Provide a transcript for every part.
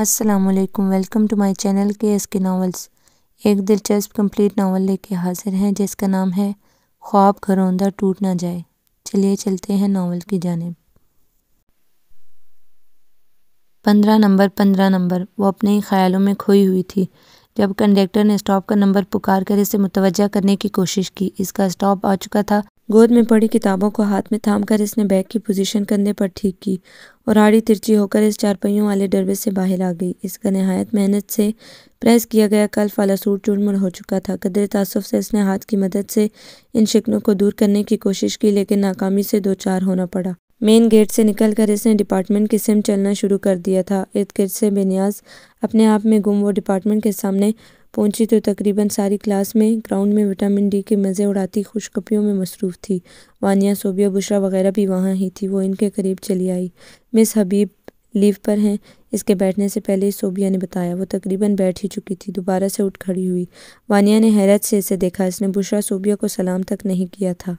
असलकम welcome to my channel K S K novels एक दिलचस्प कंप्लीट नावल लेके हाजिर हैं जिसका नाम है ख्वाब घरौंदा टूट ना जाए चलिए चलते हैं नावल की जानब पंद्रह नंबर पंद्रह नंबर वो अपने ही ख्यालों में खोई हुई थी जब कंडक्टर ने स्टॉप का नंबर पुकार कर इसे मुतवजा करने की कोशिश की इसका स्टॉप आ चुका था गोद में पड़ी किताबों को हाथ में थामकर इसने बैग की पोजीशन कंधे पर ठीक की और आड़ी तिरछी होकर इस चारपहियों वाले डरबे से बाहर आ गई इसका नहायत मेहनत से प्रेस किया गया कल फाला सूट चूरमुर हो चुका था कदर तासफ़ से इसने हाथ की मदद से इन शिकनों को दूर करने की कोशिश की लेकिन नाकामी से दो चार होना पड़ा मेन गेट से निकलकर इसने डिपार्टमेंट की सिम चलना शुरू कर दिया था इर्द गिर्द से बेनियाज अपने आप में गुम वो डिपार्टमेंट के सामने पहुंची तो तकरीबन सारी क्लास में ग्राउंड में विटामिन डी के मज़े उड़ाती खुशकपियों में मसरूफ़ थी वानिया सोबिया बुशरा वगैरह भी वहाँ ही थी वो इनके करीब चली आई मिस हबीब लीव पर हैं इसके बैठने से पहले सोबिया ने बताया वो तकरीबन बैठ ही चुकी थी दोबारा से उठ खड़ी हुई वानिया ने हैरत से इसे देखा इसने बुशरा सोबिया को सलाम तक नहीं किया था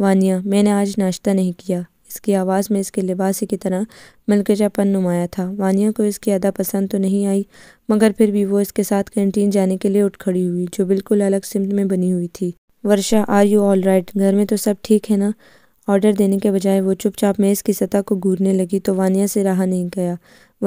वानिया मैंने आज नाश्ता नहीं किया इसकी आवाज़ में इसके लिबास की तरह मलकजापन नुमाया था वानिया को इसकी अदा पसंद तो नहीं आई मगर फिर भी वो इसके साथ कैंटीन जाने के लिए उठ खड़ी हुई जो बिल्कुल अलग सिमत में बनी हुई थी Varsha are you all right घर में तो सब ठीक है ना ऑर्डर देने के बजाय वो चुपचाप मेज़ की सतह को घूरने लगी तो वानिया से रहा नहीं गया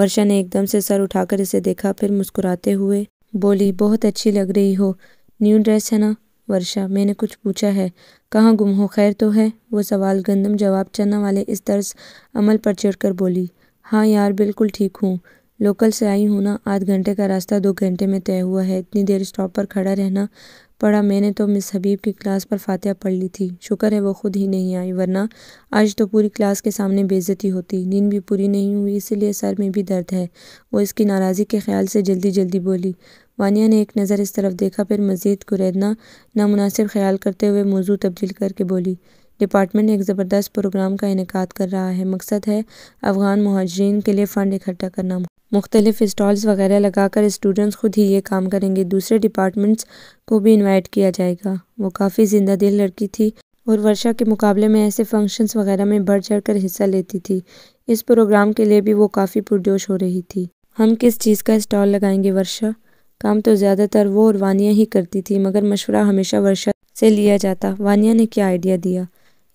वर्षा ने एकदम से सर उठाकर इसे देखा फिर मुस्कुराते हुए बोली बहुत अच्छी लग रही हो न्यू ड्रेस है ना वर्षा मैंने कुछ पूछा है कहाँ गुम हो खैर तो है वो सवाल गंदम जवाब चना वाले इस तर्ज अमल पर कर बोली हाँ यार बिल्कुल ठीक हूँ लोकल से आई हूँ ना आध घंटे का रास्ता दो घंटे में तय हुआ है इतनी देर स्टॉप पर खड़ा रहना पढ़ा मैंने तो मिस हबीब की क्लास पर फातिहा पढ़ ली थी शुक्र है वो खुद ही नहीं आई वरना आज तो पूरी क्लास के सामने बेजती होती नींद भी पूरी नहीं हुई इसीलिए सर में भी दर्द है वो इसकी नाराज़गी के ख्याल से जल्दी जल्दी बोली वानिया ने एक नज़र इस तरफ देखा फिर मज़ीद कुरैदना नामनासिब ख्याल करते हुए मौजू तब्दील करके बोली डिपार्टमेंट एक ज़बरदस्त प्रोग्राम का इनका कर रहा है मकसद है अफ़गान महाजरीन के लिए फ़ंड इकट्ठा करना मुख्तलिफ स्टॉल्स वगैरह लगाकर स्टूडेंट्स खुद ही ये काम करेंगे दूसरे डिपार्टमेंट्स को भी इनवाइट किया जाएगा वो काफ़ी जिंदा दिल लड़की थी और वर्षा के मुकाबले में ऐसे फंक्शंस वगैरह में बढ़ चढ़ कर हिस्सा लेती थी इस प्रोग्राम के लिए भी वो काफ़ी पुरजोश हो रही थी हम किस चीज़ का स्टॉल लगाएंगे वर्षा काम तो ज़्यादातर वो और वानिया ही करती थी मगर मशवरा हमेशा वर्षा से लिया जाता वानिया ने क्या आइडिया दिया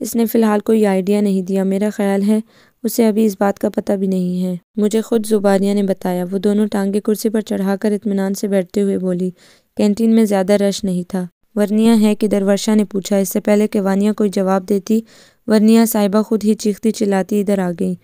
इसने फ़िलहाल कोई आइडिया नहीं दिया मेरा ख्याल है उसे अभी इस बात का पता भी नहीं है मुझे खुद जुबानिया ने बताया वो दोनों टांगे कुर्सी पर चढ़ाकर इतमान से बैठते हुए बोली कैंटीन में ज़्यादा रश नहीं था वर्निया है कि दरवर्षा ने पूछा इससे पहले कि वानिया कोई जवाब देती वर्निया साहिबा खुद ही चीखती चिल्लाती इधर आ गई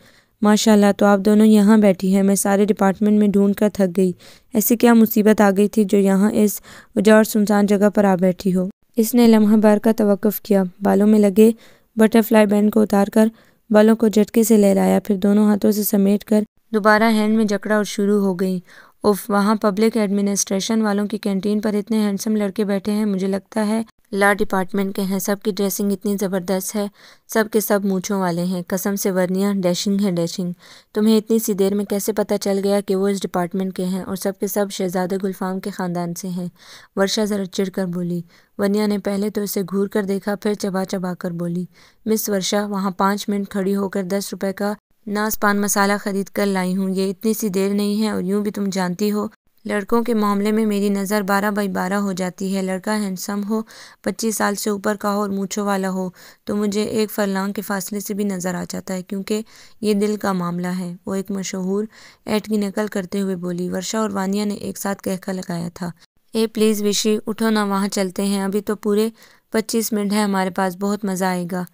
माशाल्लाह तो आप दोनों यहाँ बैठी हैं मैं सारे डिपार्टमेंट में ढूंढ कर थक गई ऐसी क्या मुसीबत आ गई थी जो यहाँ इस उजाड़ सुनसान जगह पर आ बैठी हो इसने लम्हा बार का तवक़ किया बालों में लगे बटरफ्लाई बैंड को उतार कर बालों को झटके से लहराया फिर दोनों हाथों से समेट कर दोबारा हैंड में जकड़ा और शुरू हो गई उफ वहाँ पब्लिक एडमिनिस्ट्रेशन वालों की कैंटीन पर इतने हैंडसम लड़के बैठे हैं मुझे लगता है ला डिपार्टमेंट के हैं सब की ड्रेसिंग इतनी ज़बरदस्त है सब के सब मूछों वाले हैं कसम से वर्निया डैशिंग है डैशिंग तुम्हें इतनी सी देर में कैसे पता चल गया कि वो इस डिपार्टमेंट के हैं और सब के सब शहजादा गुलफाम के ख़ानदान से हैं वर्षा ज़रा चिड़ कर बोली वनिया ने पहले तो इसे घूर कर देखा फिर चबा चबा कर बोली मिस वर्षा वहाँ पाँच मिनट खड़ी होकर दस रुपये का नासपान मसाला ख़रीद कर लाई हूँ ये इतनी सी देर नहीं है और यूँ भी तुम जानती हो लड़कों के मामले में मेरी नज़र बारह बाई बारह हो जाती है लड़का हैंडसम हो पच्चीस साल से ऊपर का हो और मूछों वाला हो तो मुझे एक फरलांग के फासले से भी नज़र आ जाता है क्योंकि ये दिल का मामला है वो एक मशहूर ऐट की नकल करते हुए बोली वर्षा और वानिया ने एक साथ कहका लगाया था ए प्लीज़ विशी उठो ना वहाँ चलते हैं अभी तो पूरे पच्चीस मिनट है हमारे पास बहुत मज़ा आएगा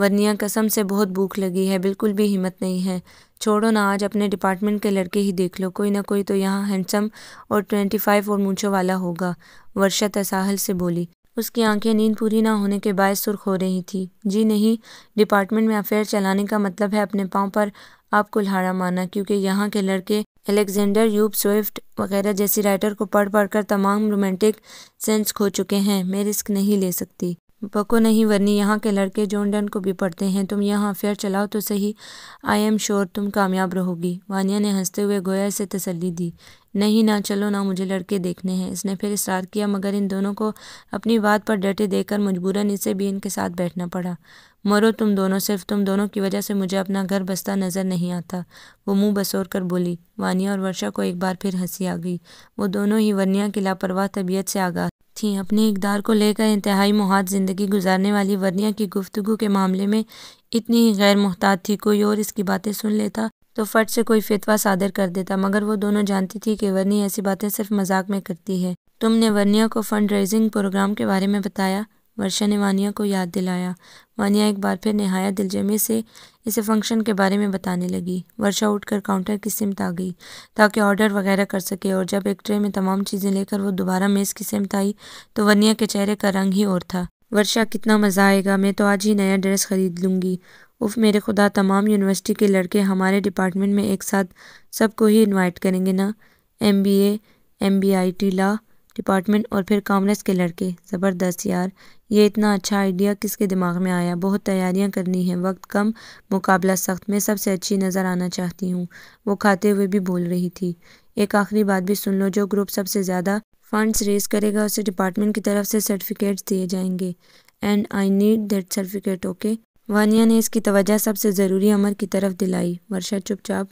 वरनिया कसम से बहुत भूख लगी है बिल्कुल भी हिम्मत नहीं है छोड़ो ना आज अपने डिपार्टमेंट के लड़के ही देख लो कोई ना कोई तो यहाँ हैंडसम और ट्वेंटी फाइव और मूछों वाला होगा वर्षा तसाहल से बोली उसकी आंखें नींद पूरी ना होने के बायस सुर्ख हो रही थी जी नहीं डिपार्टमेंट में अफेयर चलाने का मतलब है अपने पाँव पर आप कुल्हाड़ा माना क्योंकि यहाँ के लड़के एलेक्जेंडर यूब स्विफ्ट वगैरह जैसी राइटर को पढ़ पढ़कर तमाम रोमांटिक सेंस खो चुके हैं मैं रिस्क नहीं ले सकती बको नहीं वरनी यहाँ के लड़के डन को भी पढ़ते हैं तुम यहाँ अफेयर चलाओ तो सही आई एम श्योर तुम कामयाब रहोगी वानिया ने हंसते हुए गोया से तसल्ली दी नहीं ना चलो ना मुझे लड़के देखने हैं इसने फिर इसरार किया मगर इन दोनों को अपनी बात पर डटे देकर मजबूरन इसे भी इनके साथ बैठना पड़ा मरो तुम दोनों सिर्फ तुम दोनों की वजह से मुझे अपना घर बसता नज़र नहीं आता वो मुंह बसोर कर बोली वानिया और वर्षा को एक बार फिर हंसी आ गई वो दोनों ही वर्निया की लापरवाह तबीयत से आगा थीं अपने इकदार को लेकर इंतहाई मुहात ज़िंदगी गुजारने वाली वर्निया की गुफ्तु के मामले में इतनी ही गैर मुहतात थी कोई और इसकी बातें सुन लेता तो फट से कोई फतवा सादर कर देता मगर वो दोनों जानती थी कि वर्नी ऐसी बातें सिर्फ मजाक में करती है तुमने वर्निया को फंड रेजिंग प्रोग्राम के बारे में बताया वर्षा ने वानिया को याद दिलाया वानिया एक बार फिर नहायत दिलजमी से इसे फंक्शन के बारे में बताने लगी वर्षा उठकर काउंटर की सिमत आ गई ताकि ऑर्डर वगैरह कर सके और जब एक ट्रे में तमाम चीज़ें लेकर वो दोबारा मेज़ की सिमत आई तो वनिया के चेहरे का रंग ही और था वर्षा कितना मज़ा आएगा मैं तो आज ही नया ड्रेस ख़रीद लूँगी उफ मेरे खुदा तमाम यूनिवर्सिटी के लड़के हमारे डिपार्टमेंट में एक साथ सबको ही इन्वाइट करेंगे ना M B A M B I T law department और फिर कांग्रेस के लड़के ज़बरदस्त यार ये इतना अच्छा आइडिया किसके दिमाग में आया बहुत तैयारियां करनी हैं वक्त कम मुकाबला सख्त मैं सबसे अच्छी नज़र आना चाहती हूँ वो खाते हुए भी बोल रही थी एक आखिरी बात भी सुन लो जो ग्रुप सबसे ज़्यादा फंड्स रेज करेगा उसे डिपार्टमेंट की तरफ से सर्टिफिकेट्स दिए जाएंगे and I need that certificate okay Vania ने इसकी तवज्जो सबसे ज़रूरी अमर की तरफ दिलाई वर्षा चुपचाप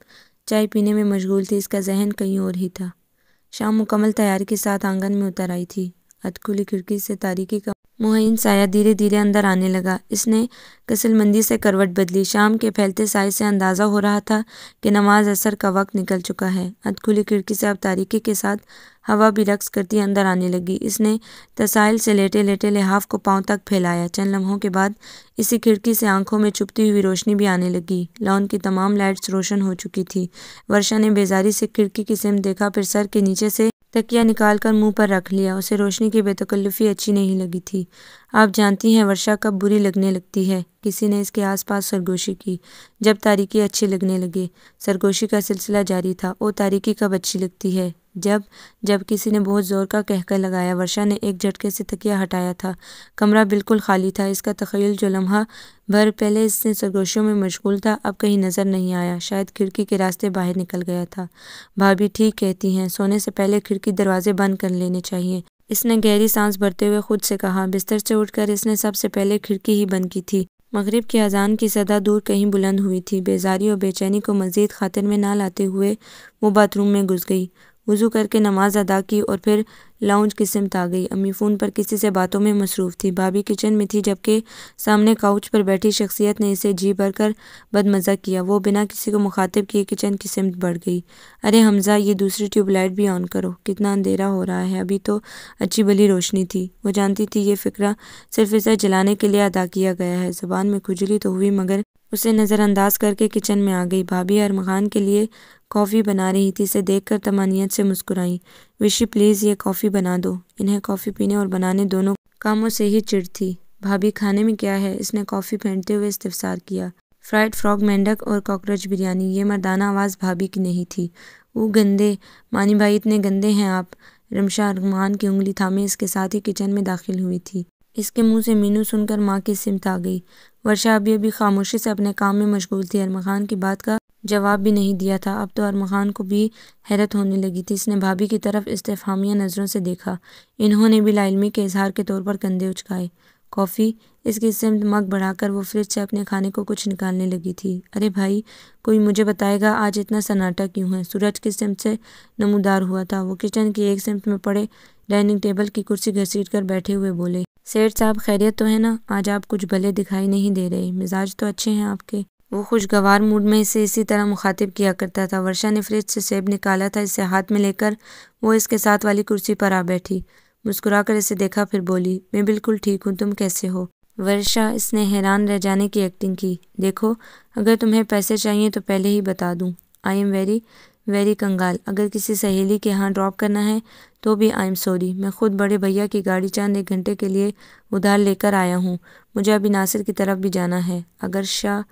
चाय पीने में मशगूल थी इसका जहन कहीं और ही था शाम मुकम्मल तैयारी के साथ आंगन में उतर आई थी अधखुली खिड़की से तारीखी का मुहिन साया धीरे धीरे अंदर आने लगा इसने कसलमंदी से करवट बदली शाम के फैलते साय से अंदाज़ा हो रहा था कि नमाज असर का वक्त निकल चुका है अध खुली खिड़की से अब तारीखी के साथ हवा भी रक्स करती अंदर आने लगी इसने तसाइल से लेटे लेटे लिहाफ को पाँव तक फैलाया चंद लम्हों के बाद इसी खिड़की से आंखों में छुपती हुई रोशनी भी आने लगी लॉन की तमाम लाइट्स रोशन हो चुकी थी वर्षा ने बेजारी से खिड़की की सिम देखा फिर सर के नीचे से तकिया निकालकर मुंह पर रख लिया उसे रोशनी की बेतकल्लुफ़ी अच्छी नहीं लगी थी आप जानती हैं वर्षा कब बुरी लगने लगती है किसी ने इसके आसपास सरगोशी की जब तारीकी अच्छी लगने लगे सरगोशी का सिलसिला जारी था ओ तारीकी कब अच्छी लगती है जब जब किसी ने बहुत ज़ोर का कहकर लगाया वर्षा ने एक झटके से तकिया हटाया था कमरा बिल्कुल खाली था इसका तखयल जो लम्हा भर पहले इसने सरगोशियों में मशगूल था अब कहीं नज़र नहीं आया शायद खिड़की के रास्ते बाहर निकल गया था भाभी ठीक कहती हैं सोने से पहले खिड़की दरवाजे बंद कर लेने चाहिए इसने गहरी सांस भरते हुए खुद से कहा बिस्तर से उठकर इसने सबसे पहले खिड़की ही बंद की थी मगरिब की अजान की सदा दूर कहीं बुलंद हुई थी बेजारी और बेचैनी को मज़ीद खातिर में ना लाते हुए वो बाथरूम में घुस गई वज़ू करके नमाज़ अदा की और फिर लाउंज की सिमत आ गई अम्मी फ़ोन पर किसी से बातों में मसरूफ़ थी भाभी किचन में थी जबकि सामने काउच पर बैठी शख्सियत ने इसे जी भर कर बदमज़ा किया वो बिना किसी को मुखातिब किए किचन की सिमत बढ़ गई अरे हमज़ा ये दूसरी ट्यूबलाइट भी ऑन करो कितना अंधेरा हो रहा है अभी तो अच्छी भली रोशनी थी वो जानती थी ये फ़िक्रा सिर्फ इसे जलाने के लिए अदा किया गया है ज़बान में खुजली तो हुई मगर उसे नज़रअंदाज करके किचन में आ गई भाभी अरमान के लिए कॉफ़ी बना रही थी इसे देखकर तमानियत से मुस्कुराई विषि प्लीज़ ये कॉफ़ी बना दो इन्हें कॉफ़ी पीने और बनाने दोनों कामों से ही चिड़ थी भाभी खाने में क्या है इसने कॉफ़ी फेंटते हुए इस्तेफ़सार किया फ्राइड फ्रॉग मेंढक और कॉकरोच बिरयानी ये मर्दाना आवाज़ भाभी की नहीं थी वो गंदे मानी भाई इतने गंदे हैं आप रमशा रगमान की उंगली थामे इसके साथ ही किचन में दाखिल हुई थी इसके मुंह से मीनू सुनकर माँ की सिमत आ गई वर्षा अभी अभी खामोशी से अपने काम में मशगूल थी अरमा खान की बात का जवाब भी नहीं दिया था अब तो अरमखान को भी हैरत होने लगी थी इसने भाभी की तरफ इस्तेफामिया नज़रों से देखा इन्होंने भी लालमी के इजहार के तौर पर कंधे उचकाए कॉफ़ी इसकी सिमत मग बढ़ाकर वो फ्रिज से अपने खाने को कुछ निकालने लगी थी अरे भाई कोई मुझे बताएगा आज इतना सन्नाटा क्यों है सूरज की सिमत से नमूदार हुआ था वो किचन की एक सिमत में पड़े डाइनिंग टेबल की कुर्सी घसीट कर बैठे हुए बोले सेठ साहब खैरियत तो है ना आज आप कुछ भले दिखाई नहीं दे रहे मिजाज तो अच्छे हैं आपके वो खुशगवार मूड में इसे इसी तरह मुखातिब किया करता था वर्षा ने फ्रिज से सेब निकाला था इसे हाथ में लेकर वो इसके साथ वाली कुर्सी पर आ बैठी मुस्कुरा कर इसे देखा फिर बोली मैं बिल्कुल ठीक हूँ तुम कैसे हो वर्षा इसने हैरान रह जाने की एक्टिंग की देखो अगर तुम्हें पैसे चाहिए तो पहले ही बता दूँ आई एम वेरी वेरी कंगाल अगर किसी सहेली के यहाँ ड्रॉप करना है तो भी आई एम सॉरी मैं खुद बड़े भैया की गाड़ी चंद एक घंटे के लिए उधार लेकर आया हूँ मुझे अभी नासिर की तरफ भी जाना है अगर शाह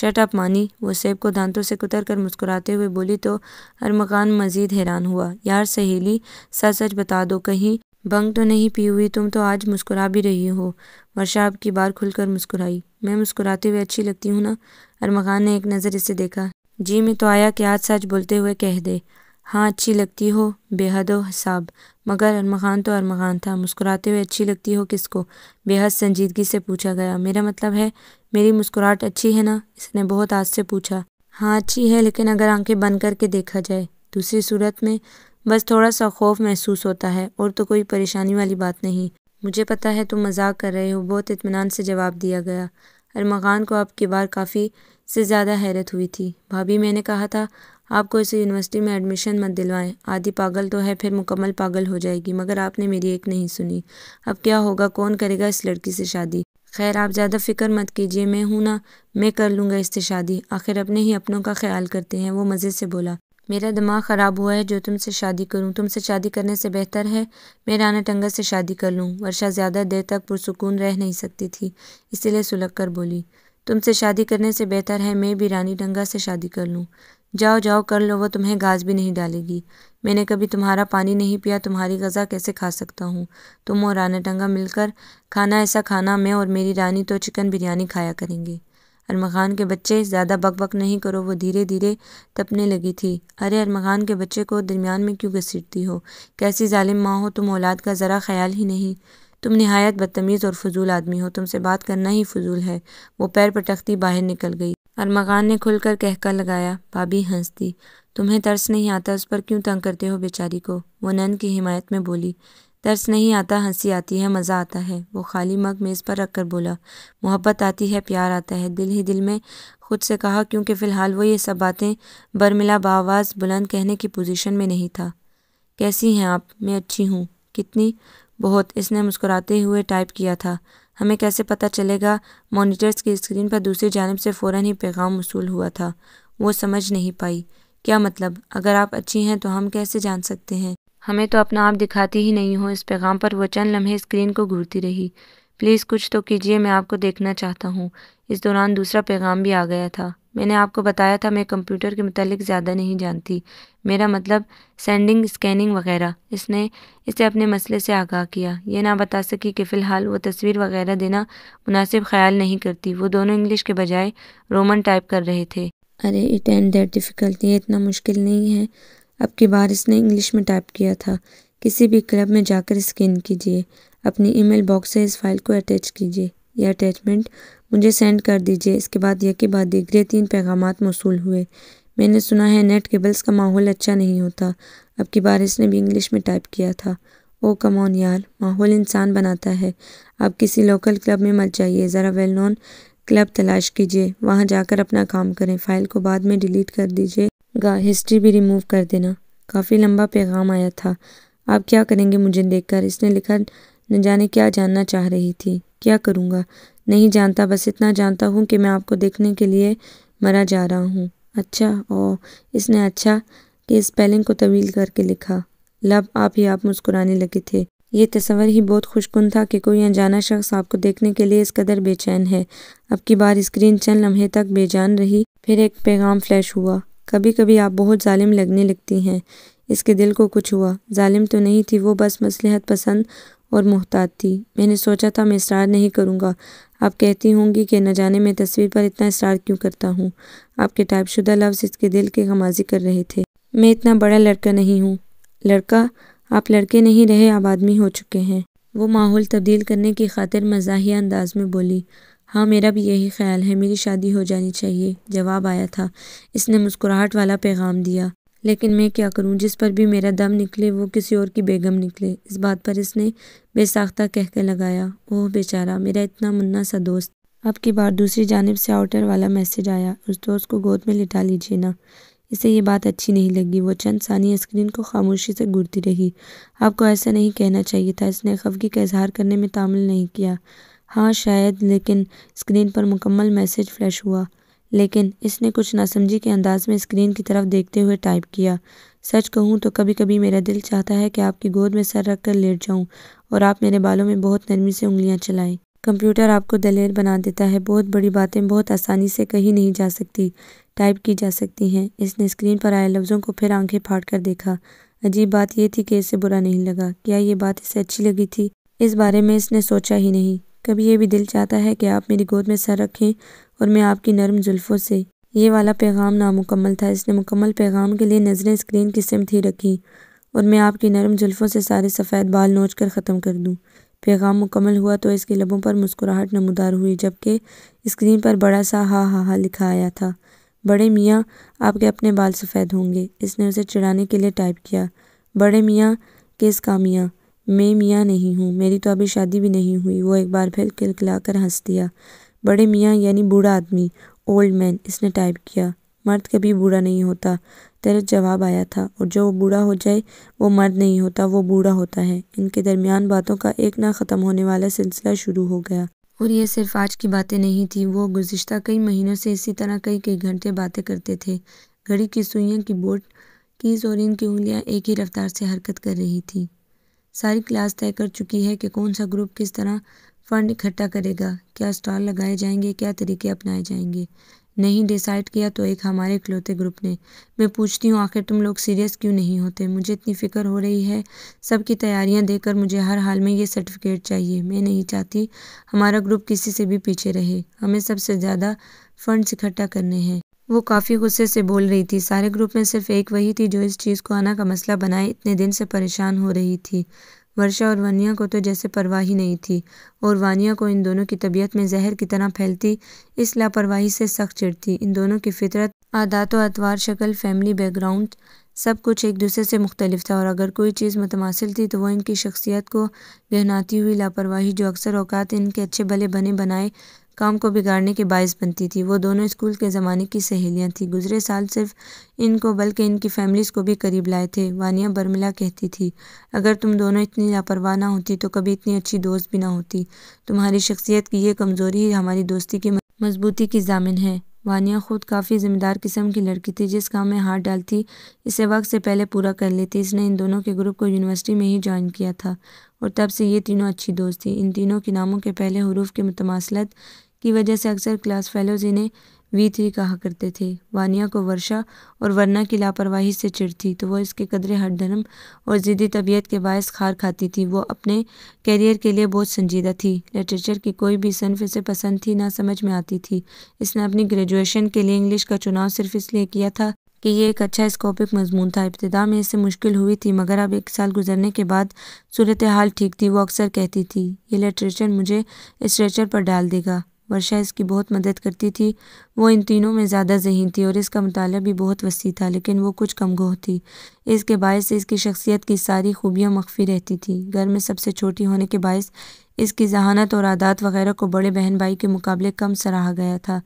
शट अप मानी वो सेब को दांतों से कुतर कर मुस्कुराते हुए बोली तो हर मकान मजीद हैरान हुआ यार सहेली सच सच बता दो कहीं बंग तो नहीं पी हुई तुम तो आज मुस्कुरा भी रही हो वर्षा अब की बार खुलकर मुस्कुराई मैं मुस्कुराते हुए अच्छी लगती हूँ ना अरमकान ने एक नज़र इसे देखा जी में तो आया कि आज सच बोलते हुए कह दे हाँ अच्छी लगती हो बेहद हसाब मगर अरमगान तो अरमगान था मुस्कुराते हुए अच्छी लगती हो किसको बेहद संजीदगी से पूछा गया मेरा मतलब है मेरी मुस्कुराहट अच्छी है ना इसने बहुत आज से पूछा हाँ अच्छी है लेकिन अगर आंखें बंद करके देखा जाए दूसरी सूरत में बस थोड़ा सा खौफ महसूस होता है और तो कोई परेशानी वाली बात नहीं मुझे पता है तुम मजाक कर रहे हो बहुत इतमान से जवाब दिया गया अरमगान को आपकी बार काफ़ी से ज़्यादा हैरत हुई थी भाभी मैंने कहा था आपको इस यूनिवर्सिटी में एडमिशन मत दिलवाएं आधी पागल तो है फिर मुकम्मल पागल हो जाएगी मगर आपने मेरी एक नहीं सुनी अब क्या होगा कौन करेगा इस लड़की से शादी खैर आप ज़्यादा फ़िक्र मत कीजिए मैं हूँ ना मैं कर लूँगा इससे शादी आखिर अपने ही अपनों का ख्याल करते हैं वो मज़े से बोला मेरा दिमाग ख़राब हुआ है जो तुमसे शादी तुम तुमसे शादी करने से बेहतर है मैं राना टंगा से शादी कर लूँ वर्षा ज़्यादा देर तक पुरसकून रह नहीं सकती थी इसीलिए सुलग कर बोली तुमसे शादी करने से बेहतर है मैं भी रानी टंगा से शादी कर लूँ जाओ जाओ कर लो वह तुम्हें घास भी नहीं डालेगी मैंने कभी तुम्हारा पानी नहीं पिया तुम्हारी गज़ा कैसे खा सकता हूँ तुम और राना टंगा मिलकर खाना ऐसा खाना मैं और मेरी रानी तो चिकन बिरयानी खाया करेंगे अरमखान के बच्चे ज़्यादा बक बक नहीं करो वो धीरे धीरे तपने लगी थी अरे अरमखान के बच्चे को दरमियान में क्यों घसीटती हो कैसी ालिम माँ हो तुम औलाद का ज़रा ख्याल ही नहीं तुम नहायत बदतमीज़ और फजूल आदमी हो तुमसे बात करना ही फजूल है वो पैर पटकती बाहर निकल गई अरमागान ने खुलकर कहका लगाया भाभी हंस दी तुम्हें तरस नहीं आता उस पर क्यों तंग करते हो बेचारी को वो नन की हिमायत में बोली तरस नहीं आता हंसी आती है मज़ा आता है वो खाली मग मेज़ पर रख कर बोला मोहब्बत आती है प्यार आता है दिल ही दिल में खुद से कहा क्योंकि फ़िलहाल वो ये सब बातें बरमिला बावाज़ बुलंद कहने की पोजीशन में नहीं था कैसी हैं आप मैं अच्छी हूँ कितनी बहुत इसने मुस्कुराते हुए टाइप किया था हमें कैसे पता चलेगा मॉनिटर्स की स्क्रीन पर दूसरी जानब से फ़ौर ही पैगाम वसूल हुआ था वो समझ नहीं पाई क्या मतलब अगर आप अच्छी हैं तो हम कैसे जान सकते हैं हमें तो अपना आप दिखाती ही नहीं हो इस पैगाम पर वह चंद लम्हे स्क्रीन को घूरती रही प्लीज़ कुछ तो कीजिए मैं आपको देखना चाहता हूँ इस दौरान दूसरा पैगाम भी आ गया था मैंने आपको बताया था मैं कंप्यूटर के मतलब ज़्यादा नहीं जानती मेरा मतलब सेंडिंग स्कैनिंग वगैरह इसने इसे अपने मसले से आगाह किया ये ना बता सकी कि फ़िलहाल वो तस्वीर वगैरह देना मुनासिब ख्याल नहीं करती वो दोनों इंग्लिश के बजाय रोमन टाइप कर रहे थे अरे इट एंड दैट डिफ़िकल्टी इतना मुश्किल नहीं है अब की बार इसने इंग्लिश में टाइप किया था किसी भी क्लब में जाकर स्कैन कीजिए अपनी ईमेल बॉक्स से इस फाइल को अटैच कीजिए यह अटैचमेंट मुझे सेंड कर दीजिए इसके बाद यह के बाद तीन पैगाम मौसू हुए मैंने सुना है नेट केबल्स का माहौल अच्छा नहीं होता अब की बार इसने भी इंग्लिश में टाइप किया था ओ oh, कमौन यार माहौल इंसान बनाता है आप किसी लोकल क्लब में मत जाइए ज़रा वेल नोन क्लब तलाश कीजिए वहाँ जाकर अपना काम करें फ़ाइल को बाद में डिलीट कर दीजिए गा हिस्ट्री भी रिमूव कर देना काफ़ी लंबा पैगाम आया था आप क्या करेंगे मुझे देखकर इसने लिखा न जाने क्या जानना चाह रही थी क्या करूँगा नहीं जानता बस इतना जानता हूँ कि मैं आपको देखने के लिए मरा जा रहा हूँ अच्छा ओ इसने अच्छा कि स्पेलिंग को तवील करके लिखा लब आप ही आप मुस्कुराने लगे थे ये तस्वर ही बहुत खुशकुन था कि कोई अनजाना शख्स आपको देखने के लिए इस कदर बेचैन है अब की बार स्क्रीन चंद लम्हे तक बेजान रही फिर एक पैगाम फ्लैश हुआ कभी कभी आप बहुत ालिम लगने लगती हैं इसके दिल को कुछ हुआ ालिम तो नहीं थी वो बस मसलहत पसंद और मोहताद थी मैंने सोचा था मैं इसरार नहीं करूँगा आप कहती होंगी कि न जाने मैं तस्वीर पर इतना इसरार क्यों करता हूँ आपके टाइपशुदा लफ्ज़ इसके दिल के गमाजी कर रहे थे मैं इतना बड़ा लड़का नहीं हूँ लड़का आप लड़के नहीं रहे आप आदमी हो चुके हैं वो माहौल तब्दील करने की खातिर मजाहिया अंदाज में बोली हाँ मेरा भी यही ख्याल है मेरी शादी हो जानी चाहिए जवाब आया था इसने मुस्कुराहट वाला पैगाम दिया लेकिन मैं क्या करूं जिस पर भी मेरा दम निकले वो किसी और की बेगम निकले इस बात पर इसने बेसाख्ता के लगाया ओह बेचारा मेरा इतना मुन्ना सा दोस्त अब की बार दूसरी जानब से आउटर वाला मैसेज आया उस दोस्त को गोद में लिटा लीजिए ना इसे ये बात अच्छी नहीं लगी वो चंद सानी स्क्रीन को खामोशी से घूरती रही आपको ऐसा नहीं कहना चाहिए था इसने खफगी का इजहार करने में तामिल नहीं किया हाँ शायद लेकिन स्क्रीन पर मुकम्मल मैसेज फ्लैश हुआ लेकिन इसने कुछ नासमझी के अंदाज में स्क्रीन की तरफ देखते हुए टाइप किया सच कहूँ तो कभी कभी मेरा दिल चाहता है कि आपकी गोद में सर रख कर लेट जाऊँ और आप मेरे बालों में बहुत नरमी से उंगलियाँ चलाएं कंप्यूटर आपको दलेर बना देता है बहुत बड़ी बातें बहुत आसानी से कही नहीं जा सकती टाइप की जा सकती हैं इसने स्क्रीन पर आए लफ्ज़ों को फिर आंखें फाड़ कर देखा अजीब बात यह थी कि इसे बुरा नहीं लगा क्या ये बात इसे अच्छी लगी थी इस बारे में इसने सोचा ही नहीं कभी ये भी दिल चाहता है कि आप मेरी गोद में सर रखें और मैं आपकी नरम जुल्फ़ों से ये वाला पैगाम नामुकम्मल था इसने मुकम्मल पैगाम के लिए नज़रें स्क्रीन की सिमत ही रखी और मैं आपकी नरम जुल्फ़ों से सारे सफ़ेद बाल नोच कर ख़त्म कर दूँ पैगाम मुकम्मल हुआ तो इसके लबों पर मुस्कुराहट नमदार हुई जबकि स्क्रीन पर बड़ा सा हा हा हा लिखा आया था बड़े मियाँ आपके अपने बाल सफ़ेद होंगे इसने उसे चिढ़ाने के लिए टाइप किया बड़े मियाँ किस का मियाँ मैं मियाँ नहीं हूँ मेरी तो अभी शादी भी नहीं हुई वो एक बार फिर खिलखिलाकर कर हंस दिया बड़े मियाँ यानी बूढ़ा आदमी ओल्ड मैन इसने टाइप किया मर्द कभी बूढ़ा नहीं होता तेरे जवाब आया था और जो बूढ़ा हो जाए वो मर्द नहीं होता वो बूढ़ा होता है इनके दरमियान बातों का एक ना ख़त्म होने वाला सिलसिला शुरू हो गया और ये सिर्फ आज की बातें नहीं थी वो गुज्त कई महीनों से इसी तरह कई कई घंटे बातें करते थे घड़ी की सुइयाँ की बोट कीज और इनकी उंगलियाँ एक ही रफ्तार से हरकत कर रही थी सारी क्लास तय कर चुकी है कि कौन सा ग्रुप किस तरह फंड इकट्ठा करेगा क्या स्टॉल लगाए जाएंगे क्या तरीके अपनाए जाएंगे नहीं डिसाइड किया तो एक हमारे इकलौते ग्रुप ने मैं पूछती हूँ आखिर तुम लोग सीरियस क्यों नहीं होते मुझे इतनी फ़िक्र हो रही है सब की तैयारियाँ देकर मुझे हर हाल में ये सर्टिफिकेट चाहिए मैं नहीं चाहती हमारा ग्रुप किसी से भी पीछे रहे हमें सबसे ज़्यादा फंड्स इकट्ठा करने हैं वो काफ़ी गुस्से से बोल रही थी सारे ग्रुप में सिर्फ एक वही थी जो इस चीज़ को आना का मसला बनाए इतने दिन से परेशान हो रही थी वर्षा और वानिया को तो जैसे परवाह ही नहीं थी और वानिया को इन दोनों की तबीयत में जहर की तरह फैलती इस लापरवाही से सख्त चिड़ती इन दोनों की फितरत आदात व अतवार शक्ल फैमिली बैकग्राउंड सब कुछ एक दूसरे से मुख्तलिफ था और अगर कोई चीज़ मुतमासिल थी तो वह इनकी शख्सियत को गहनाती हुई लापरवाही जो अक्सर अवकात इनके अच्छे भले बने बनाए काम को बिगाड़ने के बायस बनती थी वो दोनों स्कूल के ज़माने की सहेलियाँ थीं गुज़रे साल सिर्फ इनको बल्कि इनकी फैमिलीज़ को भी करीब लाए थे वानिया बर्मिला कहती थी अगर तुम दोनों इतनी लापरवाह ना होती तो कभी इतनी अच्छी दोस्त भी ना होती तुम्हारी शख्सियत की यह कमज़ोरी ही हमारी दोस्ती की मजबूती की जामिन है वानिया खुद काफ़ी ज़िम्मेदार किस्म की लड़की थी जिस काम में हाथ डालती इसे वक्त से पहले पूरा कर लेती इसने इन दोनों के ग्रुप को यूनिवर्सिटी में ही ज्वाइन किया था और तब से ये तीनों अच्छी दोस्त थी इन तीनों के नामों के पहले हरूफ के मुतमासलत की वजह से अक्सर क्लास फेलोज इन्हें वी थ्री कहा करते थे वानिया को वर्षा और वरना की लापरवाही से चिड़ थी तो वह इसके कदरे हर धर्म और जिदी तबीयत के बायस खार खाती थी वो अपने कैरियर के लिए बहुत संजीदा थी लिटरेचर की कोई भी सनफ इसे पसंद थी ना समझ में आती थी इसने अपनी ग्रेजुएशन के लिए इंग्लिश का चुनाव सिर्फ इसलिए किया था कि यह एक अच्छा स्कोपिक मजमून था इब्तदा में इसे मुश्किल हुई थी मगर अब एक साल गुजरने के बाद सूरत हाल ठीक थी वो अक्सर कहती थी ये लिटरेचर मुझे इस लिटरेचर पर डाल देगा वर्षा इसकी बहुत मदद करती थी वो इन तीनों में ज़्यादा जहन थी और इसका मताल भी बहुत वसी था लेकिन वो कुछ कम गोह थी इसके बायस इसकी शख्सियत की सारी खूबियाँ मख्फी रहती थी घर में सबसे छोटी होने के बायस इसकी जहानत और आदात वगैरह को बड़े बहन भाई के मुकाबले कम सराहा गया था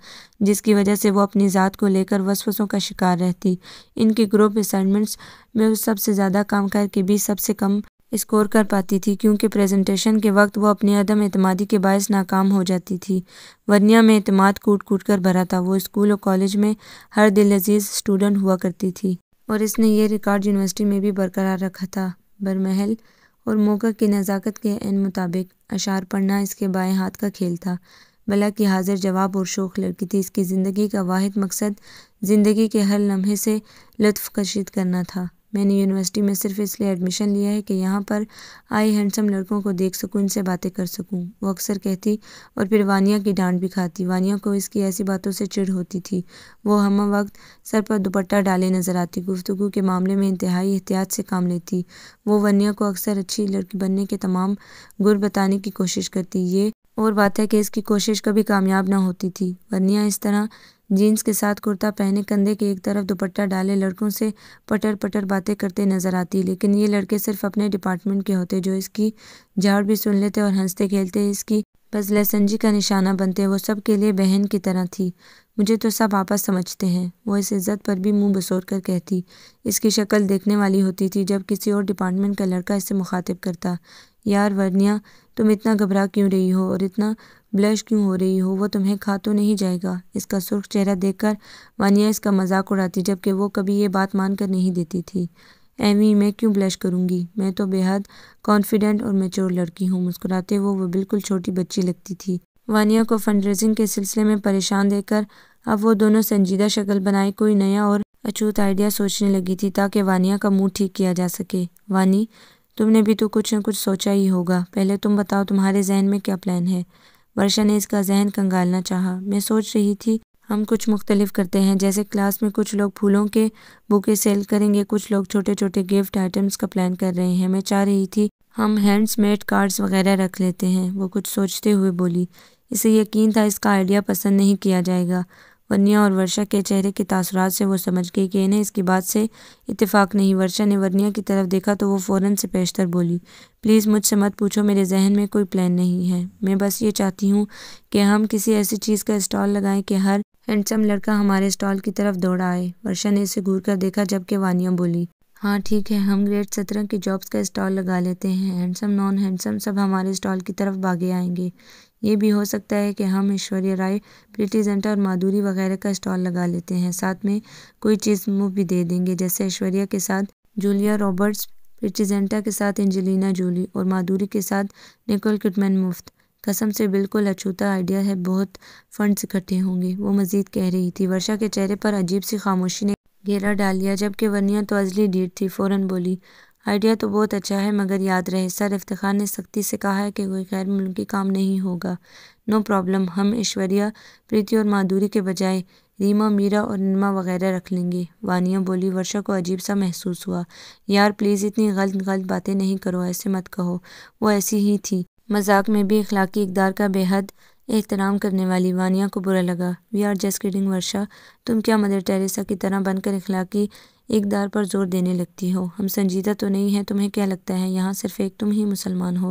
जिसकी वजह से वो अपनी ज़ात को लेकर वसवसों का शिकार रहती इनकी ग्रुप असाइनमेंट्स में सबसे ज़्यादा काम करके भी सबसे कम स्कोर कर पाती थी क्योंकि प्रेजेंटेशन के वक्त वो अपनी अदम अतमादी के बायस नाकाम हो जाती थी वर्निया में अतमाद कूट कूट कर भरा था वो स्कूल और कॉलेज में हर दिल अजीज़ स्टूडेंट हुआ करती थी और इसने ये रिकॉर्ड यूनिवर्सिटी में भी बरकरार रखा था बरमहल और मौका की नज़ाकत के इन मुताबिक अशार पढ़ना इसके बाएँ हाथ का खेल था बला कि हाजिर जवाब और शोख लड़की थी इसकी ज़िंदगी का वाद मकसद ज़िंदगी के हर लम्हे से लुफ़ कशीद करना था मैंने यूनिवर्सिटी में सिर्फ इसलिए एडमिशन लिया है कि यहाँ पर आए हैंडसम लड़कों को देख सकूँ इनसे बातें कर सकूँ वो अक्सर कहती और फिर वानिया की डांट भी खाती वानिया को इसकी ऐसी बातों से चिड़ होती थी वो हम वक्त सर पर दुपट्टा डाले नज़र आती गुफ्तु के मामले में इंतहाई एहतियात से काम लेती वो वनिया को अक्सर अच्छी लड़की बनने के तमाम गुर बताने की कोशिश करती ये और बात है कि इसकी कोशिश कभी कामयाब ना होती थी वनिया इस तरह जीन्स के साथ कुर्ता पहने कंधे के एक तरफ दुपट्टा डाले लड़कों से पटर पटर बातें करते नजर आती लेकिन ये लड़के सिर्फ अपने डिपार्टमेंट के होते जो इसकी झाड़ भी सुन लेते और हंसते खेलते इसकी बस लहसनजी का निशाना बनते वो सब के लिए बहन की तरह थी मुझे तो सब आपस समझते हैं वो इस इज्जत पर भी मुंह बसोर कर कहती इसकी शक्ल देखने वाली होती थी जब किसी और डिपार्टमेंट का लड़का इससे मुखातिब करता यार वर्निया तुम इतना घबरा क्यों रही हो और इतना ब्लश क्यों हो रही हो वो तुम्हें खा तो नहीं जाएगा इसका सुर्ख चेहरा देखकर वानिया इसका मजाक उड़ाती जबकि वो कभी ये बात मानकर नहीं देती थी एमी मैं क्यों ब्लश करूंगी मैं तो बेहद कॉन्फिडेंट और मेच्योर लड़की हूँ मुस्कुराते वो वो बिल्कुल छोटी बच्ची लगती थी वानिया को फंड रेजिंग के सिलसिले में परेशान देकर अब वो दोनों संजीदा शक्ल बनाए कोई नया और अछूत आइडिया सोचने लगी थी ताकि वानिया का मूड ठीक किया जा सके वानी तुमने भी तो कुछ न कुछ सोचा ही होगा पहले तुम बताओ तुम्हारे जहन में क्या प्लान है वर्षा ने इसका जहन कंगालना चाहा मैं सोच रही थी हम कुछ मुख्तलिफ करते हैं जैसे क्लास में कुछ लोग फूलों के बुके सेल करेंगे कुछ लोग छोटे छोटे गिफ्ट आइटम्स का प्लान कर रहे हैं मैं चाह रही थी हम हैंड्स मेड कार्ड्स वगैरह रख लेते हैं वो कुछ सोचते हुए बोली इसे यकीन था इसका आइडिया पसंद नहीं किया जाएगा वर्निया और वर्षा के चेहरे के तासरात से वो समझ गई कि इन्हें इसकी बात से इतफाक नहीं वर्षा ने वर्निया की तरफ देखा तो वो फ़ौरन से पेशतर बोली प्लीज़ मुझसे मत पूछो मेरे जहन में कोई प्लान नहीं है मैं बस ये चाहती हूँ कि हम किसी ऐसी चीज़ का स्टॉल लगाएं कि हर हैंडसम लड़का हमारे स्टॉल की तरफ दौड़ा आए वर्षा ने इसे घूर कर देखा जबकि वानिया बोली हाँ ठीक है हम ग्रेड सत्रह के जॉब्स का स्टॉल लगा लेते हैं हैंडसम नॉन हैंडसम सब हमारे स्टॉल की तरफ भागे आएंगे ये भी हो सकता है कि हम ऐश्वर्या राय प्रीति जिंटा और माधुरी वगैरह का स्टॉल लगा लेते हैं साथ में कोई चीज़ मुफ्त भी दे देंगे जैसे ऐश्वर्या के साथ जूलिया रॉबर्ट्स प्रीति जिंटा के साथ एंजेलिना जूली और माधुरी के साथ निकोल किटमैन मुफ्त कसम से बिल्कुल अछूता आइडिया है बहुत फंड्स इकट्ठे होंगे वो मजीद कह रही थी वर्षा के चेहरे पर अजीब सी खामोशी ने घेरा डाल लिया जबकि वर्निया तो अजली डीट थी फ़ौरन बोली आइडिया तो बहुत अच्छा है मगर याद रहे सर इफ्तार ने सख्ती से कहा है कि कोई गैर मुल्की काम नहीं होगा नो प्रॉब्लम हम ऐश्वर्या प्रीति और माधुरी के बजाय रीमा मीरा और निरमा वगैरह रख लेंगे वानिया बोली वर्षा को अजीब सा महसूस हुआ यार प्लीज़ इतनी गलत गलत बातें नहीं करो ऐसे मत कहो वो ऐसी ही थी मजाक में भी अखलाकी इकदार का बेहद एहतराम करने वाली वानिया को बुरा लगा we are just kidding Varsha तुम क्या मदर टेरेसा की तरह बनकर अखलाकी दार पर जोर देने लगती हो हम संजीदा तो नहीं हैं तुम्हें क्या लगता है यहाँ सिर्फ एक तुम ही मुसलमान हो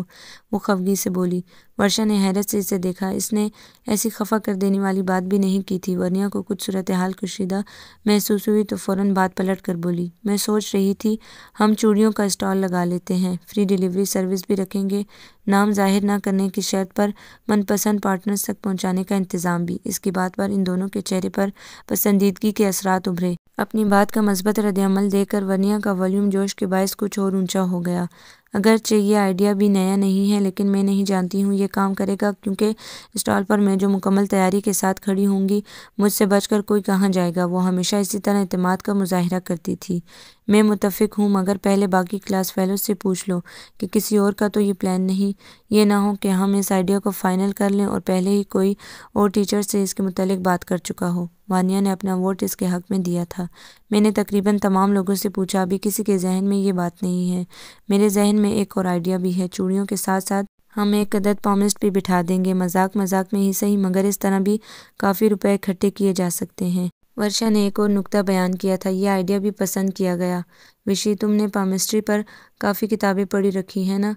वो खफगी से बोली वर्षा ने हैरत से इसे देखा इसने ऐसी खफा कर देने वाली बात भी नहीं की थी वर्निया को कुछ सूरत हाल कुशीदा महसूस हुई तो फ़ौर बात पलट कर बोली मैं सोच रही थी हम चूड़ियों का स्टॉल लगा लेते हैं फ्री डिलीवरी सर्विस भी रखेंगे नाम जाहिर ना करने की शर्त पर मनपसंद पार्टनर्स तक पहुँचाने का इंतज़ाम भी इसकी बात पर इन दोनों के चेहरे पर पसंदीदगी के असरात उभरे अपनी बात का मस्बत रद्दमल देकर वर्निया का वॉल्यूम जोश के बायस कुछ और ऊंचा हो गया अगरचे ये आइडिया भी नया नहीं है लेकिन मैं नहीं जानती हूँ ये काम करेगा क्योंकि स्टॉल पर मैं जो मुकम्मल तैयारी के साथ खड़ी होंगी मुझसे बचकर कोई कहाँ जाएगा वो हमेशा इसी तरह अतमाद का मुजाहरा करती थी मैं मुतफिक हूँ मगर पहले बाकी क्लास फेलो से पूछ लो कि किसी और का तो ये प्लान नहीं ये ना हो कि हम इस आइडिया को फ़ाइनल कर लें और पहले ही कोई और टीचर से इसके मतलब बात कर चुका हो वानिया ने अपना वोट इसके हक़ में दिया था मैंने तकरीबन तमाम लोगों से पूछा अभी किसी के जहन में ये बात नहीं है मेरे जहन में एक और आइडिया भी है चूड़ियों के साथ साथ हम एक अदद पॉमिस्ट भी बिठा देंगे मजाक मजाक में ही सही मगर इस तरह भी काफ़ी रुपए इकट्ठे किए जा सकते हैं वर्षा ने एक और नुकता बयान किया था यह आइडिया भी पसंद किया गया विशी तुमने पामिस्ट्री पर काफ़ी किताबें पढ़ी रखी हैं ना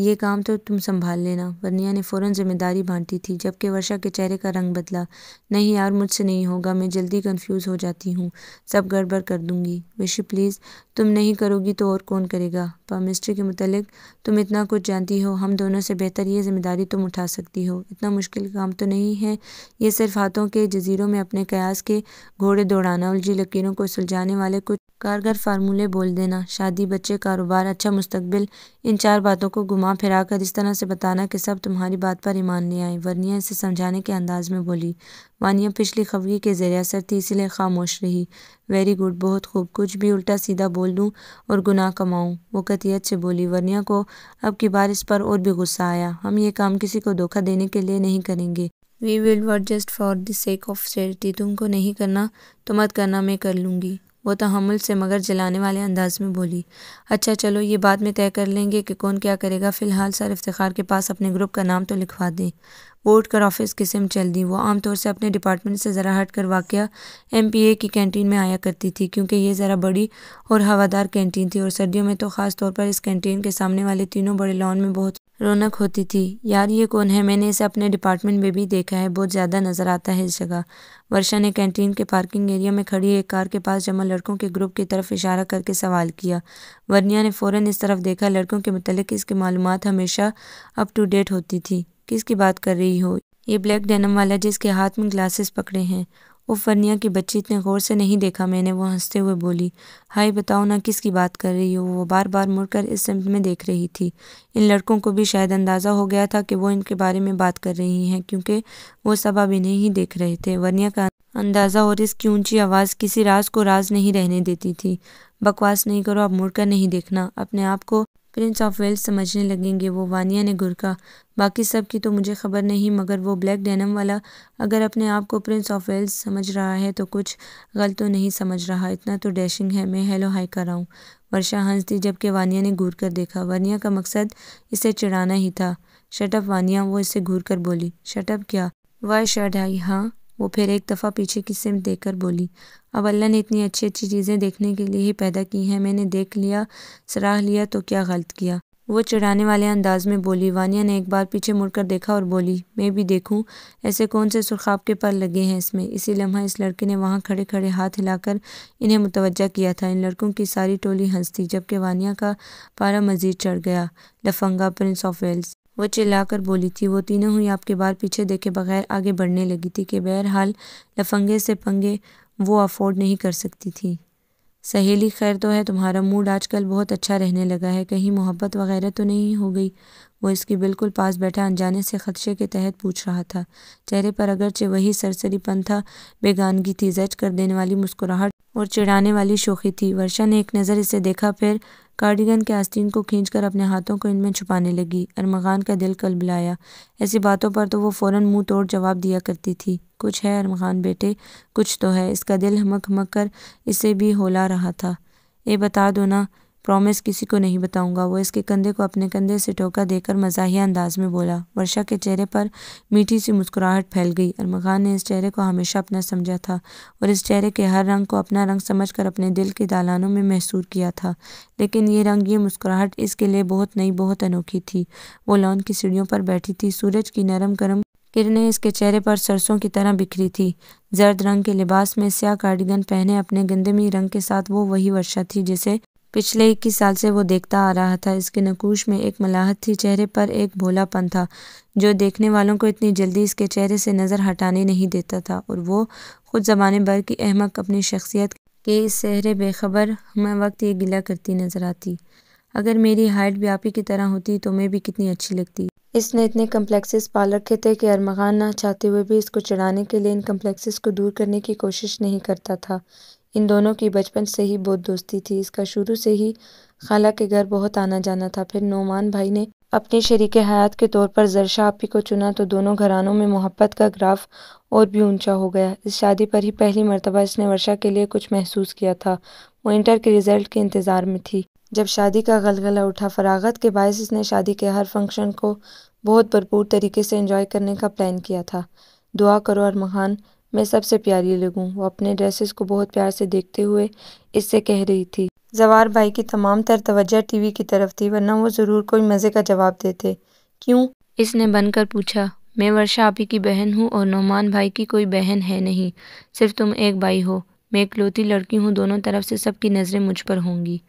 ये काम तो तुम संभाल लेना वर्निया ने फ़ौरन जिम्मेदारी बांटी थी जबकि वर्षा के चेहरे का रंग बदला नहीं यार मुझसे नहीं होगा मैं जल्दी कंफ्यूज हो जाती हूँ सब गड़बड़ कर दूंगी विशी प्लीज़ तुम नहीं करोगी तो और कौन करेगा पामिस्ट्री के मतलब तुम इतना कुछ जानती हो हम दोनों से बेहतर ये जिम्मेदारी तुम उठा सकती हो इतना मुश्किल काम तो नहीं है ये सिर्फ हाथों के जजीरों में अपने कयास के घोड़े दौड़ाना उलझी लकीरों को सुलझाने वाले कुछ कारगर फार्मूले बोल देना शादी बच्चे कारोबार अच्छा मुस्तबिल इन चार बातों को घुमा पाँव फैलाकर इस तरह से बताना कि सब तुम्हारी बात पर ईमान ले आए वर्निया इसे समझाने के अंदाज में बोली वानिया पिछली खबरी के जरिए असर थी इसीलिए खामोश रही वेरी गुड बहुत खूब कुछ भी उल्टा सीधा बोल दूँ और गुनाह कमाऊँ वो कतियत से बोली वर्निया को अब की बार इस पर और भी गुस्सा आया हम ये काम किसी को धोखा देने के लिए नहीं करेंगे we will work just for the sake of charity तुमको नहीं करना तो मत करना मैं कर लूँगी वो तहमुल तो से मगर जलाने वाले अंदाज में बोली अच्छा चलो ये बात में तय कर लेंगे कि कौन क्या करेगा फ़िलहाल सर इफ्तार के पास अपने ग्रुप का नाम तो लिखवा दें बोर्ड कर ऑफिस की सिम चल दी वो आमतौर से अपने डिपार्टमेंट से ज़रा हट कर वाक़ एम पी ए की कैंटीन में आया करती थी क्योंकि ये ज़रा बड़ी और हवादार कैंटीन थी और सर्दियों में तो ख़ास तौर पर इस कैंटीन के सामने वाले तीनों बड़े लॉन में बहुत रौनक होती थी यार ये कौन है मैंने इसे अपने डिपार्टमेंट में भी देखा है बहुत ज़्यादा नज़र आता है इस जगह वर्षा ने कैंटीन के पार्किंग एरिया में खड़ी एक कार के पास जमा लड़कों के ग्रुप की तरफ इशारा करके सवाल किया वर्निया ने फ़ौरन इस तरफ देखा लड़कों के मतलब इसकी मालूम हमेशा अप टू डेट होती थी किसकी बात कर रही हो ये ब्लैक डेनम वाला जिसके हाथ में ग्लासेस पकड़े हैं वो फनिया की बच्ची इतने गौर से नहीं देखा मैंने वो हंसते हुए बोली हाय बताओ ना किस की बात कर रही हो वो बार बार मुड़कर इस सिमट में देख रही थी इन लड़कों को भी शायद अंदाज़ा हो गया था कि वो इनके बारे में बात कर रही हैं क्योंकि वो सब अब इन्हें ही देख रहे थे वनिया का अंदाज़ा और इसकी ऊंची आवाज़ किसी राज को राज नहीं रहने देती थी बकवास नहीं करो अब मुड़कर नहीं देखना अपने आप को प्रिंस ऑफ वेल्स समझने लगेंगे वो वानिया ने घुरका बाकी सब की तो मुझे खबर नहीं मगर वो ब्लैक डेनम वाला अगर अपने आप को प्रिंस ऑफ वेल्स समझ रहा है तो कुछ गलत तो नहीं समझ रहा इतना तो डैशिंग है मैं हेलो हाई कर रहा हूँ वर्षा हंस दी जबकि वानिया ने घूर कर देखा वानिया का मकसद इसे चिड़ाना ही था शटअप वानिया वो इसे घूर कर बोली शटअप क्या वाई शर्ट आई हाँ वो फिर एक दफ़ा पीछे की देख कर बोली अब अल्लाह ने इतनी अच्छी अच्छी चीज़ें देखने के लिए ही पैदा की हैं मैंने देख लिया सराह लिया तो क्या गलत किया वो चढ़ाने वाले अंदाज में बोली वानिया ने एक बार पीछे मुड़कर देखा और बोली मैं भी देखूं ऐसे कौन से सुरखाब के पर लगे हैं इसमें इसी लम्हा इस लड़के ने वहाँ खड़े खड़े हाथ हिलाकर इन्हें मुतवजह किया था इन लड़कों की सारी टोली हंसती जबकि वानिया का पारा मजीद चढ़ गया लफंगा प्रिंस ऑफ वेल्स वो चिल्लाकर बोली थी वो तीनों ही आपके बार पीछे देखे बगैर आगे बढ़ने लगी थी कि बहरहाल लफंगे से पंगे वो अफोर्ड नहीं कर सकती थी सहेली खैर तो है तुम्हारा मूड आजकल बहुत अच्छा रहने लगा है कहीं मोहब्बत वगैरह तो नहीं हो गई वो इसके बिल्कुल पास बैठा अनजाने से खदशे के तहत पूछ रहा था चेहरे पर अगरचे वही सरसरीपन था बेगानगी थी जज कर देने वाली मुस्कुराहट और चिढ़ाने वाली शोखी थी वर्षा ने एक नज़र इसे देखा फिर कार्डिगन के आस्तीन को खींचकर अपने हाथों को इनमें छुपाने लगी अरमगान का दिल कल बुलाया ऐसी बातों पर तो वो फ़ौरन मुंह तोड़ जवाब दिया करती थी कुछ है अरमगान बेटे कुछ तो है इसका दिल हमक हमक कर इसे भी होला रहा था ये बता दो ना प्रॉमिस किसी को नहीं बताऊंगा वो इसके कंधे को अपने कंधे से टोका देकर मजाही अंदाज में बोला वर्षा के चेहरे पर मीठी सी मुस्कुराहट फैल गई अरमा खान ने इस चेहरे को हमेशा अपना समझा था और इस चेहरे के हर रंग को अपना रंग समझकर अपने दिल के दालानों में महसूर किया था लेकिन ये रंग ये मुस्कुराहट इसके लिए बहुत नई बहुत अनोखी थी वो लॉन की सीढ़ियों पर बैठी थी सूरज की नरम गर्म किरणें इसके चेहरे पर सरसों की तरह बिखरी थी जर्द रंग के लिबास में स्याह कार्डिगन पहने अपने गंदमी रंग के साथ वो वही वर्षा थी जिसे पिछले इक्कीस साल से वो देखता आ रहा था इसके नकूश में एक मलाहत थी चेहरे पर एक भोलापन था जो देखने वालों को इतनी जल्दी इसके चेहरे से नज़र हटाने नहीं देता था और वो खुद ज़माने भर की अहमक अपनी शख्सियत के इस चेहरे बेखबर हमें वक्त ये गिला करती नज़र आती अगर मेरी हाइट भी आपी की तरह होती तो मैं भी कितनी अच्छी लगती इसने इतने कम्प्लेक्सेस पाल रखे थे कि अरमगान ना चाहते हुए भी इसको चढ़ाने के लिए इन कम्प्लेक्सेस को दूर करने की कोशिश नहीं करता था इन दोनों की बचपन से ही बहुत दोस्ती थी इसका शुरू से ही खाला के घर बहुत आना जाना था फिर नोमान भाई ने अपने शरीक हयात के तौर पर जरशा आपी को चुना तो दोनों घरानों में मोहब्बत का ग्राफ और भी ऊंचा हो गया इस शादी पर ही पहली मरतबा इसने वर्षा के लिए कुछ महसूस किया था वो इंटर के रिज़ल्ट के इंतज़ार में थी जब शादी का गलगला उठा फरागत के बायस इसने शादी के हर फंक्शन को बहुत भरपूर तरीके से इंजॉय करने का प्लान किया था दुआ करो अरमहान मैं सबसे प्यारी लगूं वो अपने ड्रेसेस को बहुत प्यार से देखते हुए इससे कह रही थी जवार भाई की तमाम तर तवज्जा टीवी की तरफ थी वरना वो ज़रूर कोई मज़े का जवाब देते क्यों इसने बनकर पूछा मैं वर्षा आपी की बहन हूँ और नौमान भाई की कोई बहन है नहीं सिर्फ तुम एक भाई हो मैं इकलौती लड़की हूँ दोनों तरफ से सबकी नज़रें मुझ पर होंगी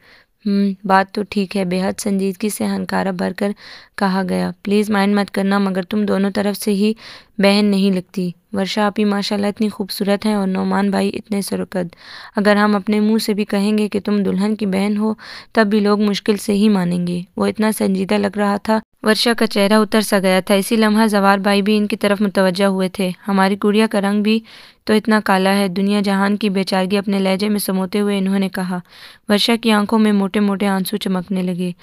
हम्म बात तो ठीक है बेहद संजीदगी से हनकारा भरकर कहा गया प्लीज़ माइंड मत करना मगर तुम दोनों तरफ से ही बहन नहीं लगती वर्षा आप ही माशाल्लाह इतनी खूबसूरत हैं और नौमान भाई इतने सरकद अगर हम अपने मुंह से भी कहेंगे कि तुम दुल्हन की बहन हो तब भी लोग मुश्किल से ही मानेंगे वो इतना संजीदा लग रहा था वर्षा का चेहरा उतर सा गया था इसी लम्हा जवार भाई भी इनकी तरफ मुतवजा हुए थे हमारी गुड़िया का रंग भी तो इतना काला है दुनिया जहान की बेचारगी अपने लहजे में समोते हुए इन्होंने कहा वर्षा की आंखों में मोटे मोटे आंसू चमकने लगे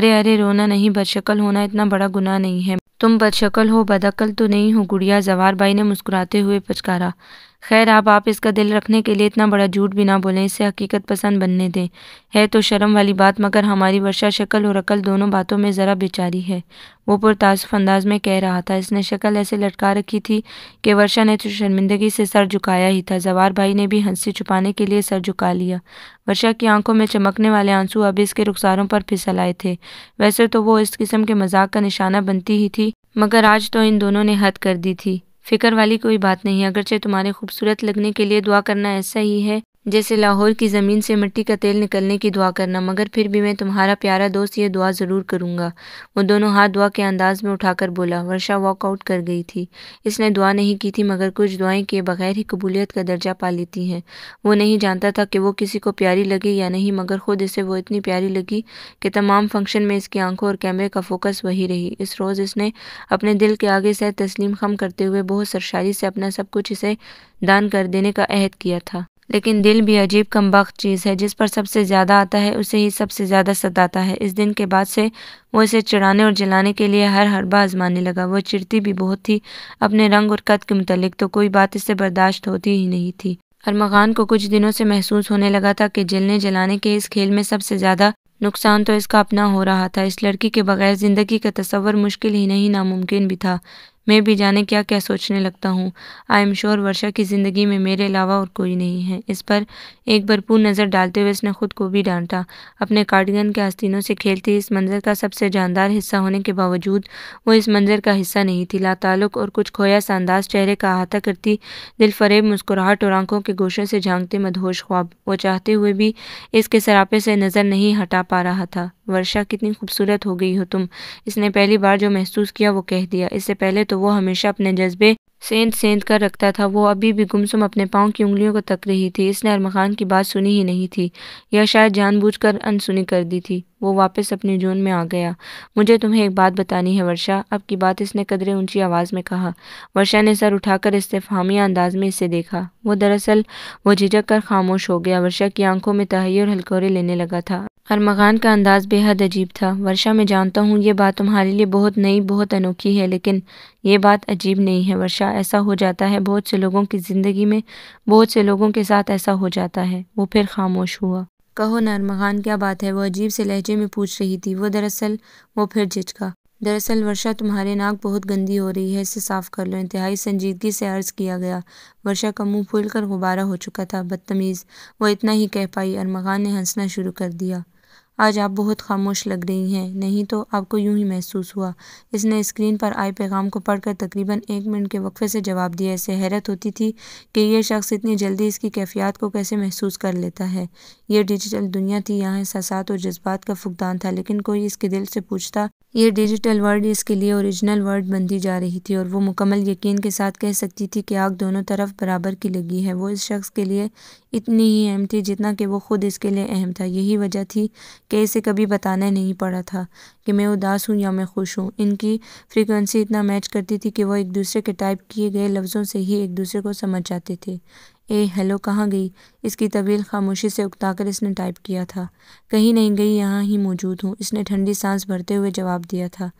अरे अरे रोना नहीं बदशक्ल होना इतना बड़ा गुनाह नहीं है तुम बदशक्ल हो बदअकल तो नहीं हो गुड़िया जवार बाई ने मुस्कुराते हुए पचकारा खैर आप आप इसका दिल रखने के लिए इतना बड़ा झूठ भी ना बोलें इसे हकीकत पसंद बनने दें है तो शर्म वाली बात मगर हमारी वर्षा शक्ल और अकल दोनों बातों में ज़रा बेचारी है वो पुरतासफ़ अंदाज में कह रहा था इसने शक्ल ऐसे लटका रखी थी कि वर्षा ने तो शर्मिंदगी से सर झुकाया ही था जवार भाई ने भी हंसी छुपाने के लिए सर झुका लिया वर्षा की आंखों में चमकने वाले आंसू अब इसके रुखसारों पर फिसल आए थे वैसे तो वो इस किस्म के मजाक का निशाना बनती ही थी मगर आज तो इन दोनों ने हद कर दी थी फिक्र वाली कोई बात नहीं अगरचे तुम्हारे खूबसूरत लगने के लिए दुआ करना ऐसा ही है जैसे लाहौर की ज़मीन से मिट्टी का तेल निकलने की दुआ करना मगर फिर भी मैं तुम्हारा प्यारा दोस्त यह दुआ ज़रूर करूँगा वो दोनों हाथ दुआ के अंदाज में उठाकर बोला वर्षा वॉकआउट कर गई थी इसने दुआ नहीं की थी मगर कुछ दुआएं किए बगैर ही कबूलियत का दर्जा पा लेती हैं वो नहीं जानता था कि वो किसी को प्यारी लगी या नहीं मगर ख़ुद इसे वो इतनी प्यारी लगी कि तमाम फंक्शन में इसकी आंखों और कैमरे का फोकस वही रही इस रोज़ इसने अपने दिल के आगे से तस्लीम खम करते हुए बहुत सरशारी से अपना सब कुछ इसे दान कर देने का अहद किया था लेकिन दिल भी अजीब कम वक्त चीज़ है जिस पर सबसे ज़्यादा आता है उसे ही सबसे ज़्यादा सताता है इस दिन के बाद से वो इसे चिड़ाने और जलाने के लिए हर हरबा आजमाने लगा वो चिड़ती भी बहुत थी अपने रंग और कद के मुतलिक तो कोई बात इससे बर्दाश्त होती ही नहीं थी अरमगान को कुछ दिनों से महसूस होने लगा था कि जलने जलाने के इस खेल में सबसे ज़्यादा नुकसान तो इसका अपना हो रहा था इस लड़की के बगैर ज़िंदगी का तस्वर मुश्किल ही नहीं नामुमकिन भी था मैं भी जाने क्या क्या सोचने लगता हूँ आई एम श्योर वर्षा की ज़िंदगी में मेरे अलावा और कोई नहीं है इस पर एक भरपूर नज़र डालते हुए उसने खुद को भी डांटा अपने कार्डिगन के आस्तीनों से खेलती इस मंज़र का सबसे जानदार हिस्सा होने के बावजूद वो इस मंज़र का हिस्सा नहीं थी लातालुक और कुछ खोया सा अंदाज चेहरे का अहाता करती दिल फरेब मुस्कुराहट और आंखों के गोशों से झांकते मदहोश ख्वाब वो चाहते हुए भी इसके सरापे से नज़र नहीं हटा पा रहा था वर्षा कितनी खूबसूरत हो गई हो तुम इसने पहली बार जो महसूस किया वो कह दिया इससे पहले तो वो हमेशा अपने जज्बे सेंध सेंध कर रखता था वो अभी भी गुमसुम अपने पाँव की उंगलियों को तक रही थी इसने अरमखान की बात सुनी ही नहीं थी या शायद जानबूझकर अनसुनी कर दी थी वो वापस अपनी जून में आ गया मुझे तुम्हें एक बात बतानी है वर्षा अब की बात इसने कदरे ऊंची आवाज़ में कहा वर्षा ने सर उठाकर इस्तेफामिया अंदाज में इसे देखा वो दरअसल वो झिझक कर खामोश हो गया वर्षा की आंखों में और हलकोरे लेने लगा था हर मकान का अंदाज बेहद अजीब था वर्षा मैं जानता हूँ ये बात तुम्हारे लिए बहुत नई बहुत अनोखी है लेकिन ये बात अजीब नहीं है वर्षा ऐसा हो जाता है बहुत से लोगों की ज़िंदगी में बहुत से लोगों के साथ ऐसा हो जाता है वो फिर खामोश हुआ कहो नरमा खान क्या बात है वो अजीब से लहजे में पूछ रही थी वो दरअसल वो फिर झिझका दरअसल वर्षा तुम्हारे नाक बहुत गंदी हो रही है इसे साफ कर लो इंतहाई संजीदगी से अर्ज किया गया वर्षा का मुंह फूल कर गुबारा हो चुका था बदतमीज़ वो इतना ही कह पाई अरमगान ने हंसना शुरू कर दिया आज आप बहुत खामोश लग रही हैं नहीं तो आपको यूं ही महसूस हुआ इसने स्क्रीन पर आए पैगाम को पढ़कर तकरीबन एक मिनट के वक्फे से जवाब दिया इसे हैरत होती थी कि यह शख्स इतनी जल्दी इसकी कैफियत को कैसे महसूस कर लेता है यह डिजिटल दुनिया थी यहाँ एहसास और जज्बात का फुकदान था लेकिन कोई इसके दिल से पूछता ये डिजिटल वर्ड इसके लिए ओरिजिनल वर्ड बनती जा रही थी और वो मुकम्मल यकीन के साथ कह सकती थी कि आग दोनों तरफ बराबर की लगी है वो इस शख्स के लिए इतनी ही अहम थी जितना कि वो ख़ुद इसके लिए अहम था यही वजह थी कि इसे कभी बताना नहीं पड़ा था कि मैं उदास हूँ या मैं खुश हूँ इनकी फ्रीक्वेंसी इतना मैच करती थी कि वो एक दूसरे के टाइप किए गए लफ्ज़ों से ही एक दूसरे को समझ जाते थे ए हेलो कहाँ गई इसकी तवील खामोशी से कर इसने टाइप किया था कहीं नहीं गई यहाँ ही मौजूद हूँ इसने ठंडी सांस भरते हुए जवाब दिया था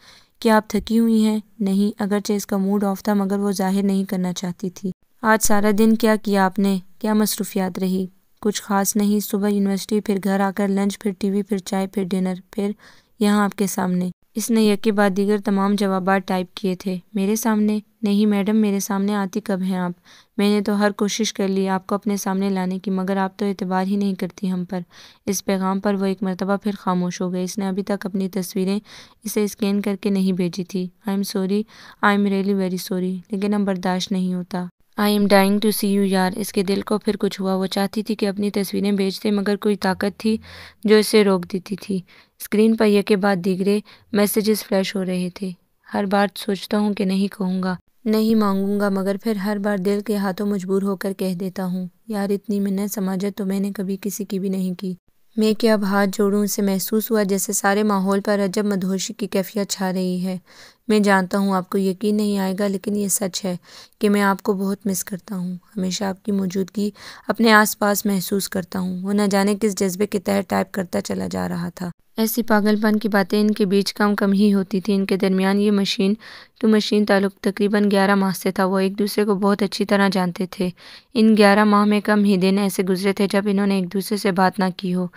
क्या आप थकी हुई हैं नहीं अगरचे इसका मूड ऑफ था मगर वो जाहिर नहीं करना चाहती थी आज सारा दिन क्या किया आपने क्या मसरूफियात रही कुछ खास नहीं सुबह यूनिवर्सिटी फिर घर आकर लंच फिर टीवी फिर चाय फिर डिनर फिर यहाँ आपके सामने इसने यक के बाद दीगर तमाम जवाब टाइप किए थे मेरे सामने नहीं मैडम मेरे सामने आती कब हैं आप मैंने तो हर कोशिश कर ली आपको अपने सामने लाने की मगर आप तो एतबार ही नहीं करती हम पर इस पैगाम पर वो एक मरतबा फिर खामोश हो गए इसने अभी तक अपनी तस्वीरें इसे स्कैन करके नहीं भेजी थी I am sorry I am really very sorry लेकिन अब बर्दाश्त नहीं होता I am dying to see you यार इसके दिल को फिर कुछ हुआ वो चाहती थी कि अपनी तस्वीरें भेजते मगर कोई ताकत थी जो इसे रोक देती थी स्क्रीन पर यह के बाद दिगरे मैसेजेस फ्लैश हो रहे थे हर बार सोचता हूँ कि नहीं कहूँगा नहीं मांगूंगा मगर फिर हर बार दिल के हाथों मजबूर होकर कह देता हूँ यार इतनी मिन्नत समाजत तो मैंने कभी किसी की भी नहीं की मैं क्या अब हाथ जोड़ूं उसे महसूस हुआ जैसे सारे माहौल पर अजब मधोशी की कैफियत छा रही है मैं जानता हूँ आपको यकीन नहीं आएगा लेकिन ये सच है कि मैं आपको बहुत मिस करता हूँ हमेशा आपकी मौजूदगी अपने आसपास महसूस करता हूँ वो न जाने किस जज्बे के तहत टाइप करता चला जा रहा था ऐसी पागलपन की बातें इनके बीच कम कम ही होती थी इनके दरमियान ये मशीन टू मशीन ताल्लुक तकरीबन ग्यारह माह से था वो एक दूसरे को बहुत अच्छी तरह जानते थे इन ग्यारह माह में कम ही दिन ऐसे गुजरे थे जब इन्होंने एक दूसरे से बात ना की हो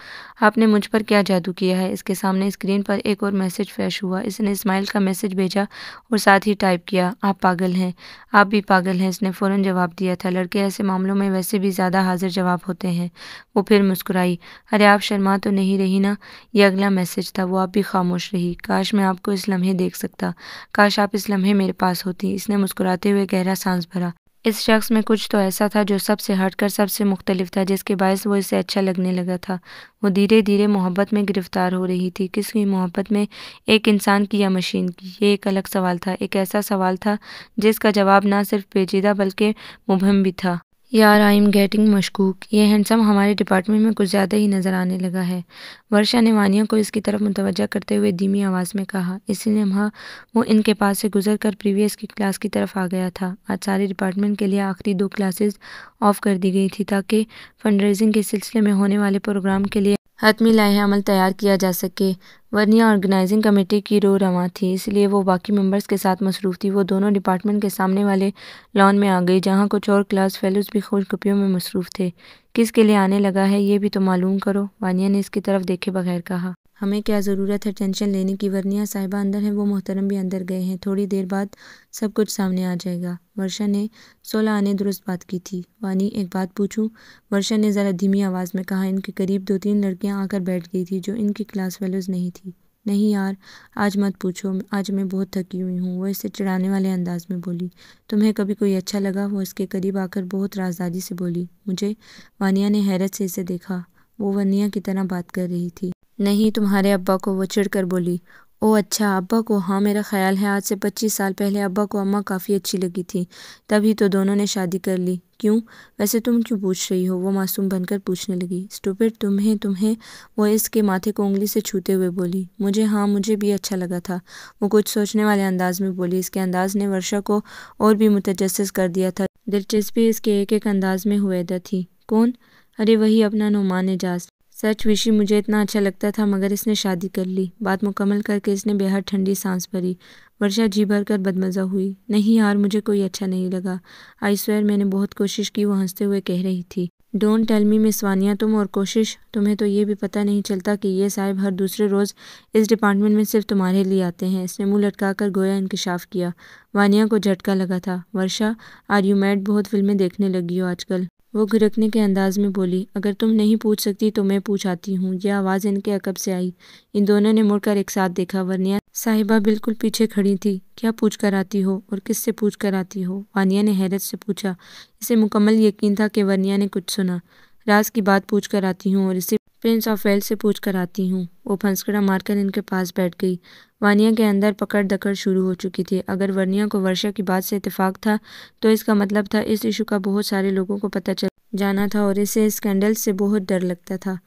आपने मुझ पर क्या जादू किया है इसके सामने स्क्रीन पर एक और मैसेज फ्लैश हुआ इसने इस्माइल का मैसेज भेजा पूछा और साथ ही टाइप किया आप पागल हैं आप भी पागल हैं इसने फ़ौरन जवाब दिया था लड़के ऐसे मामलों में वैसे भी ज़्यादा हाजिर जवाब होते हैं वो फिर मुस्कुराई अरे आप शर्मा तो नहीं रही ना यह अगला मैसेज था वो आप भी खामोश रही काश मैं आपको इस लम्हे देख सकता काश आप इस लम्हे मेरे पास होती इसने मुस्कुराते हुए गहरा सांस भरा इस शख्स में कुछ तो ऐसा था जो सबसे हटकर सबसे मुख्तलिफ था जिसके बायस वो इसे अच्छा लगने लगा था वो धीरे धीरे मोहब्बत में गिरफ्तार हो रही थी किसकी मोहब्बत में एक इंसान की या मशीन की ये एक अलग सवाल था एक ऐसा सवाल था जिसका जवाब ना सिर्फ पेचीदा बल्कि मुबहम भी था यार आई एम गेटिंग मशकूक ये हैंडसम हमारे डिपार्टमेंट में कुछ ज़्यादा ही नज़र आने लगा है वर्षा ने वानिया को इसकी तरफ मुतवजा करते हुए धीमी आवाज़ में कहा इसी लम्हा वो इनके पास से गुजर कर प्रीवियस की क्लास की तरफ आ गया था आज सारे डिपार्टमेंट के लिए आखिरी दो क्लासेस ऑफ कर दी गई थी ताकि फंड रेजिंग के सिलसिले में होने वाले प्रोग्राम के लिए हतमी लाहे लाए अमल तैयार किया जा सके वरना ऑर्गेनाइजिंग कमेटी की रो रवा थी इसलिए वो बाकी मेंबर्स के साथ मसरूफ़ थी वो दोनों डिपार्टमेंट के सामने वाले लॉन में आ गई जहाँ कुछ और क्लास फेलोज भी खुशगपियों में मसरूफ़ थे किसके लिए आने लगा है ये भी तो मालूम करो वानिया ने इसकी तरफ देखे बगैर कहा हमें क्या ज़रूरत है टेंशन लेने की वर्निया साहिबा अंदर हैं वो मोहतरम भी अंदर गए हैं थोड़ी देर बाद सब कुछ सामने आ जाएगा वर्षा ने सोलह आने दुरुस्त बात की थी वानी एक बात पूछूं वर्षा ने ज़रा धीमी आवाज़ में कहा इनके करीब दो तीन लड़कियां आकर बैठ गई थी जो इनकी क्लास फेलोज़ नहीं थी नहीं यार आज मत पूछो आज मैं बहुत थकी हुई हूँ वो इसे चिढ़ाने वाले अंदाज में बोली तुम्हें कभी कोई अच्छा लगा वो इसके करीब आकर बहुत राजदारी से बोली मुझे वानिया ने हैरत से इसे देखा वो वनिया की तरह बात कर रही थी नहीं तुम्हारे अब्बा को वो चिढ़कर बोली ओ अच्छा अब्बा को हाँ मेरा ख्याल है आज से पच्चीस साल पहले अब्बा को अम्मा काफ़ी अच्छी लगी थी तभी तो दोनों ने शादी कर ली क्यों वैसे तुम क्यों पूछ रही हो वो मासूम बनकर पूछने लगी स्टूपिड तुम्हें तुम्हें वो इसके माथे को उंगली से छूते हुए बोली मुझे हाँ मुझे भी अच्छा लगा था वो कुछ सोचने वाले अंदाज में बोली इसके अंदाज ने वर्षा को और भी मुतजस कर दिया था दिलचस्पी इसके एक एक अंदाज में हुए थी कौन अरे वही अपना नुमान एजाज सच विषि मुझे इतना अच्छा लगता था मगर इसने शादी कर ली बात मुकम्मल करके इसने बेहद ठंडी सांस भरी वर्षा जी भर कर बदमज़ा हुई नहीं यार मुझे कोई अच्छा नहीं लगा आई स्वेयर मैंने बहुत कोशिश की वो हंसते हुए कह रही थी don't tell me miss Vania तुम और कोशिश तुम्हें तो ये भी पता नहीं चलता कि ये साहब हर दूसरे रोज़ इस डिपार्टमेंट में सिर्फ तुम्हारे लिए आते हैं इसने मुंह लटका कर गोया इंकशाफ किया वानिया को झटका लगा था वर्षा आर यू मैट बहुत फिल्में देखने लगी हो आजकल वो घुरकने के अंदाज में बोली अगर तुम नहीं पूछ सकती तो मैं पूछ आती हूँ यह आवाज़ इनके अकब से आई इन दोनों ने मुड़कर एक साथ देखा वर्निया साहिबा बिल्कुल पीछे खड़ी थी क्या पूछ कर आती हो और किससे पूछ कर आती हो वानिया ने हैरत से पूछा इसे मुकम्मल यकीन था कि वर्निया ने कुछ सुना राज की बात पूछ कर आती हूँ और इसे प्रिंस ऑफ वेल्स से पूछ कर आती हूँ वो फंसकड़ा मारकर इनके पास बैठ गई वानिया के अंदर पकड़ दकड़ शुरू हो चुकी थी अगर वर्निया को वर्षा की बात से इतफाक था तो इसका मतलब था इस इशू का बहुत सारे लोगों को पता चल जाना था और इसे स्कैंडल से बहुत डर लगता था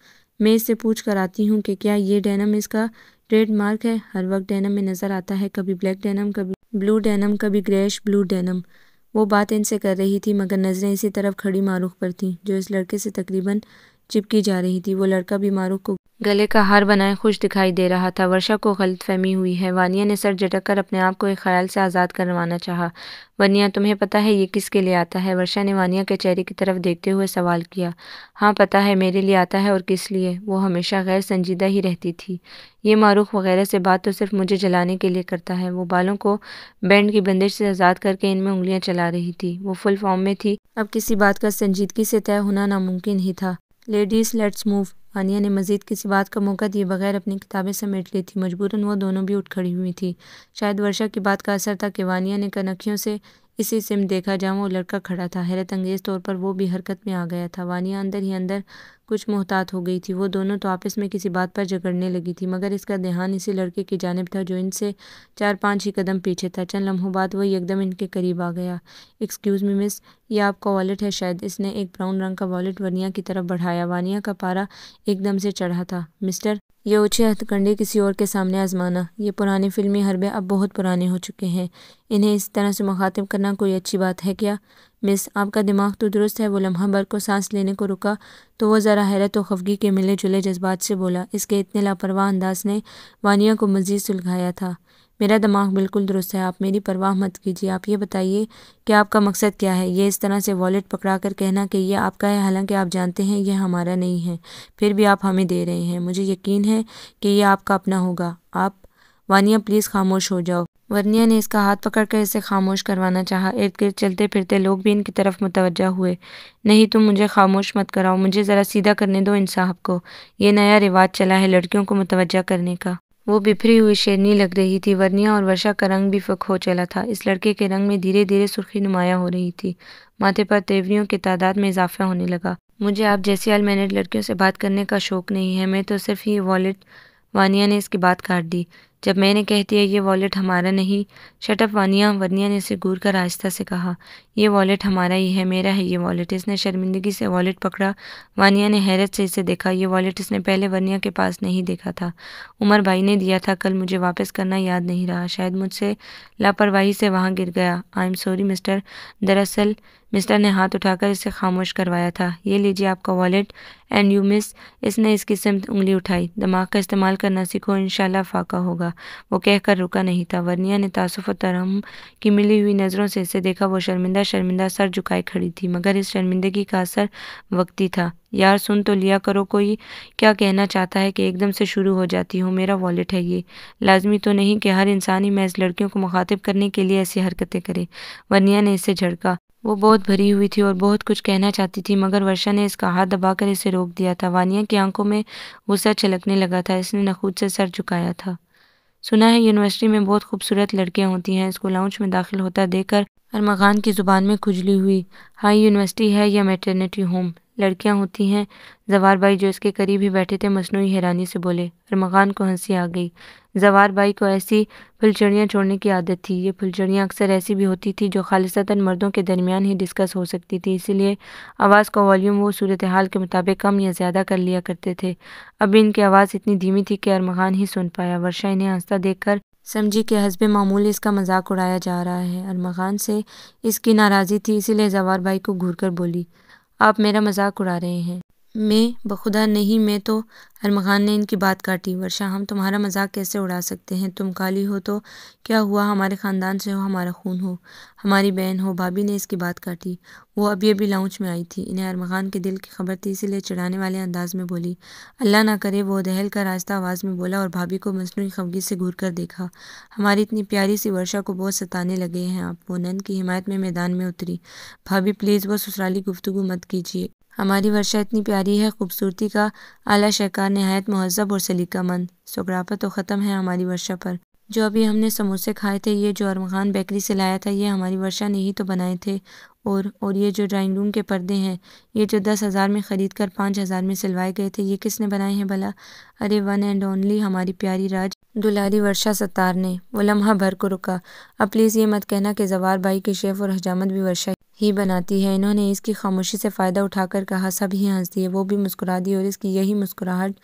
मैं इससे पूछ कर आती हूँ कि क्या ये डैनम इसका ट्रेड मार्क है हर वक्त डैनम में नज़र आता है कभी ब्लैक डैनम कभी ब्लू डैनम कभी ग्रेश ब्लू डैनम वो बात इनसे कर रही थी मगर नज़रें इसी तरफ खड़ी मारूख पर थीं जो इस लड़के से तकरीबन चिपकी जा रही थी वो लड़का बीमारों को गले का हार बनाए खुश दिखाई दे रहा था वर्षा को गलत फहमी हुई है वानिया ने सर झटक कर अपने आप को एक ख्याल से आज़ाद करवाना चाहा वनिया तुम्हें पता है ये किसके लिए आता है वर्षा ने वानिया के चेहरे की तरफ देखते हुए सवाल किया हाँ पता है मेरे लिए आता है और किस लिए वो हमेशा गैर संजीदा ही रहती थी ये मारूख वगैरह से बात तो सिर्फ मुझे जलाने के लिए करता है वो बालों को बैंड की बंदिश से आज़ाद करके इनमें उंगलियाँ चला रही थी वो फुल फॉर्म में थी अब किसी बात का संजीदगी से तय होना नामुमकिन ही था लेडीज़ लेट्स मूव आनिया ने मज़ीद किसी बात का मौका दिए बगैर अपनी किताबें समेट ली थी मजबूरन वो दोनों भी उठ खड़ी हुई थी शायद वर्षा की बात का असर था कि वानिया ने कनखियों से इसी सिम देखा जहाँ वो लड़का खड़ा था हैरत अंगेज़ तौर पर वो भी हरकत में आ गया था वानिया अंदर ही अंदर कुछ मोहतात हो गई थी वो दोनों तो आपस में किसी बात पर झगड़ने लगी थी मगर इसका ध्यान इसी लड़के की जानब था जो इनसे चार पाँच ही कदम पीछे था चंद लम्हों बाद वो एकदम इनके करीब आ गया एक्सक्यूज़ मी मिस ये आपका वॉलेट है शायद इसने एक ब्राउन रंग का वॉलेट वनिया की तरफ बढ़ाया वानिया का पारा एकदम से चढ़ा था मिस्टर ये ऊँचे हथकंडे किसी और के सामने आजमाना ये पुराने फिल्मी हरबे अब बहुत पुराने हो चुके हैं इन्हें इस तरह से मुखातिब करना कोई अच्छी बात है क्या मिस आपका दिमाग तो दुरुस्त है वो लम्हा भर को सांस लेने को रुका तो वो ज़रा हैरत व खफगी के मिले जुले जज्बात से बोला इसके इतने लापरवाह अंदाज ने वानिया को मज़ीद सुलझाया था मेरा दिमाग बिल्कुल दुरुस्त है आप मेरी परवाह मत कीजिए आप ये बताइए कि आपका मकसद क्या है ये इस तरह से वॉलेट पकड़ा कर कहना कि यह आपका है हालांकि आप जानते हैं यह हमारा नहीं है फिर भी आप हमें दे रहे हैं मुझे यकीन है कि यह आपका अपना होगा आप वानिया प्लीज़ खामोश हो जाओ वर्निया ने इसका हाथ पकड़कर इसे खामोश करवाना चाहा इर्द गिर्द चलते फिरते लोग भी इनकी तरफ मुतवजा हुए नहीं तुम मुझे खामोश मत कराओ मुझे ज़रा सीधा करने दो इन साहब को ये नया रिवाज चला है लड़कियों को मुतवजा करने का वो बिफरी हुई शेरनी लग रही थी वर्निया और वर्षा का रंग भी फक हो चला था इस लड़के के रंग में धीरे धीरे सुर्खी नुमाया हो रही थी माथे पर तेवरियों की तादाद में इजाफा होने लगा मुझे आप जैसी अलमैनेड लड़कियों से बात करने का शौक नहीं है मैं तो सिर्फ ही वॉलेट वानिया ने इसकी बात काट दी जब मैंने कह दिया ये वॉलेट हमारा नहीं शटअप वानिया वनिया ने इसे घूर कर आस्था से कहा यह वॉलेट हमारा ही है मेरा है ये वॉलेट इसने शर्मिंदगी से वॉलेट पकड़ा वानिया ने हैरत से इसे देखा ये वॉलेट इसने पहले वनिया के पास नहीं देखा था उमर भाई ने दिया था कल मुझे वापस करना याद नहीं रहा शायद मुझसे लापरवाही से वहाँ गिर गया आई एम सॉरी मिस्टर दरअसल मिस्टर ने हाथ उठाकर इसे खामोश करवाया था ये लीजिए आपका वॉलेट एंड यू मिस इसने इसकी सिमत उंगली उठाई दिमाग का इस्तेमाल करना सीखो इन फाका होगा वो कहकर रुका नहीं था वर्निया ने तासुफ और की मिली हुई नज़रों से इसे देखा वो शर्मिंदा शर्मिंदा सर झुकाए खड़ी थी मगर इस शर्मिंदगी का असर वक्ती था यार सुन तो लिया करो कोई क्या कहना चाहता है कि एकदम से शुरू हो जाती हूँ मेरा वॉलेट है ये लाजमी तो नहीं कि हर इंसान ही मैं इस लड़कियों को मुखातिब करने के लिए ऐसी हरकतें करे वर्निया ने इसे झड़का वो बहुत भरी हुई थी और बहुत कुछ कहना चाहती थी मगर वर्षा ने इसका हाथ दबाकर इसे रोक दिया था वानिया की आंखों में गुस्सा छलकने लगा था इसने नखूद से सर झुकाया था सुना है यूनिवर्सिटी में बहुत खूबसूरत लड़कियां होती हैं इसको लाउंज में दाखिल होता देखकर अरमागान की ज़ुबान में खुजली हुई हाई यूनिवर्सिटी है या मेटर्निटी होम लड़कियां होती हैं जवार भाई जो इसके करीब ही बैठे थे मसनू हैरानी से बोले और मकान को हंसी आ गई जवार भाई को ऐसी फुलचड़ियाँ छोड़ने की आदत थी ये फुलचड़ियाँ अक्सर ऐसी भी होती थी जो खालिस्तान मर्दों के दरमियान ही डिस्कस हो सकती थी इसीलिए आवाज़ का वॉल्यूम वो सूरत हाल के मुताबिक कम या ज़्यादा कर लिया करते थे अब इनकी आवाज़ इतनी धीमी थी कि अरमखान ही सुन पाया वर्षा इन्हें हंसता कर समझी कि हसब मामूल इसका मजाक उड़ाया जा रहा है अरमा मकान से इसकी नाराज़ी थी इसीलिए जवार भाई को घूर कर बोली आप मेरा मज़ाक उड़ा रहे हैं मैं बखुदा नहीं मैं तो अरमखान ने इनकी बात काटी वर्षा हम तुम्हारा मजाक कैसे उड़ा सकते हैं तुम काली हो तो क्या हुआ हमारे ख़ानदान से हो हमारा खून हो हमारी बहन हो भाभी ने इसकी बात काटी वो अभी अभी लाउंज में आई थी इन्हें अरमखान के दिल की खबर थी इसीलिए चढ़ाने वाले अंदाज में बोली अल्लाह ना करे वो दहल का रास्ता आवाज़ में बोला और भाभी को मसनू खफगी से घूर कर देखा हमारी इतनी प्यारी सी वर्षा को बहुत सताने लगे हैं आप वो नंद की हिमायत में मैदान में उतरी भाभी प्लीज़ वो ससुराली गुफ्तु मत कीजिए हमारी वर्षा इतनी प्यारी है खूबसूरती का आला शहकार नहायत महजब और मंद सोगरापा तो ख़त्म है हमारी वर्षा पर जो अभी हमने समोसे खाए थे ये जो अरमखान बेकरी से लाया था ये हमारी वर्षा ने ही तो बनाए थे और और ये जो ड्राइंग रूम के पर्दे हैं ये जो दस हज़ार में ख़रीद कर पाँच हज़ार में सिलवाए गए थे ये किसने बनाए हैं भला अरे वन एंड ओनली हमारी प्यारी राज दुलारी वर्षा सतार ने वो लम्हा भर को रुका अब प्लीज़ ये मत कहना कि जवार भाई के शेफ़ और हजामत भी वर्षा ही बनाती है इन्होंने इसकी खामोशी से फ़ायदा उठाकर कहा सब ही हंस दिए वो भी मुस्कुरा दी और इसकी यही मुस्कुराहट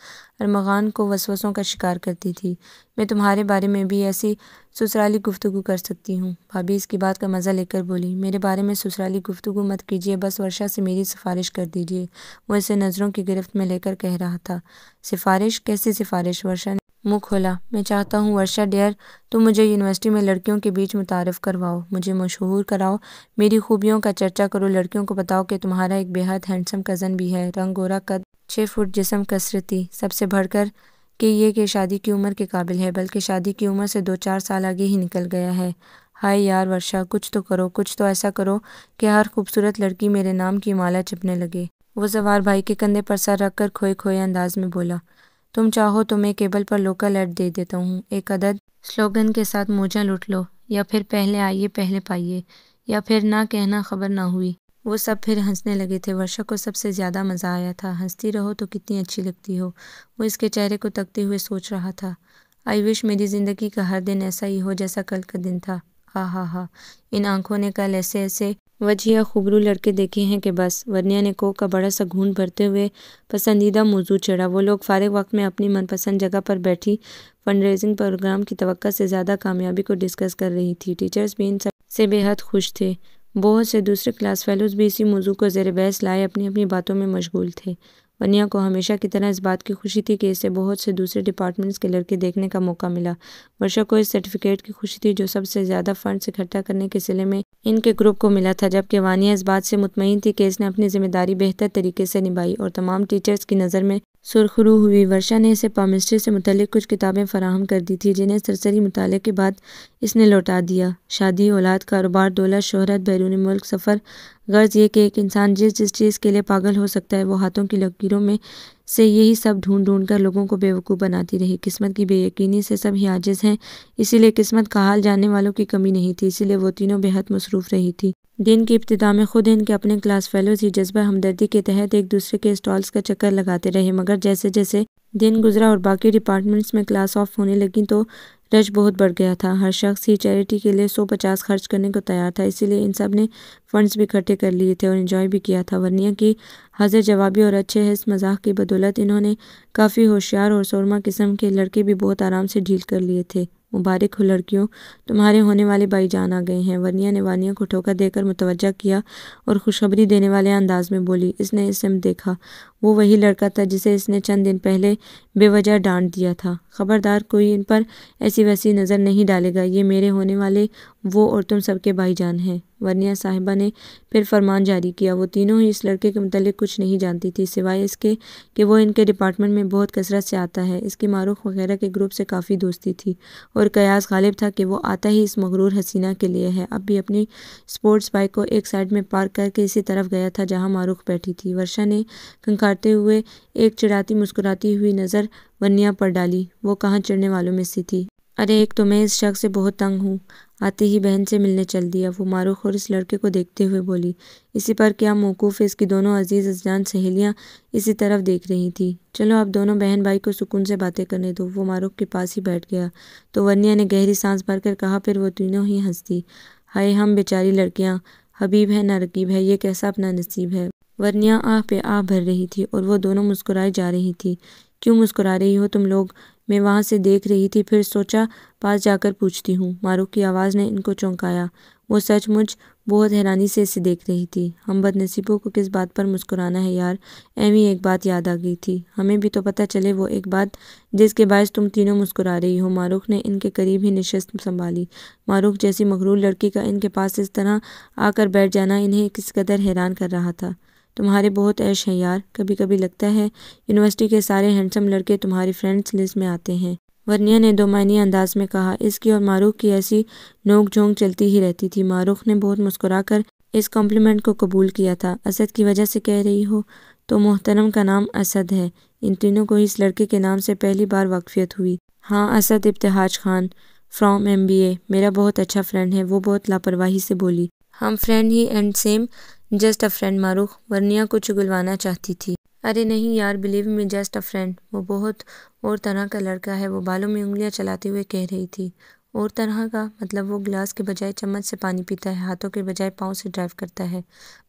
अरमगान को वसवसों का शिकार करती थी मैं तुम्हारे बारे में भी ऐसी ससुराली गुफ्तु कर सकती हूँ भाभी इसकी बात का मज़ा लेकर बोली मेरे बारे में ससुराली गुफ्तु मत कीजिए बस वर्षा से मेरी सिफारिश कर दीजिए वो इसे नज़रों की गिरफ्त में लेकर कह रहा था सिफारिश कैसी सिफारिश वर्षा मुँह खोला मैं चाहता हूँ वर्षा डेयर तुम मुझे यूनिवर्सिटी में लड़कियों के बीच मुतारफ़ करवाओ मुझे मशहूर कराओ मेरी खूबियों का चर्चा करो लड़कियों को बताओ कि तुम्हारा एक बेहद हैंडसम कज़न भी है रंग गोरा कद छः फुट जिसम कसरती सबसे बढ़कर कि ये कि शादी की उम्र के काबिल है बल्कि शादी की उम्र से दो चार साल आगे ही निकल गया है हाय यार वर्षा कुछ तो करो कुछ तो ऐसा करो कि हर खूबसूरत लड़की मेरे नाम की माला चिपने लगे वो जवार भाई के कंधे पर सर रख कर खोए खोए अंदाज में बोला तुम चाहो तो मैं केबल पर लोकल एड दे देता हूँ एक अदद स्लोगन के साथ मोजा लुट लो या फिर पहले आइए पहले पाइए या फिर ना कहना खबर ना हुई वो सब फिर हंसने लगे थे वर्षा को सबसे ज़्यादा मज़ा आया था हंसती रहो तो कितनी अच्छी लगती हो वो इसके चेहरे को तकते हुए सोच रहा था आई विश मेरी ज़िंदगी का हर दिन ऐसा ही हो जैसा कल का दिन था हा हा हा इन आंखों ने कल ऐसे ऐसे वजह खुबरू लड़के देखे हैं कि बस वर्निया ने कोक का बड़ा सा घून भरते हुए पसंदीदा मौजू चढ़ा वो लोग फारग वक्त में अपनी मनपसंद जगह पर बैठी फंड रेजिंग प्रोग्राम की तो से ज़्यादा कामयाबी को डिस्कस कर रही थी टीचर्स भी इन सब से बेहद खुश थे बहुत से दूसरे क्लास फेलोज़ भी इसी मौजू को जेर बहस लाए अपनी अपनी बातों में मशगूल थे वनिया को हमेशा की तरह इस बात की खुशी थी कि इसे बहुत से दूसरे डिपार्टमेंट्स के लड़के देखने का मौका मिला वर्षा को इस सर्टिफिकेट की खुशी थी जो सबसे ज़्यादा फंड इकट्ठा करने के सिले में इनके ग्रुप को मिला था जबकि वानिया इस बात से मुतमिन थी कि इसने अपनी जिम्मेदारी बेहतर तरीके से निभाई और तमाम टीचर्स की नज़र में सुरखरू हुई वर्षा ने इसे पामिस्ट्री से मुतल कुछ किताबें फ़राहम कर दी थी जिन्हें सरसरी मुताले के बाद इसने लौटा दिया शादी औलाद कारोबार दौलत शोहरत बैरून मुल्क सफ़र गर्ज ये कि एक इंसान जिस जिस चीज़ के लिए पागल हो सकता है वो हाथों की लकीरों में से यही सब ढूंढ ढूंढ कर लोगों को बेवकूफ़ बनाती रही किस्मत की बेयकीनी से सब हिजिज़ हैं इसीलिए किस्मत का हाल जानने वालों की कमी नहीं थी इसीलिए वो तीनों बेहद मसरूफ़ रही थी दिन की इब्तदा में ख़ुद इनके अपने क्लास फेलोज़ ही जज्बा हमदर्दी के तहत एक दूसरे के स्टॉल्स का चक्कर लगाते रहे मगर जैसे जैसे दिन गुजरा और बाकी डिपार्टमेंट्स में क्लास ऑफ होने लगी तो रश बहुत बढ़ गया था हर शख्स ही चैरिटी के लिए सौ पचास खर्च करने को तैयार था इसीलिए इन सब ने फंड्स भी इकट्ठे कर लिए थे और इन्जॉय भी किया था वर्निया की हाजिर जवाबी और अच्छे हिस्स मजाक की बदौलत इन्होंने काफ़ी होशियार और शोरमा किस्म के लड़के भी बहुत आराम से ढील कर लिए थे मुबारक हो लड़कियों तुम्हारे होने वाले भाई जान आ गए हैं वनिया ने वानिया को ठोका देकर मुतवजा किया और खुशखबरी देने वाले अंदाज में बोली इसने इस देखा वो वही लड़का था जिसे इसने चंद दिन पहले बेवजह डांट दिया था खबरदार कोई इन पर ऐसी वैसी नज़र नहीं डालेगा ये मेरे होने वाले वो और तुम सबके भाईजान हैं वरनिया साहिबा ने फिर फरमान जारी किया वो तीनों ही इस लड़के के मतलब कुछ नहीं जानती थी सिवाय इसके कि वो इनके डिपार्टमेंट में बहुत कसरत से आता है इसकी मारूफ वगैरह के ग्रुप से काफ़ी दोस्ती थी और कयास गालिब था कि वो आता ही इस मगरूर हसीना के लिए है अब भी अपनी स्पोर्ट्स बाइक को एक साइड में पार्क करके इसी तरफ गया था जहाँ मारूख बैठी थी वर्षा ने कंका पुकारते हुए एक चिड़ाती मुस्कुराती हुई नज़र वनिया पर डाली वो कहाँ चिढ़ने वालों में सी थी अरे एक तो मैं इस शख्स से बहुत तंग हूँ आते ही बहन से मिलने चल दिया वो मारूख और इस लड़के को देखते हुए बोली इसी पर क्या मौकूफ़ इसकी दोनों अजीज़ अजान सहेलियाँ इसी तरफ देख रही थी चलो आप दोनों बहन भाई को सुकून से बातें करने दो वो मारूख के पास ही बैठ गया तो वनिया ने गहरी सांस भरकर कहा फिर वो तीनों ही हंसती हाय हम बेचारी लड़कियाँ हबीब है ना रकीब है ये कैसा अपना नसीब है वरनिया आह पे आह भर रही थी और वो दोनों मुस्कुराई जा रही थी क्यों मुस्कुरा रही हो तुम लोग मैं वहाँ से देख रही थी फिर सोचा पास जाकर पूछती हूँ मारूख की आवाज़ ने इनको चौंकाया वो सचमुच बहुत हैरानी से इसे देख रही थी हम बदनसीबों को किस बात पर मुस्कुराना है यार एवी एक बात याद आ गई थी हमें भी तो पता चले वो एक बात जिसके बायस तुम तीनों मुस्कुरा रही हो मारूख ने इनके करीब ही नशस्त संभाली मारूख जैसी मकरूल लड़की का इनके पास इस तरह आकर बैठ जाना इन्हें किस कदर हैरान कर रहा था तुम्हारे बहुत ऐश हैं यार कभी कभी लगता है यूनिवर्सिटी के सारे हैंडसम लड़के तुम्हारी फ्रेंड्स लिस्ट में आते हैं वर्निया ने दोमायनी अंदाज में कहा इसकी और मारूख की ऐसी नोकझोंक चलती ही रहती थी मारूख ने बहुत मुस्कुराकर इस कॉम्प्लीमेंट को कबूल किया था असद की वजह से कह रही हो तो मोहतरम का नाम असद है इन तीनों को इस लड़के के नाम से पहली बार वाकफियत हुई हाँ Asad Ibtehaj Khan from M B A मेरा बहुत अच्छा फ्रेंड है वो बहुत लापरवाही से बोली हम फ्रेंड ही and same just a friend Mahrukh Vania को चुगलवाना चाहती थी अरे नहीं यार believe me just a friend वो बहुत और तना कलर का है वो बालों में उंगलियां चलाते हुए कह रही थी और तरह का मतलब वो गिलास के बजाय चम्मच से पानी पीता है हाथों के बजाय पाँव से ड्राइव करता है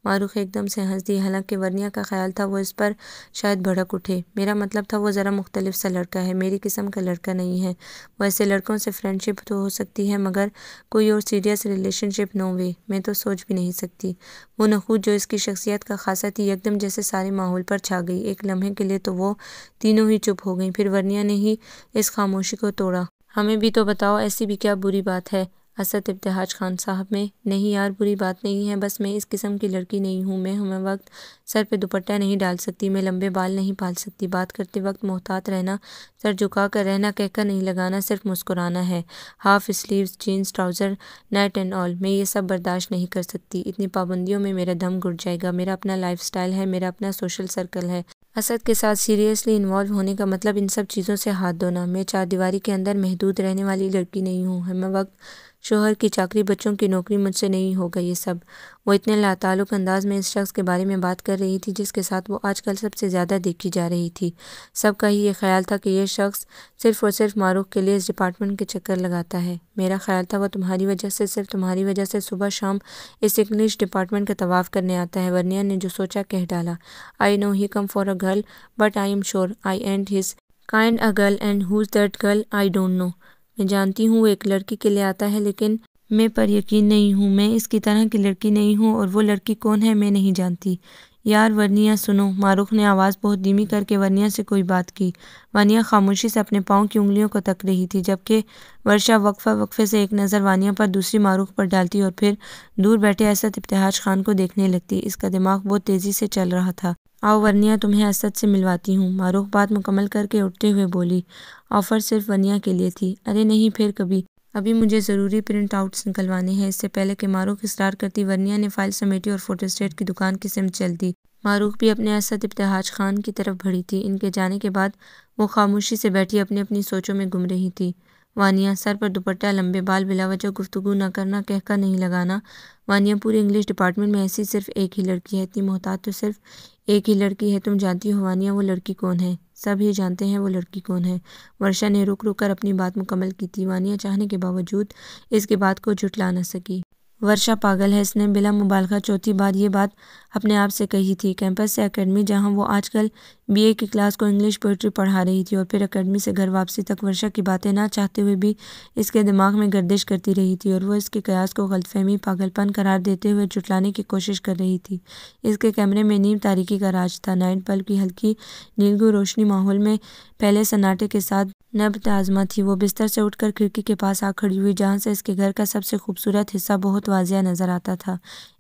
मारूख एकदम से हंस दी हालांकि वर्निया का ख्याल था वो इस पर शायद भड़क उठे मेरा मतलब था वो ज़रा मुख्तलिफ सा लड़का है मेरी किस्म का लड़का नहीं है वो ऐसे लड़कों से फ्रेंडशिप तो हो सकती है मगर कोई और सीरियस रिलेशनशिप नो वे मैं तो सोच भी नहीं सकती वो नखूद जो इसकी शख्सियत का खासा थी एकदम जैसे सारे माहौल पर छा गई एक लम्हे के लिए तो वो तीनों ही चुप हो गई फिर वर्निया ने ही इस खामोशी को तोड़ा हमें भी तो बताओ ऐसी भी क्या बुरी बात है असद इब्तहाज खान साहब में नहीं यार बुरी बात नहीं है बस मैं इस किस्म की लड़की नहीं हूँ मैं हमें वक्त सर पे दुपट्टा नहीं डाल सकती मैं लंबे बाल नहीं पाल सकती बात करते वक्त मोहतात रहना सर झुका कर रहना कहकर नहीं लगाना सिर्फ मुस्कुराना है half sleeves jeans trouser net and all मैं ये सब बर्दाश्त नहीं कर सकती इतनी पाबंदियों में मेरा दम घुट जाएगा मेरा अपना लाइफ है मेरा अपना सोशल सर्कल है असद के साथ सीरियसली इन्वॉल्व होने का मतलब इन सब चीज़ों से हाथ धोना मैं चारदीवारी के अंदर महदूद रहने वाली लड़की नहीं हूँ हमें वक्त शोहर की चाकरी बच्चों की नौकरी मुझसे नहीं होगा ये सब वो इतने लातालुक अंदाज में इस शख्स के बारे में बात कर रही थी जिसके साथ वो आजकल सबसे ज़्यादा देखी जा रही थी सबका ही ये ख्याल था कि यह शख्स सिर्फ़ और सिर्फ मारूख के लिए इस डिपार्टमेंट के चक्कर लगाता है मेरा ख्याल था वह तुम्हारी वजह से सिर्फ तुम्हारी वजह से सुबह शाम इस इंग्लिश डिपार्टमेंट का तवाफ़ करने आता है वर्निया ने जो सोचा कह डाला I know he come for a girl but I am sure I and his kind a girl and who's that girl I don't know मैं जानती हूँ वो एक लड़की के लिए आता है लेकिन मैं पर यकीन नहीं हूँ मैं इसकी तरह की लड़की नहीं हूँ और वो लड़की कौन है मैं नहीं जानती यार वर्निया सुनो मारूख ने आवाज़ बहुत धीमी करके वर्निया से कोई बात की वानिया खामोशी से अपने पाँव की उंगलियों को तक रही थी जबकि वर्षा वक्फा वक्फे से एक नज़र वानिया पर दूसरी मारूख पर डालती और फिर दूर बैठे ऐसा इब्तहाज खान को देखने लगती इसका दिमाग बहुत तेज़ी से चल रहा था आओ वर्निया तुम्हें असद से मिलवाती हूँ मारूख बात मुकम्मल करके उठते हुए बोली ऑफ़र सिर्फ वर्निया के लिए थी अरे नहीं फिर कभी अभी मुझे ज़रूरी प्रिंट आउट्स निकलवाने हैं इससे पहले कि मारूख इसरार करती वर्निया ने फाइल समेटी और फोटोस्टेट की दुकान की सिम चल दी मारूख भी अपने असद इब्तहाज खान की तरफ भरी थी इनके जाने के बाद वो खामोशी से बैठी अपनी अपनी सोचों में गुम रही थी वानिया सर पर दुपट्टा लंबे बाल बिलावजह गुफ्तु न करना कहकर नहीं लगाना वानिया पूरे इंग्लिश डिपार्टमेंट में ऐसी सिर्फ एक ही लड़की है इतनी मोहतात तो सिर्फ एक ही लड़की है तुम जानती हो वानिया वो लड़की कौन है सब ही जानते हैं वो लड़की कौन है वर्षा ने रुक रुक कर अपनी बात मुकम्मल की थी वानिया चाहने के बावजूद इसके बात को जुटला न सकी वर्षा पागल है इसने बिला मुबालका चौथी बार ये बात अपने आप से कही थी कैंपस से एकेडमी जहां वो आजकल बीए की क्लास को इंग्लिश पोइट्री पढ़ा रही थी और फिर अकेडमी से घर वापसी तक वर्षा की बातें ना चाहते हुए भी इसके दिमाग में गर्दिश करती रही थी और वो इसके कयास को गलतफहमी पागलपन करार देते हुए जुटलाने की कोशिश कर रही थी इसके कैमरे में नीम तारीखी का राज था नाइट बल्ब की हल्की नीलगू रोशनी माहौल में पहले सन्नाटे के साथ नब ताजमा थी वो बिस्तर से उठकर खिड़की के पास आ खड़ी हुई जहाँ से इसके घर का सबसे खूबसूरत हिस्सा बहुत वाजिया नज़र आता था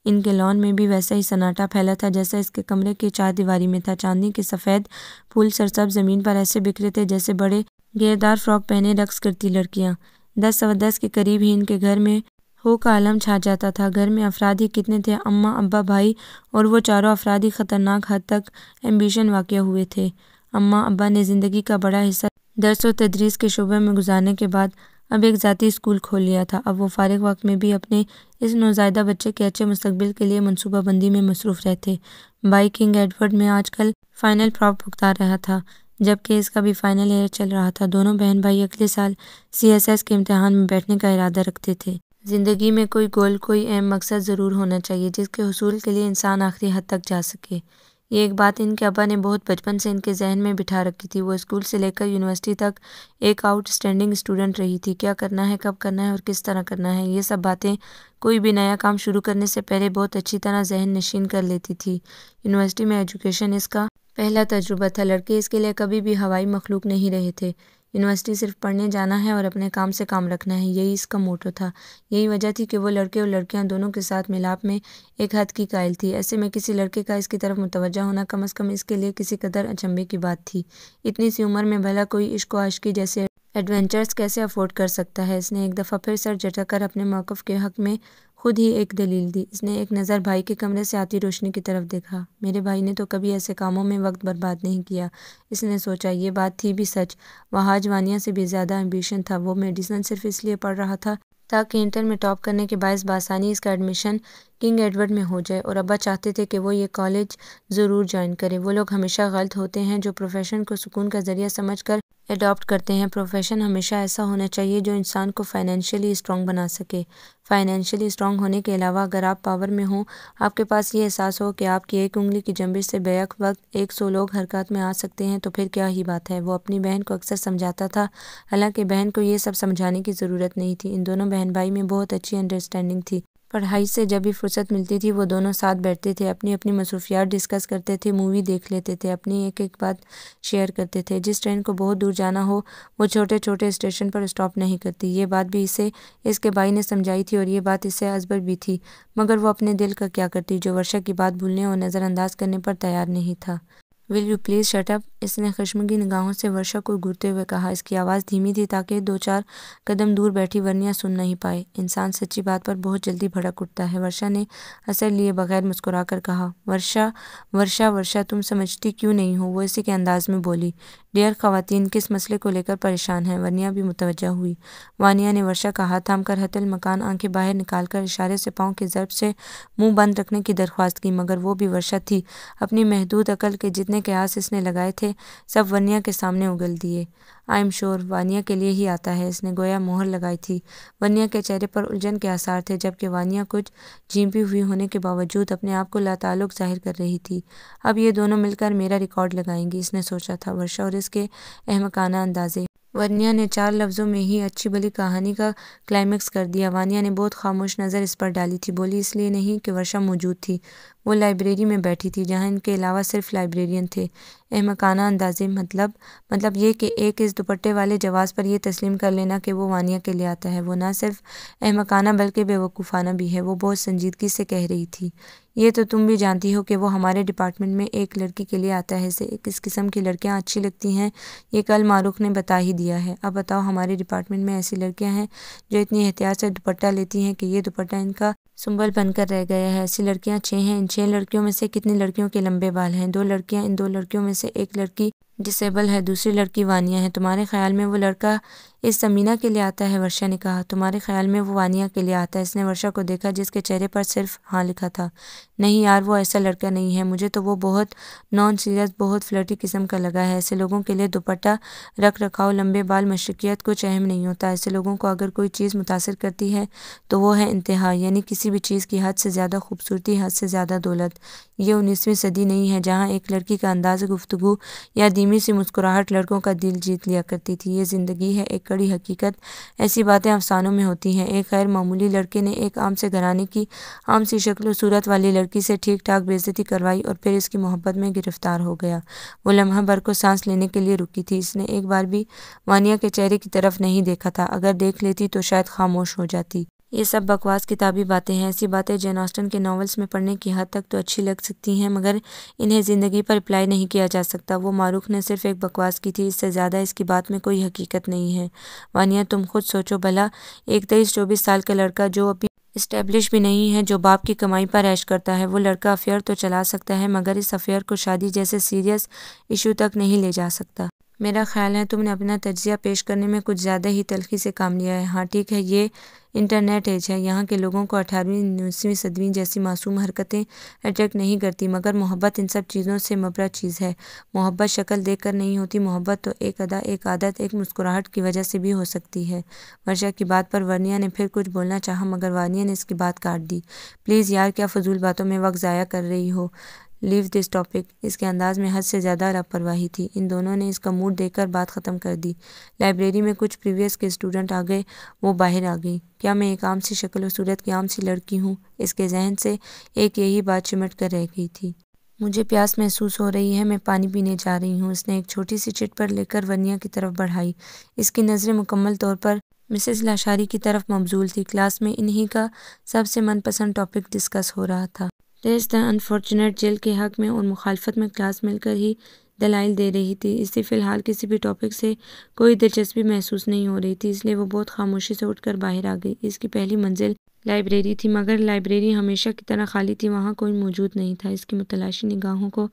इनके लॉन में भी वैसा ही सन्नाटा फैला था जैसा इसके कमरे की चार दीवारी में था चांदनी की सफ़ेद सफेद फूल सरसब जमीन पर ऐसे बिखरे थे जैसे बड़े घेरदार फ्रॉक पहने रक्स करती लड़कियां दस सवा दस के करीब ही इनके घर में हो का आलम छा जाता था घर में अफराद ही कितने थे अम्मा अब्बा भाई और वो चारों अफराद ही ख़तरनाक हद तक एम्बिशन वाक़ हुए थे अम्मा अब्बा ने ज़िंदगी का बड़ा हिस्सा दरस व तदरीस के शुबे में गुजारने के बाद अब एक ज़ाती स्कूल खोल लिया था अब वो फारग वक्त में भी अपने इस नौजायदा बच्चे के अच्छे मुस्तबिल के लिए मनसूबाबंदी में मसरूफ़ रहते बाई किंग एडवर्ड में आजकल फ़ाइनल प्रॉप भुगता रहा था जबकि इसका भी फ़ाइनल ईयर चल रहा था दोनों बहन भाई अगले साल सी एस एस के इम्तहान में बैठने का इरादा रखते थे ज़िंदगी में कोई गोल कोई अहम मकसद ज़रूर होना चाहिए जिसके हसूल के लिए इंसान आखिरी हद तक जा सके ये एक बात इनके अब्बा ने बहुत बचपन से इनके जहन में बिठा रखी थी वो स्कूल से लेकर यूनिवर्सिटी तक एक आउटस्टैंडिंग स्टूडेंट रही थी क्या करना है कब करना है और किस तरह करना है ये सब बातें कोई भी नया काम शुरू करने से पहले बहुत अच्छी तरह जहन नशीन कर लेती थी यूनिवर्सिटी में एजुकेशन इसका पहला तजुर्बा था लड़के इसके लिए कभी भी हवाई मखलूक नहीं रहे थे यूनिवर्सिटी सिर्फ पढ़ने जाना है और अपने काम से काम रखना है यही इसका मोटो था यही वजह थी कि वो लड़के और लड़कियां दोनों के साथ मिलाप में एक हद की कायल थी ऐसे में किसी लड़के का इसकी तरफ मुतवजा होना कम अज़ कम इसके लिए किसी कदर अचंभे की बात थी इतनी सी उम्र में भला कोई इश्को आशकी जैसे एडवेंचर्स कैसे अफोर्ड कर सकता है इसने एक दफ़ा फिर सर कर अपने मौक़ के हक में खुद ही एक दलील दी इसने एक नज़र भाई के कमरे से आती रोशनी की तरफ देखा मेरे भाई ने तो कभी ऐसे कामों में वक्त बर्बाद नहीं किया इसने सोचा ये बात थी भी सच वहाँ जवानिया से भी ज़्यादा एम्बिशन था वो मेडिसन सिर्फ इसलिए पढ़ रहा था ताकि इंटर में टॉप करने के बायस बासानी इसका एडमिशन किंग एडवर्ड में हो जाए और अब्बा चाहते थे कि वो ये कॉलेज ज़रूर ज्वाइन करे वो लोग हमेशा गलत होते हैं जो प्रोफेशन को सुकून का ज़रिया समझ कर एडॉप्ट करते हैं प्रोफेशन हमेशा ऐसा होना चाहिए जो इंसान को फाइनेंशियली स्ट्रॉन्ग बना सके फाइनेंशियली स्ट्रॉन्ग होने के अलावा अगर आप पावर में हों आपके पास ये एहसास हो कि आपकी एक उंगली की जंबिश से बैक वक्त एक सौ लोग हरकत में आ सकते हैं तो फिर क्या ही बात है वो अपनी बहन को अक्सर समझाता था हालांकि बहन को ये सब समझाने की ज़रूरत नहीं थी इन दोनों बहन भाई में बहुत अच्छी अंडरस्टैंडिंग थी पढ़ाई से जब भी फुर्सत मिलती थी वो दोनों साथ बैठते थे अपनी अपनी मसरूफियात डिस्कस करते थे मूवी देख लेते थे अपनी एक एक बात शेयर करते थे जिस ट्रेन को बहुत दूर जाना हो वो छोटे छोटे स्टेशन पर स्टॉप नहीं करती ये बात भी इसे इसके भाई ने समझाई थी और ये बात इसे अजबर भी थी मगर वो अपने दिल का क्या करती जो वर्षा की बात भूलने और नज़रअंदाज करने पर तैयार नहीं था विल यू प्लीज़ अप इसने खश्म की निगाहों से वर्षा को घूरते हुए कहा इसकी आवाज़ धीमी थी ताकि दो चार कदम दूर बैठी वर्निया सुन नहीं पाए इंसान सच्ची बात पर बहुत जल्दी भड़क उठता है वर्षा ने असर लिए बगैर मुस्कुरा कर कहा वर्षा वर्षा वर्षा तुम समझती क्यों नहीं हो वो इसी के अंदाज में बोली डियर खातन किस मसले को लेकर परेशान हैं वनिया भी मुतवजह हुई वानिया ने वर्षा का हाथ थाम कर हतल मकान आंखें बाहर निकाल कर इशारे से पाँव के ज़रब से मुंह बंद रखने की दरख्वास्त की मगर वो भी वर्षा थी अपनी महदूद अकल के जितने कयास इसने लगाए थे सब वनिया के सामने उगल दिए आई एम श्योर वानिया के लिए ही आता है इसने गोया मोहर लगाई थी वानिया के चेहरे पर उलझन के आसार थे जबकि वानिया कुछ झींपी हुई होने के बावजूद अपने आप को लातालुक जाहिर कर रही थी अब ये दोनों मिलकर मेरा रिकॉर्ड लगाएंगी इसने सोचा था वर्षा और इसके अहमकाना अंदाजे वानिया ने चार लफ्ज़ों में ही अच्छी भली कहानी का क्लाइमेक्स कर दिया वानिया ने बहुत खामोश नज़र इस पर डाली थी बोली इसलिए नहीं कि वर्षा मौजूद थी वो लाइब्रेरी में बैठी थी जहाँ इनके अलावा सिर्फ लाइब्रेरियन थे अहमकाना अंदाजे मतलब मतलब ये कि एक इस दुपट्टे वाले जवाज़ पर यह तस्लीम कर लेना कि वो वानिया के लिए आता है वो ना सिर्फ अहमकाना बल्कि बेवकूफ़ाना भी है वो बहुत संजीदगी से कह रही थी ये तो तुम भी जानती हो कि वो हमारे डिपार्टमेंट में एक लड़की के लिए आता है से किस किस्म की लड़कियाँ अच्छी लगती हैं ये कल मारूख ने बता ही दिया है अब बताओ हमारे डिपार्टमेंट में ऐसी लड़कियाँ हैं जो इतनी एहतियात से दुपट्टा लेती हैं कि ये दुपट्टा इनका संबल बनकर रह गया है ऐसी लड़कियां छह हैं इन छह लड़कियों में से कितनी लड़कियों के लंबे बाल हैं दो लड़कियां इन दो लड़कियों में से एक लड़की डिसेबल है दूसरी लड़की वानिया है तुम्हारे ख्याल में वो लड़का इस समीना के लिए आता है वर्षा ने कहा तुम्हारे ख्याल में वो वानिया के लिए आता है इसने वर्षा को देखा जिसके चेहरे पर सिर्फ हाँ लिखा था नहीं यार वो ऐसा लड़का नहीं है मुझे तो वो बहुत नॉन सीरियस बहुत फ्लर्टी किस्म का लगा है ऐसे लोगों के लिए दुपट्टा रख रखाव लंबे बाल मशरकियत कुछ अहम नहीं होता ऐसे लोगों को अगर कोई चीज़ मुतासर करती है तो वो है इंतहा यानी किसी भी चीज़ की हद से ज़्यादा खूबसूरती हद से ज़्यादा दौलत यह उन्नीसवीं सदी नहीं है जहाँ एक लड़की का अंदाज़ गुफ्तु या धीमी सी मुस्कुराहट लड़कों का दिल जीत लिया करती थी ये ज़िंदगी है एक कड़ी हकीकत ऐसी बातें अफसानों में होती हैं एक गैर मामूली लड़के ने एक आम से घराने की आम सी शक्ल सूरत वाली लड़की से ठीक ठाक बेजती करवाई और फिर इसकी मोहब्बत में गिरफ्तार हो गया वो लम्हा भर को सांस लेने के लिए रुकी थी इसने एक बार भी वानिया के चेहरे की तरफ नहीं देखा था अगर देख लेती तो शायद खामोश हो जाती ये सब बकवास किताबी बातें हैं ऐसी बातें जेन ऑस्टन के नॉवेल्स में पढ़ने की हद तक तो अच्छी लग सकती हैं मगर इन्हें ज़िंदगी पर अप्लाई नहीं किया जा सकता वो मारूख ने सिर्फ एक बकवास की थी इससे ज़्यादा इसकी बात में कोई हकीकत नहीं है वानिया तुम खुद सोचो भला एक तेईस चौबीस साल का लड़का जो अभी इस्टेब्लिश भी नहीं है जो बाप की कमाई पर ऐश करता है वो लड़का अफेयर तो चला सकता है मगर इस अफेयर को शादी जैसे सीरियस इशू तक नहीं ले जा सकता मेरा ख़्याल है तुमने अपना तजिया पेश करने में कुछ ज़्यादा ही तलखी से काम लिया है हाँ ठीक है ये इंटरनेट एज है यहाँ के लोगों को अठारहवीं उन्नीसवीं सदवीं जैसी मासूम हरकतें अट्रैक्ट नहीं करती मगर मोहब्बत इन सब चीज़ों से मबरा चीज़ है मोहब्बत शक्ल देख कर नहीं होती मोहब्बत तो एक अदा एक आदत एक मुस्कुराहट की वजह से भी हो सकती है वर्षा की बात पर वर्निया ने फिर कुछ बोलना चाहा मगर वानिया ने इसकी बात काट दी प्लीज़ यार क्या फजूल बातों में वक्त ज़ाया कर रही हो लीव दिस टॉपिक इसके अंदाज में हद से ज़्यादा लापरवाही थी इन दोनों ने इसका मूड देखकर बात ख़त्म कर दी लाइब्रेरी में कुछ प्रीवियस के स्टूडेंट आ गए वो बाहर आ गई क्या मैं एक आम सी शक्ल और सूरत की आम सी लड़की हूँ इसके जहन से एक यही बात चिमट कर रह गई थी मुझे प्यास महसूस हो रही है मैं पानी पीने जा रही हूँ उसने एक छोटी सी चिट पर लेकर वनिया की तरफ बढ़ाई इसकी नज़रें मुकम्मल तौर पर मिसेस लाशारी की तरफ मबजूल थी क्लास में इन्हीं का सबसे मनपसंद टॉपिक डिस्कस हो रहा था रेस द अनफॉर्चुनेट जेल के हक में और मुखालफत में क्लास मिलकर ही दलाइल दे रही थी इसे फ़िलहाल किसी भी टॉपिक से कोई दिलचस्पी महसूस नहीं हो रही थी इसलिए वो बहुत खामोशी से उठकर बाहर आ गई इसकी पहली मंजिल लाइब्रेरी थी मगर लाइब्रेरी हमेशा की तरह खाली थी वहाँ कोई मौजूद नहीं था इसकी मुतलाशी निगाहों को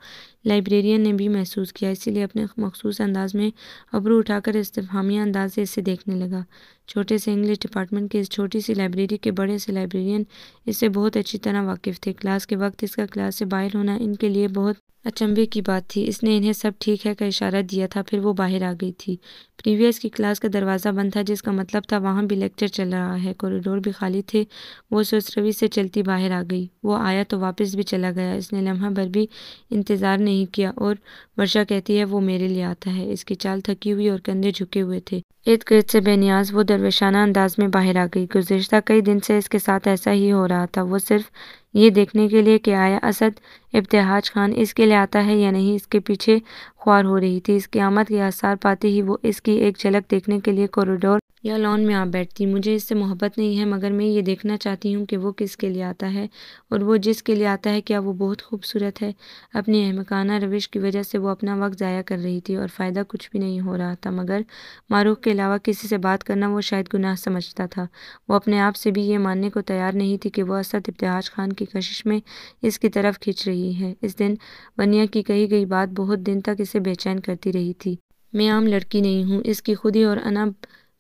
लाइब्रेरियन ने भी महसूस किया इसीलिए अपने मखसूस अंदाज में अबरू उठाकर इस्तेफामिया अंदाज से इसे देखने लगा छोटे से इंग्लिश डिपार्टमेंट की इस छोटी सी लाइब्रेरी के बड़े से लाइब्रेरियन इससे बहुत अच्छी तरह वाकिफ़ थे क्लास के वक्त इसका क्लास से बाहर होना इनके लिए बहुत अचंभे की बात थी इसने इन्हें सब ठीक है का इशारा दिया था फिर वो बाहर आ गई थी प्रीवियस की क्लास का दरवाज़ा बंद था जिसका मतलब था वहाँ भी लेक्चर चल रहा है कॉरिडोर भी खाली थे वो सुसरवी से चलती बाहर आ गई वो आया तो वापस भी चला गया इसने लम्हा भर भी इंतज़ार नहीं किया और वर्षा कहती है वो मेरे लिए आता है इसकी चाल थकी हुई और कंधे झुके हुए थे इर्द गिर्द से बेनियाज वो दरवेशाना अंदाज में बाहर आ गई गुजशत कई दिन से इसके साथ ऐसा ही हो रहा था वो सिर्फ ये देखने के लिए कि आया असद इब्तहाज खान इसके लिए आता है या नहीं इसके पीछे ख्वार हो रही थी इस क़्यामत के आसार पाते ही वो इसकी एक झलक देखने के लिए कॉरिडोर या लॉन में आप बैठती मुझे इससे मोहब्बत नहीं है मगर मैं ये देखना चाहती हूँ कि वो किसके लिए आता है और वो जिसके लिए आता है क्या वो बहुत खूबसूरत है अपनी अहमकाना रविश की वजह से वो अपना वक्त ज़ाया कर रही थी और फ़ायदा कुछ भी नहीं हो रहा था मगर मारूख के अलावा किसी से बात करना वो शायद गुनाह समझता था वो अपने आप से भी ये मानने को तैयार नहीं थी कि वह असद इब्तहाज खान की कशिश में इसकी तरफ खींच रही है इस दिन वनिया की कही गई बात बहुत दिन तक इसे बेचैन करती रही थी मैं आम लड़की नहीं हूँ इसकी खुदी और अनब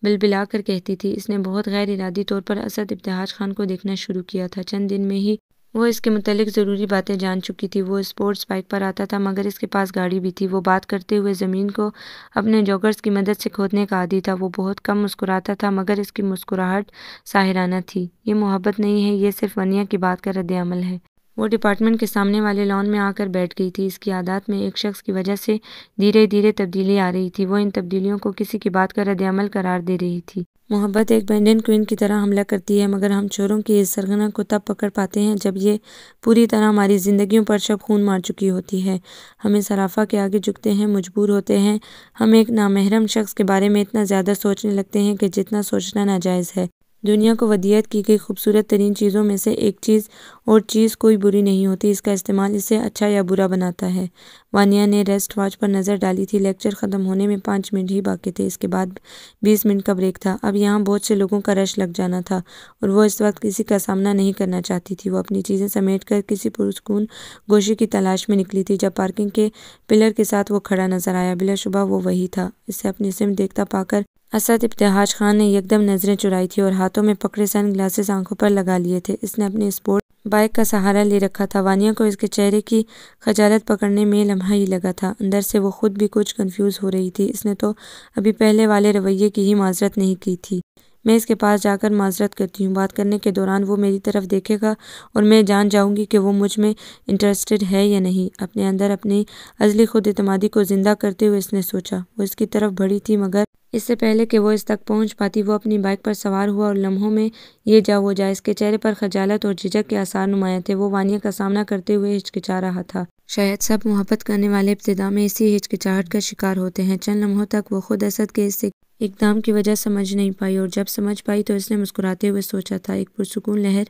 बिलबिला कर कहती थी इसने बहुत गैर इरादी तौर पर असद इब्तहाज खान को देखना शुरू किया था चंद दिन में ही वो इसके मतलब ज़रूरी बातें जान चुकी थी वो स्पोर्ट्स बाइक पर आता था मगर इसके पास गाड़ी भी थी वो बात करते हुए ज़मीन को अपने जॉगर्स की मदद से खोदने का आदि था वो बहुत कम मुस्कुराता था मगर इसकी मुस्कुराहट साहिराना थी ये मोहब्बत नहीं है ये सिर्फ वनिया की बात का रद्द अमल है वो डिपार्टमेंट के सामने वाले लॉन में आकर बैठ गई थी इसकी आदत में एक शख्स की वजह से धीरे धीरे तब्दीली आ रही थी वो इन तब्दीलियों को किसी की बात का रद्दमल करार दे रही थी मोहब्बत एक बैंडन क्वीन की तरह हमला करती है मगर हम चोरों की इस सरगना को तब पकड़ पाते हैं जब ये पूरी तरह हमारी ज़िंदगियों पर शब खून मार चुकी होती है हमें सराफा के आगे झुकते हैं मजबूर होते हैं हम एक नामहरम शख्स के बारे में इतना ज़्यादा सोचने लगते हैं कि जितना सोचना नाजायज़ है दुनिया को वदियत की गई खूबसूरत तरीन चीज़ों में से एक चीज़ और चीज़ कोई बुरी नहीं होती इसका इस्तेमाल इसे अच्छा या बुरा बनाता है वानिया ने रेस्ट वॉच पर नज़र डाली थी लेक्चर ख़त्म होने में पाँच मिनट ही बाकी थे इसके बाद बीस मिनट का ब्रेक था अब यहाँ बहुत से लोगों का रश लग जाना था और वो इस वक्त किसी का सामना नहीं करना चाहती थी वो अपनी चीज़ें समेट कर किसी पुरस्कून गोशी की तलाश में निकली थी जब पार्किंग के पिलर के साथ वो खड़ा नज़र आया बिलाशुबा वो वही था इसे अपनी सिम देखता पाकर असद इब्तहाज खान ने एकदम नज़रें चुराई थी और हाथों में पकड़े सन ग्लासेस आंखों पर लगा लिए थे इसने अपनी स्पोर्ट बाइक का सहारा ले रखा था वानिया को इसके चेहरे की खजालत पकड़ने में लम्हा ही लगा था अंदर से वो खुद भी कुछ कंफ्यूज हो रही थी इसने तो अभी पहले वाले रवैये की ही माजरत नहीं की थी मैं इसके पास जाकर माजरत करती हूँ बात करने के दौरान वो मेरी तरफ देखेगा और मैं जान जाऊँगी कि वो मुझ में इंटरेस्टेड है या नहीं अपने अंदर अपनी अजली खुद अतमादी को ज़िंदा करते हुए इसने सोचा वो इसकी तरफ बड़ी थी मगर इससे पहले कि वो इस तक पहुंच पाती वो अपनी बाइक पर सवार हुआ और लम्हों में ये जा वो जा इसके चेहरे पर खजालत और झिझक के आसार नुमाए थे वो वानिया का सामना करते हुए हिचकिचा रहा था शायद सब मोहब्बत करने वाले इब्तदा में इसी हिचकिचाहट का शिकार होते हैं चंद लम्हों तक वो खुद असद के इस इकदाम की वजह समझ नहीं पाई और जब समझ पाई तो इसने मुस्कुराते हुए सोचा था एक पुरसकून लहर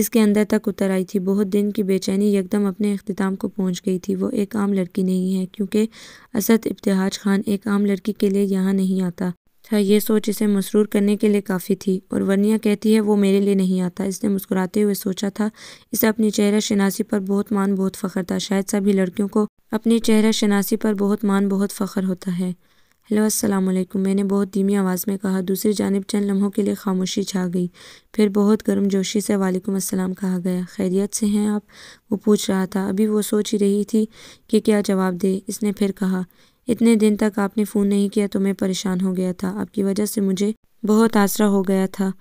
इसके अंदर तक उतर आई थी बहुत दिन की बेचैनी यकदम अपने अख्ताम को पहुंच गई थी वो एक आम लड़की नहीं है क्योंकि असद इब्तहाज खान एक आम लड़की के लिए यहाँ नहीं आता था ये सोच इसे मसरूर करने के लिए काफ़ी थी और वर्निया कहती है वो मेरे लिए नहीं आता इसने मुस्कुराते हुए सोचा था इसे अपनी चेहरा शनासी पर बहुत मान बहुत फ़ख्र था शायद सभी लड़कियों को अपनी चेहरा शनासी पर बहुत मान बहुत फ़ख्र होता है हेलो अस्सलाम वालेकुम मैंने बहुत धीमी आवाज़ में कहा दूसरी जानब चंद लम्हों के लिए खामोशी छा गई फिर बहुत गर्म जोशी से वालेकुम अस्सलाम कहा गया खैरियत से हैं आप वो पूछ रहा था अभी वो सोच ही रही थी कि क्या जवाब दे इसने फिर कहा इतने दिन तक आपने फ़ोन नहीं किया तो मैं परेशान हो गया था आपकी वजह से मुझे बहुत आसरा हो गया था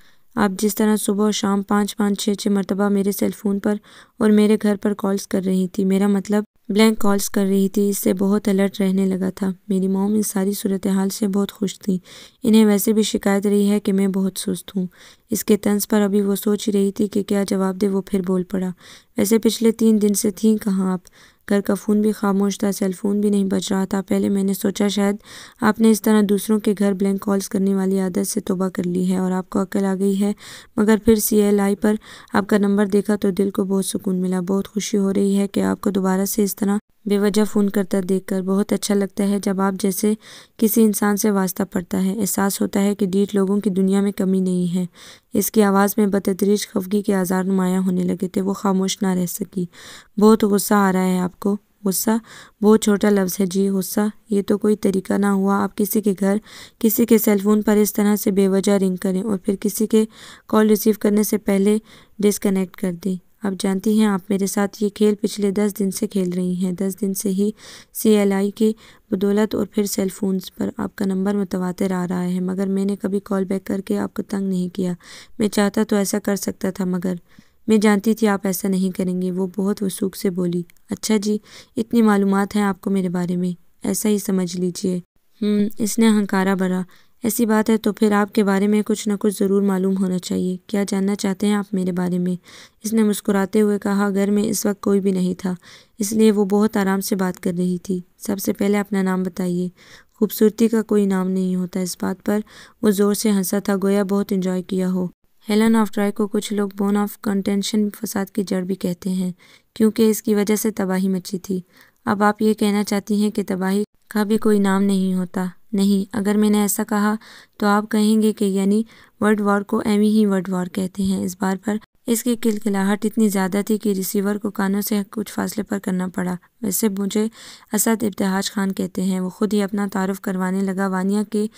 आप जिस तरह सुबह और शाम पाँच पाँच छः छः मरतबा मेरे सेलफोन पर और मेरे घर पर कॉल्स कर रही थी मेरा मतलब ब्लैंक कॉल्स कर रही थी इससे बहुत अलर्ट रहने लगा था मेरी मोम इस सारी सूरत हाल से बहुत खुश थी इन्हें वैसे भी शिकायत रही है कि मैं बहुत सुस्त हूँ इसके तंज पर अभी वो सोच रही थी कि क्या जवाब दे वो फिर बोल पड़ा वैसे पिछले तीन दिन से थी कहाँ आप घर का फ़ोन भी खामोश था सेल फोन भी नहीं बज रहा था पहले मैंने सोचा शायद आपने इस तरह दूसरों के घर ब्लैंक कॉल्स करने वाली आदत से तोबा कर ली है और आपको अकल आ गई है मगर फिर सी पर आपका नंबर देखा तो दिल को बहुत सुकून मिला बहुत खुशी हो रही है कि आपको दोबारा से इस तरह बेवजह फोन करता देखकर बहुत अच्छा लगता है जब आप जैसे किसी इंसान से वास्ता पड़ता है एहसास होता है कि डीट लोगों की दुनिया में कमी नहीं है इसकी आवाज़ में बतदरीज खफगी के आज़ार नुमायाँ होने लगे थे वो खामोश ना रह सकी बहुत गुस्सा आ रहा है आपको गुस्सा बहुत छोटा लफ्ज़ है जी गुस्सा ये तो कोई तरीका ना हुआ आप किसी के घर किसी के सेलफोन पर इस तरह से बेवजह रिंग करें और फिर किसी के कॉल रिसीव करने से पहले डिसकनेक्ट कर दें आप जानती हैं आप मेरे साथ ये खेल पिछले दस दिन से खेल रही हैं दस दिन से ही सीएलआई की बदौलत और फिर सेल फोन्स पर आपका नंबर मुतवातर आ रहा है मगर मैंने कभी कॉल बैक करके आपको तंग नहीं किया मैं चाहता तो ऐसा कर सकता था मगर मैं जानती थी आप ऐसा नहीं करेंगे वो बहुत वसूख से बोली अच्छा जी इतनी मालूम हैं आपको मेरे बारे में ऐसा ही समझ लीजिए हम्म, इसने हंकारा भरा ऐसी बात है तो फिर आपके बारे में कुछ ना कुछ ज़रूर मालूम होना चाहिए क्या जानना चाहते हैं आप मेरे बारे में इसने मुस्कुराते हुए कहा घर में इस वक्त कोई भी नहीं था इसलिए वो बहुत आराम से बात कर रही थी सबसे पहले अपना नाम बताइए खूबसूरती का कोई नाम नहीं होता इस बात पर वो ज़ोर से हंसा था गोया बहुत इंजॉय किया हो हेलन ऑफ ट्राई को कुछ लोग बोन ऑफ कंटेंशन फसाद की जड़ भी कहते हैं क्योंकि इसकी वजह से तबाही मची थी अब आप ये कहना चाहती हैं कि तबाही का भी कोई नाम नहीं होता नहीं अगर मैंने ऐसा कहा तो आप कहेंगे कि यानी वर्ड वॉर को एमी ही वर्ड वॉर कहते हैं इस बार पर इसकी किलकिलाहट इतनी ज़्यादा थी कि रिसीवर को कानों से कुछ फासले पर करना पड़ा वैसे मुझे असद इब्तहाज खान कहते हैं वो ख़ुद ही अपना तारुफ करवाने लगा वानिया के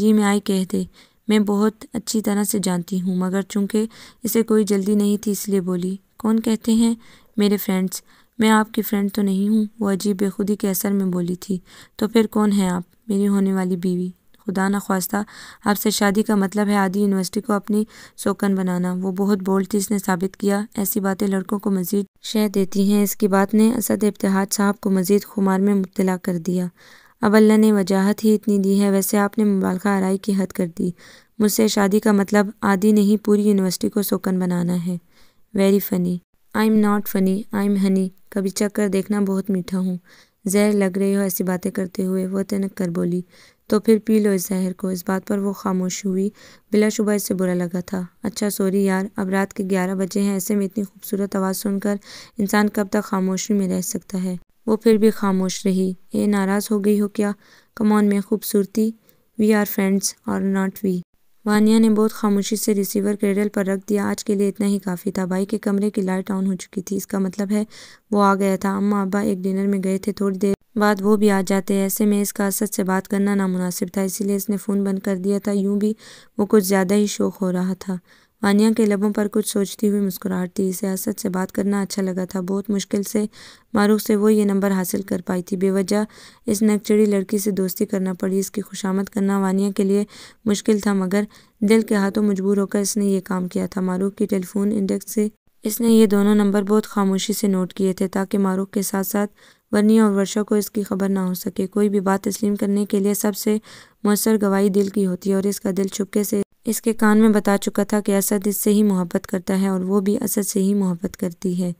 जी में आई कह दे मैं बहुत अच्छी तरह से जानती हूँ मगर चूंकि इसे कोई जल्दी नहीं थी इसलिए बोली कौन कहते हैं मेरे फ्रेंड्स मैं आपकी फ्रेंड तो नहीं हूँ वो अजीब बेखुदी के असर में बोली थी तो फिर कौन है आप मेरी होने वाली बीवी खुदा न खास्ता आपसे शादी का मतलब है आदि यूनिवर्सिटी को अपनी सोकन बनाना वो बहुत बोल्ड थी इसने साबित किया ऐसी बातें लड़कों को मजीद शह देती हैं इसकी बात ने असद इब्तहाद साहब को मजीद खुमार में मुबला कर दिया अब अल्लाह ने वजाहत ही इतनी दी है वैसे आपने मुबालक आरई की हद कर दी मुझसे शादी का मतलब आदि नहीं पूरी यूनिवर्सिटी को सोकन बनाना है very funny I am not funny I am honey कभी चक्कर देखना बहुत मीठा हूँ जहर लग रही हो ऐसी बातें करते हुए वह तनक कर बोली तो फिर पी लो इस जहर को इस बात पर वो खामोश हुई बिलाशुबा इससे बुरा लगा था अच्छा सॉरी यार अब रात के ग्यारह बजे हैं ऐसे में इतनी खूबसूरत आवाज़ सुनकर इंसान कब तक खामोशी में रह सकता है वो फिर भी खामोश रही ये नाराज़ हो गई हो क्या कमौन में खूबसूरती वी आर फ्रेंड्स और नॉट वी वानिया ने बहुत खामोशी से रिसीवर क्रेडल पर रख दिया आज के लिए इतना ही काफ़ी था भाई के कमरे की लाइट ऑन हो चुकी थी इसका मतलब है वो आ गया था अम्मा अब्बा एक डिनर में गए थे थोड़ी देर बाद वो भी आ जाते ऐसे में इसका असद से बात करना नामुनासिब था इसीलिए इसने फ़ोन बंद कर दिया था यूं भी वो कुछ ज़्यादा ही शौक हो रहा था मानिया के लबों पर कुछ सोचती हुई मुस्कुराहट थी इसे असद से बात करना अच्छा लगा था बहुत मुश्किल से मारूख से वो ये नंबर हासिल कर पाई थी बेवजह इस नकचड़ी लड़की से दोस्ती करना पड़ी इसकी खुशामद करना वानिया के लिए मुश्किल था मगर दिल के हाथों मजबूर होकर इसने ये काम किया था मारूख की टेलीफोन इंडेक्स से इसने ये दोनों नंबर बहुत खामोशी से नोट किए थे ताकि मारूख के साथ साथ वर्निया और वर्षा को इसकी खबर ना हो सके कोई भी बात तस्लीम करने के लिए सबसे मौसर गवाही दिल की होती है और इसका दिल छुपके से इसके कान में बता चुका था कि असद इससे ही मोहब्बत करता है और वो भी असद से ही मोहब्बत करती है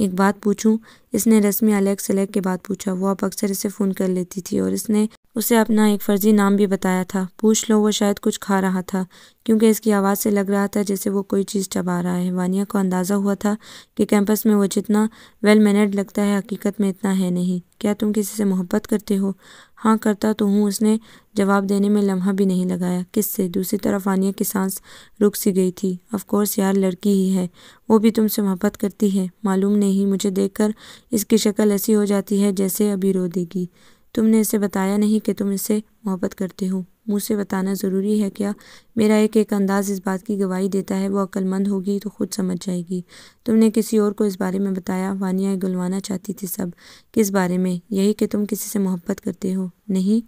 एक बात पूछूं इसने रस्मी अलग सेलेक के बाद पूछा वो आप अक्सर इसे फ़ोन कर लेती थी और इसने उसे अपना एक फ़र्जी नाम भी बताया था पूछ लो वो शायद कुछ खा रहा था क्योंकि इसकी आवाज़ से लग रहा था जैसे वो कोई चीज़ चबा रहा है वानिया को अंदाज़ा हुआ था कि कैंपस में वो जितना वेल मैनर्ड लगता है हकीकत में इतना है नहीं क्या तुम किसी से मोहब्बत करते हो हाँ करता तो हूँ उसने जवाब देने में लम्हा भी नहीं लगाया किससे दूसरी तरफ आनिया की सांस रुक सी गई थी अफकोर्स यार लड़की ही है वो भी तुमसे मोहब्बत करती है मालूम नहीं मुझे देखकर इसकी शक्ल ऐसी हो जाती है जैसे अभी रो देगी तुमने इसे बताया नहीं कि तुम इसे मोहब्बत करते हो मुँह से बताना ज़रूरी है क्या मेरा एक एक अंदाज़ इस बात की गवाही देता है वो अक्लमंद होगी तो खुद समझ जाएगी तुमने किसी और को इस बारे में बताया वानिया गुलवाना चाहती थी सब किस बारे में यही कि तुम किसी से मोहब्बत करते हो नहीं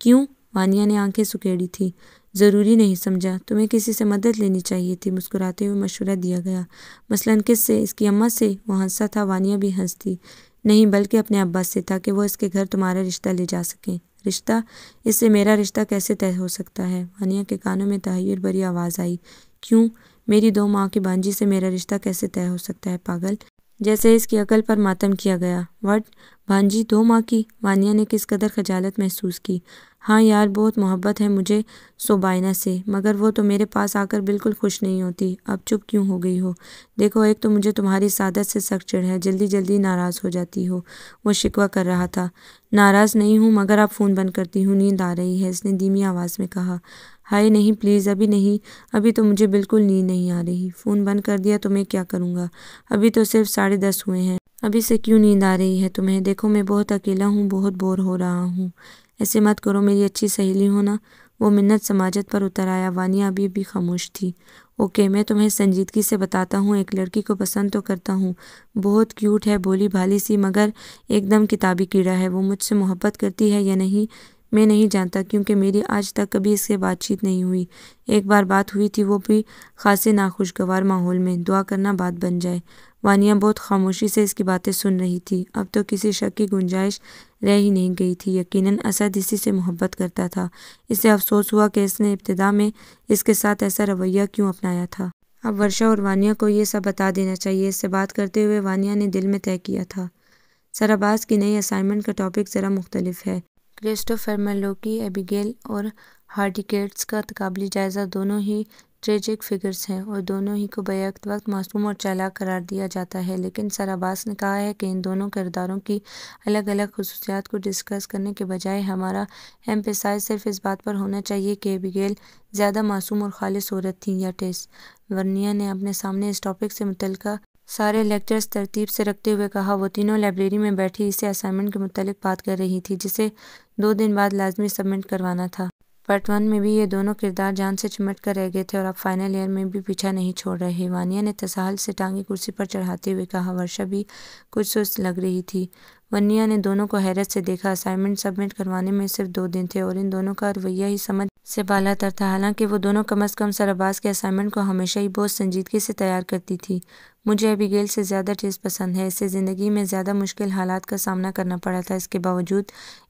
क्यों वानिया ने आंखें सुखेड़ी थी ज़रूरी नहीं समझा तुम्हें किसी से मदद लेनी चाहिए थी मुस्कुराते हुए मशवरा दिया गया मसलन किस से इसकी अम्मा से वो हंसा था वानिया भी हंसती नहीं बल्कि अपने अब्बा से था कि वो इसके घर तुम्हारा रिश्ता ले जा सकें रिश्ता इससे मेरा रिश्ता कैसे तय हो सकता है मानिया के कानों में तहिर भरी आवाज़ आई क्यों मेरी दो माँ की बांझी से मेरा रिश्ता कैसे तय हो सकता है पागल जैसे इसकी अकल पर मातम किया गया वट भांजी दो माँ की वानिया ने किस कदर खजालत महसूस की हाँ यार बहुत मोहब्बत है मुझे सोबाइना से मगर वो तो मेरे पास आकर बिल्कुल खुश नहीं होती अब चुप क्यों हो गई हो देखो एक तो मुझे तुम्हारी सादत से सख्त चिड़ है जल्दी जल्दी नाराज़ हो जाती हो वो शिकवा कर रहा था नाराज़ नहीं हूँ मगर आप फ़ोन बंद करती हूँ नींद आ रही है इसने धीमी आवाज़ में कहा हाय नहीं प्लीज़ अभी नहीं अभी तो मुझे बिल्कुल नींद नहीं आ रही फ़ोन बंद कर दिया तो मैं क्या करूँगा अभी तो सिर्फ साढ़े दस हुए हैं अभी से क्यों नींद आ रही है तुम्हें देखो मैं बहुत अकेला हूँ बहुत बोर हो रहा हूँ ऐसे मत करो मेरी अच्छी सहेली हो ना वो मिन्नत समाजत पर उतर आया वानिया अभी भी खामोश थी ओके मैं तुम्हें संजीदगी से बताता हूँ एक लड़की को पसंद तो करता हूँ बहुत क्यूट है बोली भाली सी मगर एकदम किताबी कीड़ा है वो मुझसे मोहब्बत करती है या नहीं मैं नहीं जानता क्योंकि मेरी आज तक कभी इससे बातचीत नहीं हुई एक बार बात हुई थी वो भी खासे नाखुशगवार माहौल में दुआ करना बात बन जाए वानिया बहुत खामोशी से इसकी बातें सुन रही थी अब तो किसी शक की गुंजाइश रह ही नहीं गई थी यकीनन असद इसी से मोहब्बत करता था इसे अफसोस हुआ कि इसने इब्तदा में इसके साथ ऐसा रवैया क्यों अपनाया था अब वर्षा और वानिया को यह सब बता देना चाहिए इससे बात करते हुए वानिया ने दिल में तय किया था सराबाज की नई असाइनमेंट का टॉपिक ज़रा मुख्तलिफ है क्रिस्टोफर मलोकी एबिगेल और हार्डिकेट्स का तकबली जायज़ा दोनों ही ट्रेजिक फिगर्स हैं और दोनों ही को बैक वक्त मासूम और चालाक करार दिया जाता है लेकिन सर अब्बास ने कहा है कि इन दोनों किरदारों की अलग अलग खसूसियात को डिस्कस करने के बजाय हमारा एम्पसाइज सिर्फ इस बात पर होना चाहिए कि बिगेल ज़्यादा मासूम और खालिश औरत थी या टेस वर्निया ने अपने सामने इस टॉपिक से मुतल सारे लेक्चर्स तरतीब से रखते हुए कहा वो तीनों लाइब्रेरी में बैठी इसे असाइनमेंट के मतलब बात कर रही थी जिसे दो दिन बाद लाजमी सबमिट करवाना था पार्ट वन में भी ये दोनों किरदार जान से चिमट कर रह गए थे और अब फाइनल ईयर में भी पीछा नहीं छोड़ रहे वानिया ने तसाहल से टांगी कुर्सी पर चढ़ाते हुए कहा वर्षा भी कुछ सुस्त लग रही थी वनिया ने दोनों को हैरत से देखा असाइनमेंट सबमिट करवाने में सिर्फ दो दिन थे और इन दोनों का रवैया ही समझ से बाला तर था हालांकि वो दोनों कम अज़ कम अब्बास के असाइनमेंट को हमेशा ही बहुत संजीदगी से तैयार करती थी मुझे एबिगेल से ज़्यादा ठेस पसंद है इसे ज़िंदगी में ज़्यादा मुश्किल हालात का सामना करना पड़ा था इसके बावजूद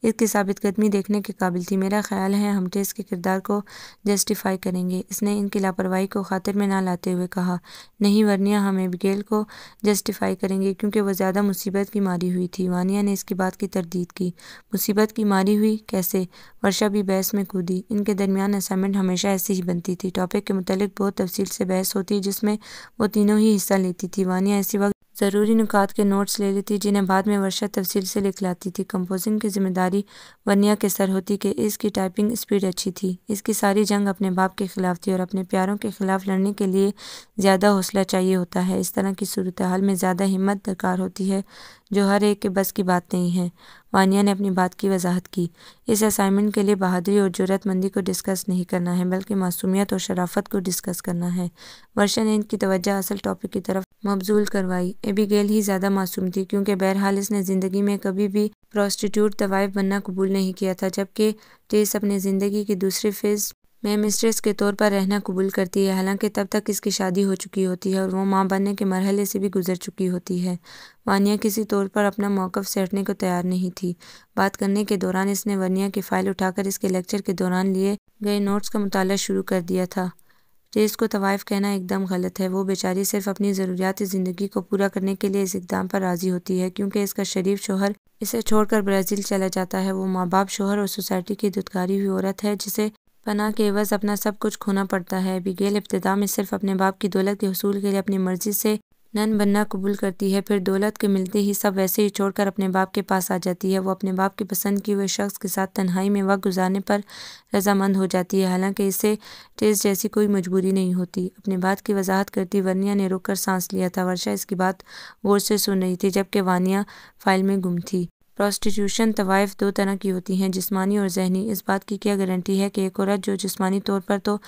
इसकी सबित कदमी देखने के काबिल थी मेरा ख्याल है हम ठेस के किरदार को जस्टिफाई करेंगे इसने इनकी लापरवाही को खातिर में ना लाते हुए कहा नहीं वरनिया हम एबिगेल को जस्टिफाई करेंगे क्योंकि वह ज़्यादा मुसीबत की मारी हुई थी वानिया ने इसकी बात की तरदीद की मुसीबत की मारी हुई कैसे वर्षा भी बहस में कूदी इनके दरमियान असाइनमेंट हमेशा ऐसी ही बनती थी टॉपिक के मतलब बहुत तफसील से बहस होती जिसमें वो तीनों ही हिस्सा लेती लेती थी वानिया ऐसी वक्त ज़रूरी नुकात के नोट्स ले लेती जिन्हें बाद में वर्षा तफसील से लिख लाती थी कंपोजिंग की जिम्मेदारी वनिया के सर होती कि इसकी टाइपिंग स्पीड अच्छी थी इसकी सारी जंग अपने बाप के ख़िलाफ़ थी और अपने प्यारों के ख़िलाफ़ लड़ने के लिए ज़्यादा हौसला चाहिए होता है इस तरह की सूरत हाल में ज़्यादा हिम्मत दरकार होती है जो हर एक के बस की बात नहीं है वानिया ने अपनी बात की वजाहत की इस असाइनमेंट के लिए बहादुरी और जरूरतमंदी को डिस्कस नहीं करना है बल्कि मासूमियत और शराफत को डिस्कस करना है वर्षा ने इनकी तवज्जो असल टॉपिक की तरफ मबजूल करवाई एबीगेल ही ज़्यादा मासूम थी क्योंकि बहरहाल इसने ज़िंदगी में कभी भी प्रॉस्टिट्यूट तवाइफ बनना कबूल नहीं किया था जबकि टेस अपने ज़िंदगी की दूसरी फेज़ मैं मिस्ट्रेस के तौर पर रहना कबूल करती है हालांकि तब तक इसकी शादी हो चुकी होती है और वो माँ बनने के मरहले से भी गुजर चुकी होती है वानिया किसी तौर पर अपना मौक़ सेटने को तैयार नहीं थी बात करने के दौरान इसने वानिया की फ़ाइल उठाकर इसके लेक्चर के दौरान लिए गए नोट्स का मताल शुरू कर दिया था टेस्ट को तवाइफ कहना एकदम गलत है वो बेचारी सिर्फ अपनी ज़रूरियात ज़िंदगी को पूरा करने के लिए इस इकदाम पर राज़ी होती है क्योंकि इसका शरीफ शोहर इसे छोड़कर ब्राज़ील चला जाता है वो माँ बाप शोहर और सोसाइटी की दुदकारी हुई औरत है जिसे पना के एवज अपना सब कुछ खोना पड़ता है बिगेल इब्तदा में सिर्फ अपने बाप की दौलत के हसूल के लिए अपनी मर्जी से नन बनना कबूल करती है फिर दौलत के मिलते ही सब वैसे ही छोड़कर अपने बाप के पास आ जाती है वो अपने बाप की पसंद की हुए शख्स के साथ तन्हाई में वक्त गुजारने पर रजामंद हो जाती है हालांकि इसे तेज जैसी कोई मजबूरी नहीं होती अपने बात की वजाहत करती वर्निया ने रुक कर सांस लिया था वर्षा इसकी बात गौर से सुन रही थी जबकि वानिया फाइल में गुम थी प्रोस्टिट्यूशन तवाइफ दो तरह की होती हैं जिस्मानी और जहनी इस बात की क्या गारंटी है कि एक औरत जो जिस्मानी तौर पर तो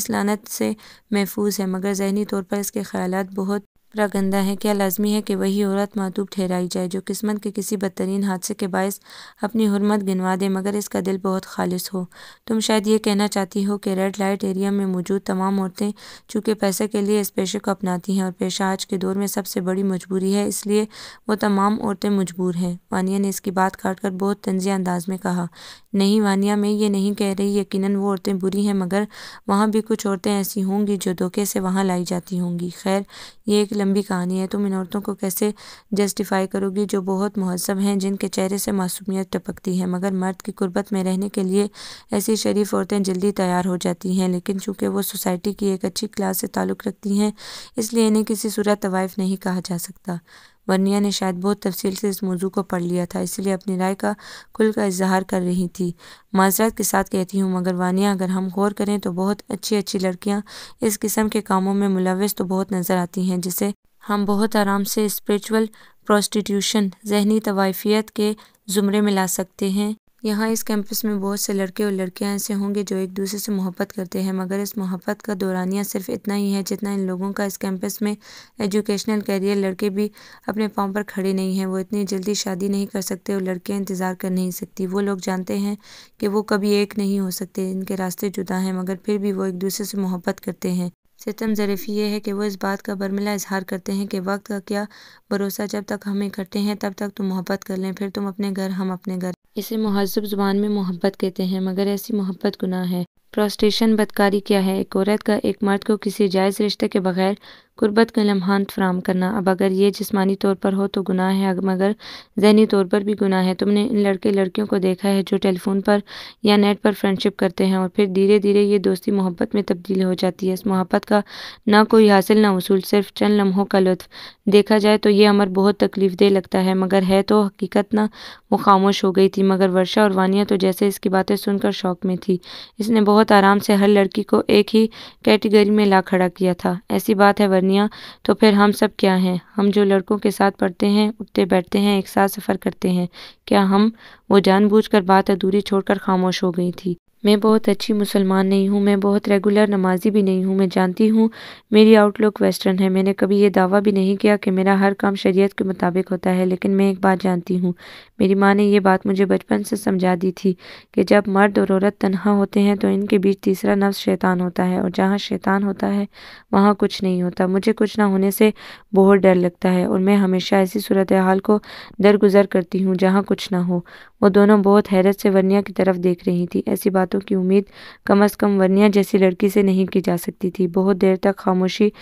इस लानत से महफूज है मगर जहनी तौर पर इसके ख्याल बहुत रा गंदा है क्या लाजमी है कि वही औरत मतूब ठहराई जाए जो किस्मत के किसी बदतरीन हादसे के बायस अपनी हरमत गिनवा दे मगर इसका दिल बहुत खालिश हो तुम शायद ये कहना चाहती हो कि रेड लाइट एरिया में मौजूद तमाम औरतें चूँकि पैसे के लिए इस पेशे को अपनाती हैं और पेशा आज के दौर में सबसे बड़ी मजबूरी है इसलिए वो तमाम औरतें मजबूर हैं वानिया ने इसकी बात काट कर बहुत तंजिया अंदाज में कहा नहीं वानिया मैं ये नहीं कह रही यकीन वो औरतें बुरी हैं मगर वहाँ भी कुछ औरतें ऐसी होंगी जो धोखे से वहाँ लाई जाती होंगी खैर ये एक लंबी कहानी है तुम इन औरतों को कैसे जस्टिफाई करोगी जो बहुत महजब हैं जिनके चेहरे से मासूमियत टपकती है मगर मर्द की कुर्बत में रहने के लिए ऐसी शरीफ औरतें जल्दी तैयार हो जाती हैं लेकिन चूँकि वो सोसाइटी की एक अच्छी क्लास से ताल्लुक़ रखती हैं इसलिए इन्हें किसी सूरत तवाइफ नहीं कहा जा सकता वर्निया ने शायद बहुत तफसील से इस मौजू को पढ़ लिया था इसलिए अपनी राय का खुल का इजहार कर रही थी माजरत के साथ कहती हूँ मगर वानिया अगर हम गौर करें तो बहुत अच्छी अच्छी लड़कियाँ इस किस्म के कामों में मुलविस तो बहुत नज़र आती हैं जिसे हम बहुत आराम से स्परिचुअल प्रोस्टिट्यूशन जहनी तवाइफियत के ज़ुमरे में ला सकते हैं यहाँ इस कैंपस में बहुत से लड़के और लड़कियाँ ऐसे होंगे जो एक दूसरे से मोहब्बत करते हैं मगर इस मोहब्बत का दौरानिया सिर्फ इतना ही है जितना इन लोगों का इस कैंपस में एजुकेशनल कैरियर लड़के भी अपने पाँव पर खड़े नहीं हैं वो इतनी जल्दी शादी नहीं कर सकते और लड़कियाँ इंतज़ार कर नहीं सकती वो लोग जानते हैं कि वो कभी एक नहीं हो सकते इनके रास्ते जुदा हैं मगर फिर भी वो एक दूसरे से मोहब्बत करते हैं सितम ज़रीफ़ी ये है कि वो इस बात का बरमिला इजहार करते हैं कि वक्त का क्या भरोसा जब तक हम इकट्ठे हैं तब तक तुम मोहब्बत कर लें फिर तुम अपने घर हम अपने घर इसे महजब ज़ुबान में मोहब्बत कहते हैं मगर ऐसी मोहब्बत गुना है प्रोस्टेशन बदकारी क्या है एक औरत का एक मर्द को किसी जायज़ रिश्ते के बगैर गुर्बत का लम्हान फ्राहम करना अब अगर ये जिस्मानी तौर पर हो तो गुनाह है मगर जहनी तौर पर भी गुनाह है तुमने इन लड़के लड़कियों को देखा है जो टेलीफोन पर या नेट पर फ्रेंडशिप करते हैं और फिर धीरे धीरे ये दोस्ती मोहब्बत में तब्दील हो जाती है इस मोहब्बत का ना कोई हासिल ना उसूल सिर्फ चंद लम्हों का लुत्फ देखा जाए तो ये अमर बहुत तकलीफ़ दे लगता है मगर है तो हकीकत ना वो खामोश हो गई थी मगर वर्षा और वानिया तो जैसे इसकी बातें सुनकर शौक में थी इसने बहुत आराम से हर लड़की को एक ही कैटेगरी में ला खड़ा किया था ऐसी बात है वर्निया तो फिर हम सब क्या हैं हम जो लड़कों के साथ पढ़ते हैं उठते बैठते हैं एक साथ सफ़र करते हैं क्या हम वो जानबूझकर बात अधूरी छोड़कर खामोश हो गई थी मैं बहुत अच्छी मुसलमान नहीं हूँ मैं बहुत रेगुलर नमाजी भी नहीं हूँ मैं जानती हूँ मेरी आउटलुक वेस्टर्न है मैंने कभी यह दावा भी नहीं किया कि मेरा हर काम शरीयत के मुताबिक होता है लेकिन मैं एक बात जानती हूँ मेरी माँ ने यह बात मुझे बचपन से समझा दी थी कि जब मर्द और औरत तनहा होते हैं तो इनके बीच तीसरा नफ्स शैतान होता है और जहाँ शैतान होता है वहाँ कुछ नहीं होता मुझे कुछ ना होने से बहुत डर लगता है और मैं हमेशा ऐसी सूरत हाल को दरगुजर करती हूँ जहाँ कुछ ना हो वो दोनों बहुत हैरत से वर्निया की तरफ देख रही थी ऐसी बातों की उम्मीद कम अज़ कम वर्निया जैसी लड़की से नहीं की जा सकती थी बहुत देर तक खामोशी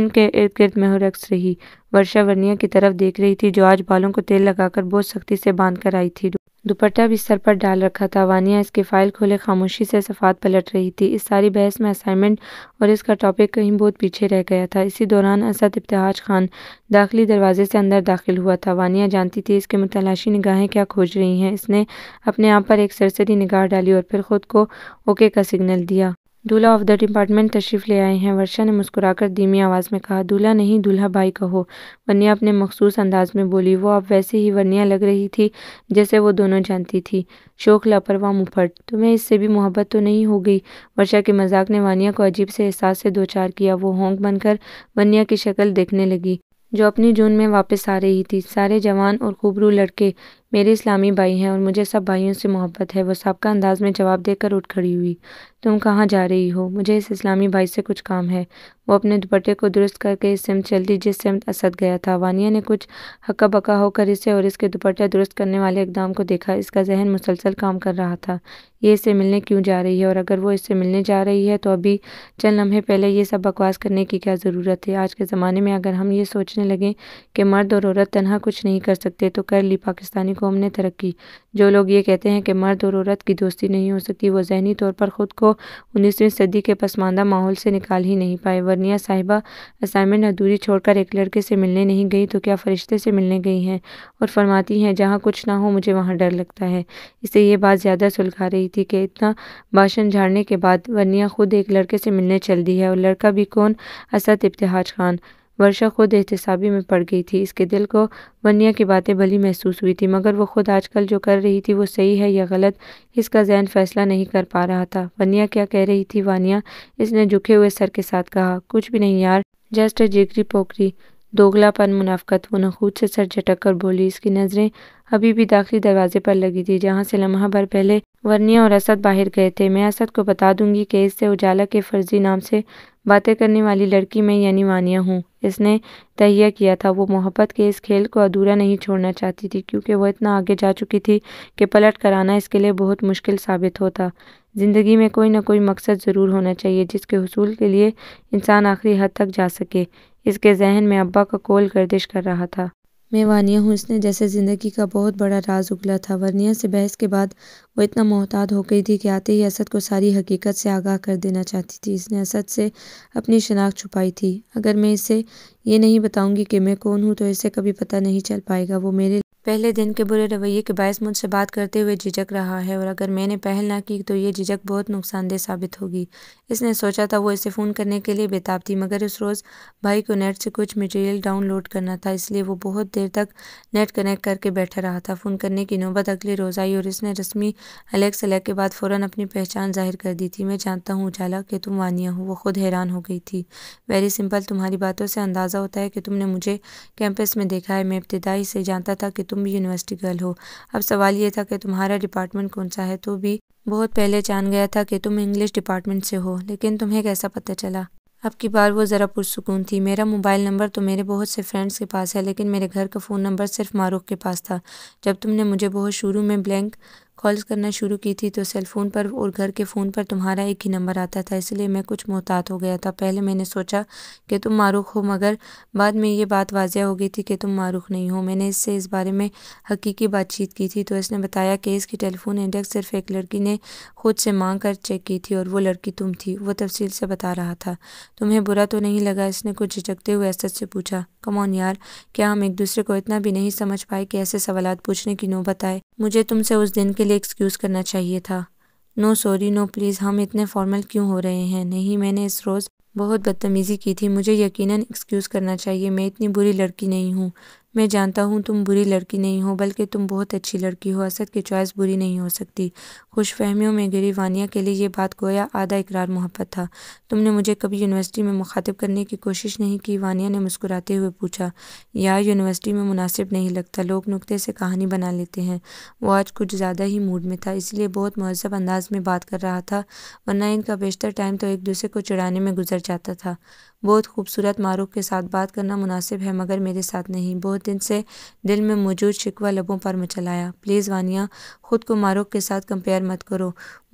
इनके इर्द गिर्द महरक्स रही वर्षा वर्निया की तरफ देख रही थी जो आज बालों को तेल लगाकर बहुत सख्ती से बांध कर आई थी दुपट्टा भी सर पर डाल रखा था वानिया इसके फाइल खोले खामोशी से सफ़ात पलट रही थी इस सारी बहस में असाइनमेंट और इसका टॉपिक कहीं बहुत पीछे रह गया था इसी दौरान असद इब्तहाज खान दाखिली दरवाजे से अंदर दाखिल हुआ था वानिया जानती थी इसके मुतलाशी निगाहें क्या खोज रही हैं इसने अपने आप पर एक सरसरी निगाह डाली और फिर ख़ुद को ओके का सिग्नल दिया दूल्हा ऑफ द डिपार्टमेंट तशरीफ़ ले आए हैं वर्षा ने मुस्कुराकर धीमी आवाज़ में कहा दूल्हा नहीं दूल्हा भाई कहो वनिया अपने मखसूस अंदाज में बोली वो अब वैसे ही वनिया लग रही थी जैसे वो दोनों जानती थी शोक लापरवाह मुफट तुम्हें इससे भी मोहब्बत तो नहीं हो गई वर्षा के मजाक ने वानिया को अजीब से एहसास से दो चार किया वो होंग बनकर वनिया की शक्ल देखने लगी जो अपनी जून में वापस आ रही थी सारे जवान और खूबरू लड़के मेरे इस्लामी भाई हैं और मुझे सब भाइयों से मोहब्बत है वो सबका अंदाज में जवाब देकर उठ खड़ी हुई तुम कहाँ जा रही हो मुझे इस इस्लामी भाई से कुछ काम है वो अपने दुपट्टे को दुरुस्त करके इस सिमत दी जिस सिमत असद गया था वानिया ने कुछ हक्का बक्का होकर इसे और इसके दुपट्टे दुरुस्त करने वाले इकदाम को देखा इसका जहन मुसलसल काम कर रहा था ये इससे मिलने क्यों जा रही है और अगर वो इससे मिलने जा रही है तो अभी चंद लम्हे पहले ये सब बकवास करने की क्या ज़रूरत है आज के ज़माने में अगर हम ये सोचने लगें कि मर्द और औरत तनहा कुछ नहीं कर सकते तो कर ली पाकिस्तानी कौम ने तरक्की जो लोग ये कहते हैं कि मर्द और औरत की दोस्ती नहीं हो सकती वो जहनी तौर पर ख़ुद को उन्नीसवीं सदी के पसमानदा माहौल से निकाल ही नहीं पाए वर्निया साहिबा असाइनमेंट अधूरी छोड़कर एक लड़के से मिलने नहीं गई तो क्या फरिश्ते से मिलने गई हैं और फरमाती हैं जहाँ कुछ ना हो मुझे वहाँ डर लगता है इसे ये बात ज़्यादा सुलझा रही थी कि इतना भाषण झाड़ने के बाद वर्निया खुद एक लड़के से मिलने चल दी है और लड़का भी कौन असद इब्तहाज खान वर्षा खुद एहतसाबी में पड़ गई थी इसके दिल को वनिया की बातें भली महसूस हुई थी मगर वो खुद आजकल जो कर रही थी वो सही है या गलत इसका जहन फैसला नहीं कर पा रहा था वनिया क्या कह रही थी वानिया इसने झुके हुए सर के साथ कहा कुछ भी नहीं यार जस्ट जिगरी पोकरी दोगलापन मुनाफ़त वो नखूद से सर झटक कर बोली इसकी नज़रें अभी भी दाखिली दरवाजे पर लगी थी जहाँ से लम्हा भर पहले वर्निया और असद बाहर गए थे मैं असद को बता दूंगी कि इससे उजाला के फर्जी नाम से बातें करने वाली लड़की मैं यानी वानिया हूँ इसने तहिया किया था वो मोहब्बत के इस खेल को अधूरा नहीं छोड़ना चाहती थी क्योंकि वह इतना आगे जा चुकी थी कि पलट कर आना इसके लिए बहुत मुश्किल साबित होता ज़िंदगी में कोई ना कोई मकसद ज़रूर होना चाहिए जिसके हसूल के लिए इंसान आखिरी हद तक जा सके इसके जहन में अब्बा का कोल गर्दिश कर रहा था मैं वानिया हूँ इसने जैसे ज़िंदगी का बहुत बड़ा राज उगला था वर्निया से बहस के बाद वो इतना मोहताद हो गई थी कि आते ही असद को सारी हकीकत से आगाह कर देना चाहती थी इसने असद से अपनी शनाख्त छुपाई थी अगर मैं इसे ये नहीं बताऊंगी कि मैं कौन हूँ तो इसे कभी पता नहीं चल पाएगा वो मेरे पहले दिन के बुरे रवैये के बायस मुझसे बात करते हुए झिझक रहा है और अगर मैंने पहल ना की तो ये झिझक बहुत नुकसानदेह साबित होगी इसने सोचा था वो इसे फ़ोन करने के लिए बेताब थी मगर उस रोज़ भाई को नेट से कुछ मटेरियल डाउनलोड करना था इसलिए वो बहुत देर तक नेट कनेक्ट करके बैठा रहा था फ़ोन करने की नौबत अगले रोज़ आई और इसने रस्मी अलग सलग के बाद फ़ौर अपनी पहचान जाहिर कर दी थी मैं जानता हूँ उजाला कि तुम वानिया हो वो खुद हैरान हो गई थी वेरी सिंपल तुम्हारी बातों से अंदाज़ा होता है कि तुमने मुझे कैंपस में देखा है मैं इब्तदाई से जानता था कि तुम भी यूनिवर्सिटी गर्ल हो अब सवाल ये था कि तुम्हारा डिपार्टमेंट कौन सा है तो भी बहुत पहले जान गया था कि तुम इंग्लिश डिपार्टमेंट से हो लेकिन तुम्हें कैसा पता चला अब की बार वो ज़रा पुरसकून थी मेरा मोबाइल नंबर तो मेरे बहुत से फ्रेंड्स के पास है लेकिन मेरे घर का फ़ोन नंबर सिर्फ मारूख के पास था जब तुमने मुझे बहुत शुरू में ब्लैंक कॉल्स करना शुरू की थी तो सेलफोन पर और घर के फ़ोन पर तुम्हारा एक ही नंबर आता था इसलिए मैं कुछ मोहतात हो गया था पहले मैंने सोचा कि तुम मारूख हो मगर बाद में ये बात वाजिया हो गई थी कि तुम मारूख नहीं हो मैंने इससे इस बारे में हकीकी बातचीत की थी तो इसने बताया कि इसकी टेलीफोन इंडेक्स सिर्फ एक लड़की ने खुद से मांग कर चेक की थी और वो लड़की तुम थी वो तफसील से बता रहा था तुम्हें बुरा तो नहीं लगा इसने कुछ झिझकते हुए असद से पूछा कमौन यार क्या हम एक दूसरे को इतना भी नहीं समझ पाए कि ऐसे सवाल पूछने की नौबत आए मुझे तुमसे उस दिन के लिए एक्सक्यूज़ करना चाहिए था नो सॉरी नो प्लीज़ हम इतने फॉर्मल क्यों हो रहे हैं नहीं मैंने इस रोज़ बहुत बदतमीज़ी की थी मुझे यकीनन एक्सक्यूज़ करना चाहिए मैं इतनी बुरी लड़की नहीं हूँ मैं जानता हूँ तुम बुरी लड़की नहीं हो बल्कि तुम बहुत अच्छी लड़की हो असद की चॉइस बुरी नहीं हो सकती खुश फहमियों में गिरी वानिया के लिए ये बात गोया आधा इकरार मोहब्बत था तुमने मुझे कभी यूनिवर्सिटी में मुखातिब करने की कोशिश नहीं की वानिया ने मुस्कुराते हुए पूछा यार यूनिवर्सिटी में मुनासिब नहीं लगता लोग नुकते से कहानी बना लेते हैं वो आज कुछ ज़्यादा ही मूड में था इसलिए बहुत महजब अंदाज में बात कर रहा था वरना इनका बेशतर टाइम तो एक दूसरे को चढ़ाने में गुजर जाता था बहुत खूबसूरत मारूख के साथ बात करना मुनासिब है मगर मेरे साथ नहीं बहुत दिन से दिल में मौजूद शिकवा लबों पर मचलाया प्लीज़ वानिया ख़ुद को मारूख के साथ कंपेयर मत करो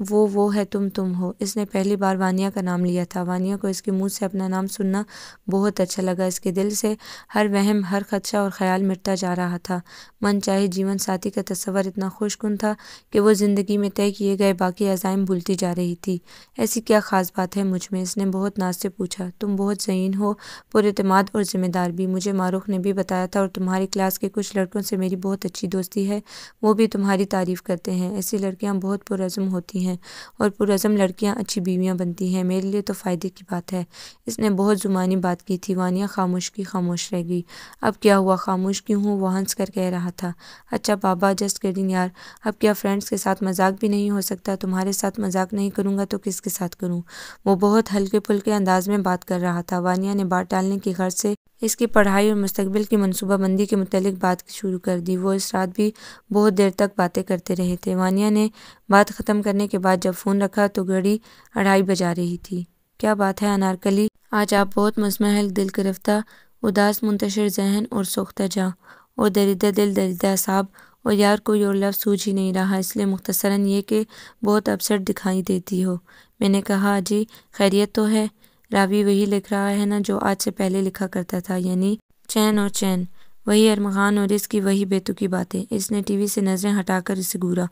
वो वो है तुम तुम हो इसने पहली बार वानिया का नाम लिया था वानिया को इसके मुंह से अपना नाम सुनना बहुत अच्छा लगा इसके दिल से हर वहम हर खदशा और ख्याल मिटता जा रहा था मन चाहे जीवन साथी का तस्वर इतना खुशगुन था कि वो ज़िंदगी में तय किए गए बाकी अजाइम भूलती जा रही थी ऐसी क्या ख़ास बात है मुझ में इसने बहुत नाज से पूछा तुम बहुत जहीन हो पुरतमाद और ज़िम्मेदार भी मुझे मारूख ने भी बताया था और तुम्हारी क्लास के कुछ लड़कों से मेरी बहुत अच्छी दोस्ती है वो भी तुम्हारी तारीफ़ करते हैं ऐसी लड़कियाँ बहुत पुरज़म होती हैं हैं और पुरज़म लड़कियां अच्छी बीवियां बनती हैं मेरे लिए तो फ़ायदे की बात है इसने बहुत ज़ुबानी बात की थी वानिया खामोश की खामोश रह गई अब क्या हुआ खामोश क्यों हूँ वो हंस कर कह रहा था अच्छा बाबा जस्ट किडिंग यार अब क्या फ्रेंड्स के साथ मजाक भी नहीं हो सकता तुम्हारे साथ मजाक नहीं करूँगा तो किसके साथ करूँ वो बहुत हल्के फुल्के अंदाज में बात कर रहा था वानिया ने बात टालने की घर से इसकी पढ़ाई और मुस्तबिल की मनसूबाबंदी के मतलब बात शुरू कर दी वो इस रात भी बहुत देर तक बातें करते रहे थे वानिया ने बात ख़त्म करने के बाद जब फ़ोन रखा तो घड़ी अढ़ाई बजा रही थी क्या बात है अनारकली आज आप बहुत मसमहल दिल गिरफ्तार उदास मुंतशर जहन और सोख्ता जहाँ और दरिदा दिल दरिदा साहब और यार कोई और लफ्ज़ सूझ ही नहीं रहा इसलिए मुख्तसरा ये कि बहुत अपसेट दिखाई देती हो मैंने कहा जी खैरियत तो है रावी वही लिख रहा है ना जो आज से पहले लिखा करता था यानी चैन और चैन वही अरमगान और इसकी वही बेतुकी बातें इसने टीवी से नज़रें हटाकर इसे घूरा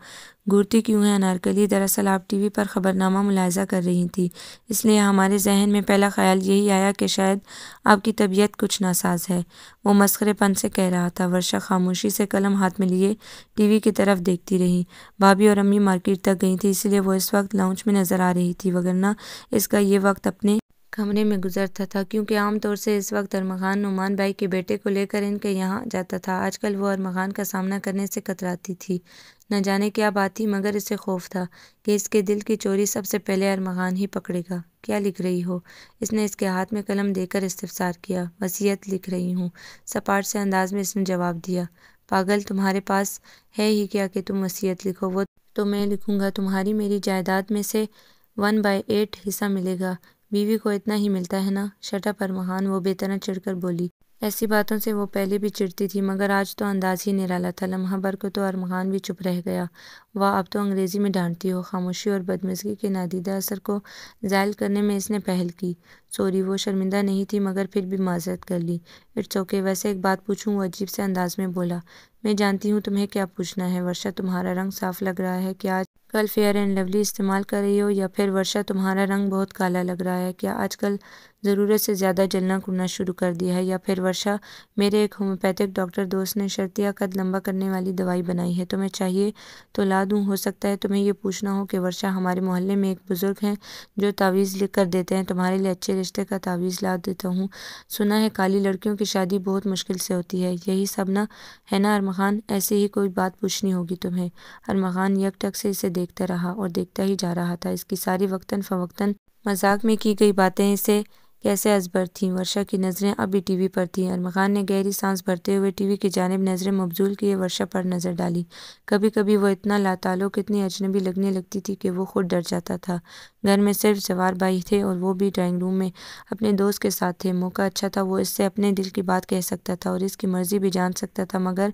घूरती क्यों है अनारकली दरअसल आप टीवी पर खबरनामा मुलायजा कर रही थी इसलिए हमारे जहन में पहला ख्याल यही आया कि शायद आपकी तबीयत कुछ नासाज है वो मस्करेपन से कह रहा था वर्षा खामोशी से कलम हाथ में लिए टीवी की तरफ देखती रही भाभी और अम्मी मार्केट तक गई थी इसलिए वो इस वक्त लाउंज में नज़र आ रही थी वगरना इसका ये वक्त अपने कमरे में गुजरता था क्योंकि आमतौर से इस वक्त अरमान नुमान भाई के बेटे को लेकर इनके यहाँ जाता था आजकल वो अरमान का सामना करने से कतराती थी न जाने क्या बात थी मगर इसे खौफ था कि इसके दिल की चोरी सबसे पहले अरमान ही पकड़ेगा क्या लिख रही हो इसने इसके हाथ में कलम देकर इस्तफसार किया वसीयत लिख रही हूँ सपाट से अंदाज में इसने जवाब दिया पागल तुम्हारे पास है ही क्या कि तुम वसीयत लिखो वो तो मैं लिखूँगा तुम्हारी मेरी जायदाद में से वन बाई एट हिस्सा मिलेगा बीवी को इतना ही मिलता है ना शटा महान वो बेतना चिड़कर बोली ऐसी बातों से वो पहले भी चिढ़ती थी मगर आज तो अंदाज ही निराला था लम्हा भर को तो अरमहान भी चुप रह गया वाह अब तो अंग्रेज़ी में डांटती हो खामोशी और बदमजगी के नादीदा असर को जायल करने में इसने पहल की सॉरी वो शर्मिंदा नहीं थी मगर फिर भी माजरत कर ली इट्स ओके वैसे एक बात पूछूँ वो अजीब से अंदाज में बोला मैं जानती हूँ तुम्हें क्या पूछना है वर्षा तुम्हारा रंग साफ लग रहा है कि आज कल फेयर एंड लवली इस्तेमाल कर रही हो या फिर वर्षा तुम्हारा रंग बहुत काला लग रहा है क्या आजकल ज़रूरत से ज़्यादा जलना कुड़ना शुरू कर दिया है या फिर वर्षा मेरे एक होम्योपैथिक डॉक्टर दोस्त ने शर्तिया कद लंबा करने वाली दवाई बनाई है तुम्हें तो चाहिए तो ला दूँ हो सकता है तुम्हें यह पूछना हो कि वर्षा हमारे मोहल्ले में एक बुज़ुर्ग हैं जो तावीज़ लिख कर देते हैं तुम्हारे लिए अच्छे रिश्ते का तावीज़ ला देता हूँ सुना है काली लड़कियों की शादी बहुत मुश्किल से होती है यही सब ना है ना अरमा खान ऐसी ही कोई बात पूछनी होगी तुम्हें अरमा खान यकटक से इसे देखता रहा और देखता ही जा रहा था इसकी सारी वक्तन फवक्तन मजाक में की गई बातें इसे कैसे असबर थीं वर्षा की नज़रें अब भी टीवी पर थीं अरमा खान ने गहरी सांस भरते हुए टीवी की जानब नज़रें मबजूल किए वर्षा पर नज़र डाली कभी कभी वह इतना लातालो इतनी अजनबी लगने लगती थी कि वो खुद डर जाता था घर में सिर्फ जवार भाई थे और वो भी ड्राइंग रूम में अपने दोस्त के साथ थे मौका अच्छा था वो इससे अपने दिल की बात कह सकता था और इसकी मर्ज़ी भी जान सकता था मगर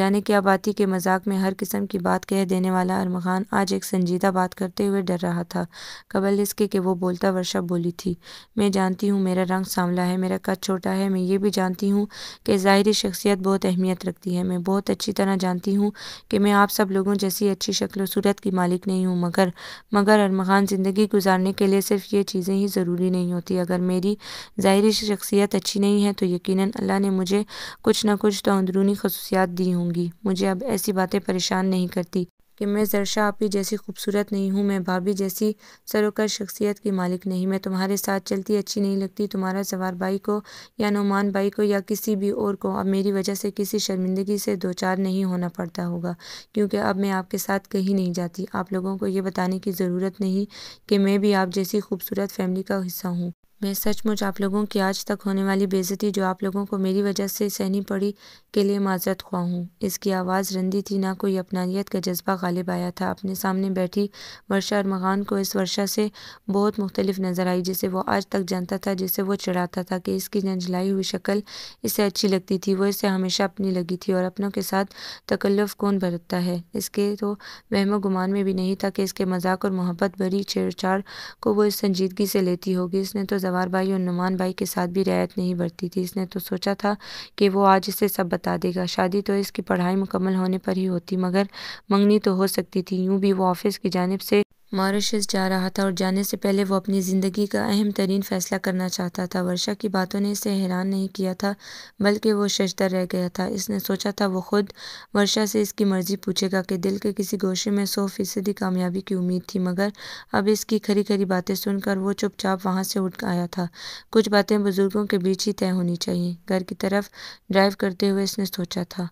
जाने की आबादी के मजाक में हर किस्म की बात कह देने वाला अरमा खान आज एक संजीदा बात करते हुए डर रहा था कबल इसके कि वो बोलता वर्षा बोली थी मैं जानती जानती हूँ मेरा रंग सांवला है मेरा कद छोटा है मैं ये भी जानती हूँ कि ज़ाहरी शख्सियत बहुत अहमियत रखती है मैं बहुत अच्छी तरह जानती हूँ कि मैं आप सब लोगों जैसी अच्छी शक्ल सूरत की मालिक नहीं हूँ मगर मगर अरमान ज़िंदगी गुजारने के लिए सिर्फ ये चीज़ें ही ज़रूरी नहीं होती अगर मेरी ज़ाहरी शख्सियत अच्छी नहीं है तो यकीन अल्लाह ने मुझे कुछ ना कुछ तो अंदरूनी खसूसियात दी होंगी मुझे अब ऐसी बातें परेशान नहीं करती कि मैं जरशा आपी जैसी खूबसूरत नहीं हूँ मैं भाभी जैसी सरोकर शख्सियत की मालिक नहीं मैं तुम्हारे साथ चलती अच्छी नहीं लगती तुम्हारा सवार भाई को या नुमान भाई को या किसी भी और को अब मेरी वजह से किसी शर्मिंदगी से दो चार नहीं होना पड़ता होगा क्योंकि अब मैं आपके साथ कहीं नहीं जाती आप लोगों को ये बताने की ज़रूरत नहीं कि मैं भी आप जैसी खूबसूरत फैमिली का हिस्सा हूँ मैं सचमुच आप लोगों की आज तक होने वाली बेजती जो आप लोगों को मेरी वजह से सहनी पड़ी के लिए माजरत खुआ हूँ इसकी आवाज़ रंदी थी ना कोई अपनानियत का जज्बा गालिब आया था अपने सामने बैठी वर्षा और मकान को इस वर्षा से बहुत मुख्तलिफ नज़र आई जिसे वो आज तक जानता था जिसे वो चढ़ाता था कि इसकी जंझलाई हुई शक्ल इसे अच्छी लगती थी वो इसे हमेशा अपनी लगी थी और अपनों के साथ तकल्लफ कौन बरतता है इसके तो वहम गुमान में भी नहीं था कि इसके मजाक और मोहब्बत भरी छेड़छाड़ को वो इस संजीदगी से लेती होगी इसने तो सवार भाई और नुमान भाई के साथ भी रियायत नहीं बरती थी इसने तो सोचा था कि वो आज इसे सब बता देगा शादी तो इसकी पढ़ाई मुकम्मल होने पर ही होती मगर मंगनी तो हो सकती थी यूं भी वो ऑफिस की जानब से मॉरीशस जा रहा था और जाने से पहले वो अपनी ज़िंदगी का अहम तरीन फ़ैसला करना चाहता था वर्षा की बातों ने इसे हैरान नहीं किया था बल्कि वो शशतर रह गया था इसने सोचा था वो खुद वर्षा से इसकी मर्ज़ी पूछेगा कि दिल के किसी गोशे में सौ फीसदी कामयाबी की उम्मीद थी मगर अब इसकी खरी खरी बातें सुनकर वो चुपचाप वहाँ से उठ आया था कुछ बातें बुज़ुर्गों के बीच ही तय होनी चाहिए घर की तरफ ड्राइव करते हुए इसने सोचा था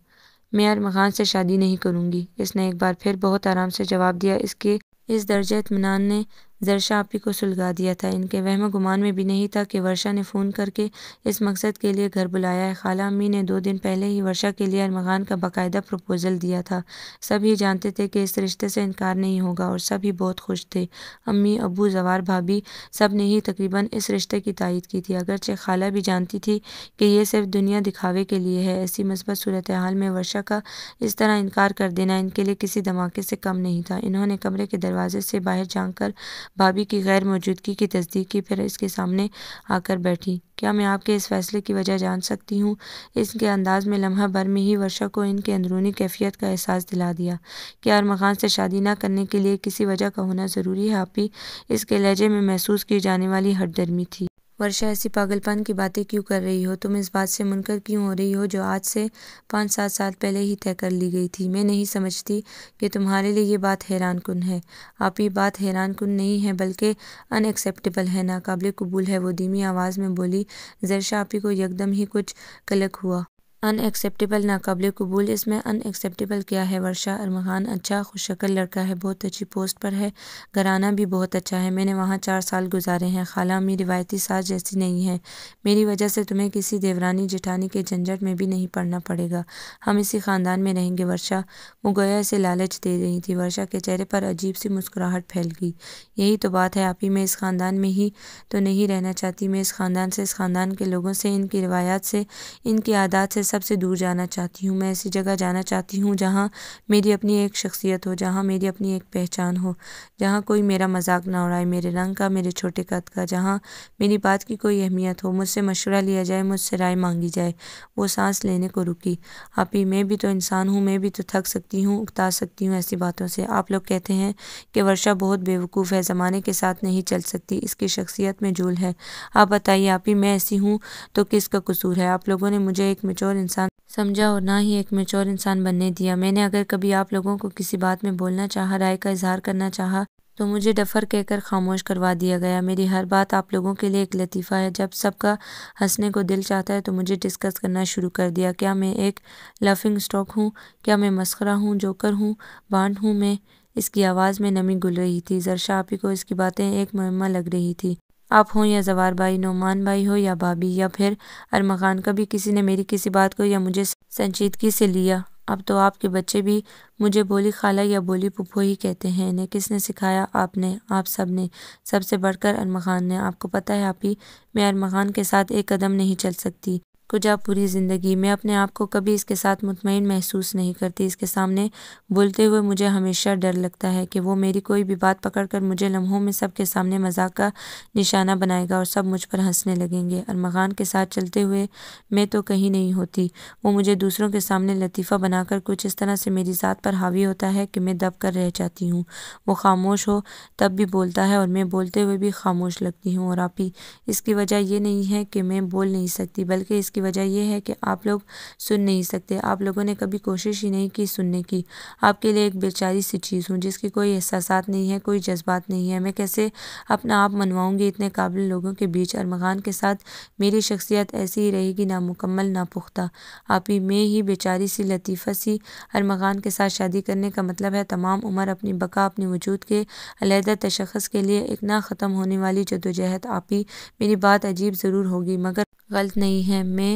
मैं यार मकान से शादी नहीं करूँगी इसने एक बार फिर बहुत आराम से जवाब दिया इसके इस दर्ज ने ही को सुलगा दिया था इनके वहम गुमान में भी नहीं था कि वर्षा ने फ़ोन करके इस मकसद के लिए घर बुलाया है खाला अम्मी ने दो दिन पहले ही वर्षा के लिए अरमगान का बाकायदा प्रपोज़ल दिया था सभी जानते थे कि इस रिश्ते से इनकार नहीं होगा और सभी बहुत खुश थे अम्मी अबू जवार भाभी सब ने ही तकरीबन इस रिश्ते की तायद की थी अगरचे खाला भी जानती थी कि ये सिर्फ दुनिया दिखावे के लिए है ऐसी मस्बत सूरत हाल में वर्षा का इस तरह इनकार कर देना इनके लिए किसी धमाके से कम नहीं था इन्होंने कमरे के दरवाजे से बाहर जाकर कर भाभी की गैर मौजूदगी की तस्दीक की फिर इसके सामने आकर बैठी क्या मैं आपके इस फैसले की वजह जान सकती हूँ इसके अंदाज में लम्हा भर में ही वर्षा को इनके अंदरूनी कैफियत का एहसास दिला दिया क्या अरमखान से शादी ना करने के लिए किसी वजह का होना ज़रूरी है आप ही इसके लहजे में महसूस की जाने वाली हट थी वर्षा ऐसी पागलपन की बातें क्यों कर रही हो तुम इस बात से मुनकर क्यों हो रही हो जो आज से पाँच सात साल पहले ही तय कर ली गई थी मैं नहीं समझती कि तुम्हारे लिए ये बात हैरान कन है आप ये बात हैरान कन नहीं है बल्कि अनएक्सेप्टेबल है नाकबिल कबूल है वो धीमी आवाज़ में बोली जरशा ही को यकदम ही कुछ कलक हुआ अनएक्सेप्टेबल नाकबले कबूल इसमें अनएक्सेप्टेबल क्या है वर्षा अरमखान अच्छा खुश शक्ल लड़का है बहुत अच्छी पोस्ट पर है घराना भी बहुत अच्छा है मैंने वहाँ चार साल गुजारे हैं खाला अम्मी रिवायती सास जैसी नहीं है मेरी वजह से तुम्हें किसी देवरानी जिठानी के झंझट में भी नहीं पड़ना पड़ेगा हम इसी ख़ानदान में रहेंगे वर्षा वो गोया इसे लालच दे रही थी वर्षा के चेहरे पर अजीब सी मुस्कुराहट फैल गई यही तो बात है आप ही मैं इस ख़ानदान में ही तो नहीं रहना चाहती मैं इस ख़ानदान से इस ख़ानदान के लोगों से इनकी रवायात से इनकी आदात से सबसे दूर जाना चाहती हूँ मैं ऐसी जगह जाना चाहती हूँ जहाँ मेरी अपनी एक शख्सियत हो जहाँ मेरी अपनी एक पहचान हो जहाँ कोई मेरा मजाक ना उड़ाए मेरे रंग का मेरे छोटे कद का जहाँ मेरी बात की कोई अहमियत हो मुझसे मशवरा लिया जाए मुझसे राय मांगी जाए वो सांस लेने को रुकी आप ही मैं भी तो इंसान हूँ मैं भी तो थक सकती हूँ उकता सकती हूँ ऐसी बातों से आप लोग कहते हैं कि वर्षा बहुत बेवकूफ़ है ज़माने के साथ नहीं चल सकती इसकी शख्सियत में झूल है आप बताइए आप ही मैं ऐसी हूँ तो किसका कसूर है आप लोगों ने मुझे एक मिचोर इंसान समझा और ना ही एक मेचोर इंसान बनने दिया मैंने अगर कभी आप लोगों को किसी बात में बोलना चाह राय का इजहार करना चाहा तो मुझे डफर कहकर खामोश करवा दिया गया मेरी हर बात आप लोगों के लिए एक लतीफ़ा है जब सबका हंसने को दिल चाहता है तो मुझे डिस्कस करना शुरू कर दिया क्या मैं एक लफिंग स्टॉक हूँ क्या मैं मस्करा हूँ जोकर हूँ बांट हूँ मैं इसकी आवाज़ में नमी गुल रही थी जरशा ही को इसकी बातें एक मुहिमा लग रही थी आप हों या जवार भाई नोमान भाई हो या भाभी या फिर अरमा खान कभी किसी ने मेरी किसी बात को या मुझे संजीदगी से लिया अब तो आपके बच्चे भी मुझे बोली खाला या बोली पुप्पो ही कहते हैं इन्हें किसने सिखाया आपने आप सब ने सबसे बढ़कर अरमा खान ने आपको पता है आप ही मैं अरमा खान के साथ एक कदम नहीं चल सकती पूजा पूरी ज़िंदगी मैं अपने आप को कभी इसके साथ मुतमिन महसूस नहीं करती इसके सामने बोलते हुए मुझे हमेशा डर लगता है कि वो मेरी कोई भी बात पकड़ कर मुझे लम्हों में सबके सामने मजाक का निशाना बनाएगा और सब मुझ पर हंसने लगेंगे अरमगान के साथ चलते हुए मैं तो कहीं नहीं होती वो मुझे दूसरों के सामने लतीफ़ा बनाकर कुछ इस तरह से मेरी ज़ात पर हावी होता है कि मैं दब कर रह जाती हूँ वो खामोश हो तब भी बोलता है और मैं बोलते हुए भी खामोश लगती हूँ और आप ही इसकी वजह यह नहीं है कि मैं बोल नहीं सकती बल्कि इसकी वजह यह है कि आप लोग सुन नहीं सकते आप लोगों ने कभी कोशिश ही नहीं की सुनने की आपके लिए एक बेचारी सी चीज़ हूँ जिसकी कोई एहसास नहीं है कोई जज्बात नहीं है मैं कैसे अपना आप मनवाऊँगी इतने काबिल लोगों के बीच अरमान के साथ मेरी शख्सियत ऐसी ही रहेगी नामुकम्मल नापुख्ता आप ही मैं ही बेचारी सी लतीफ़ा सी अरमान के साथ शादी करने का मतलब है तमाम उम्र अपनी बका अपने वजूद के अलहदा तशखस के लिए एक ना ख़त्म होने वाली जदोजहद आप ही मेरी बात अजीब ज़रूर होगी मगर गलत नहीं है मैं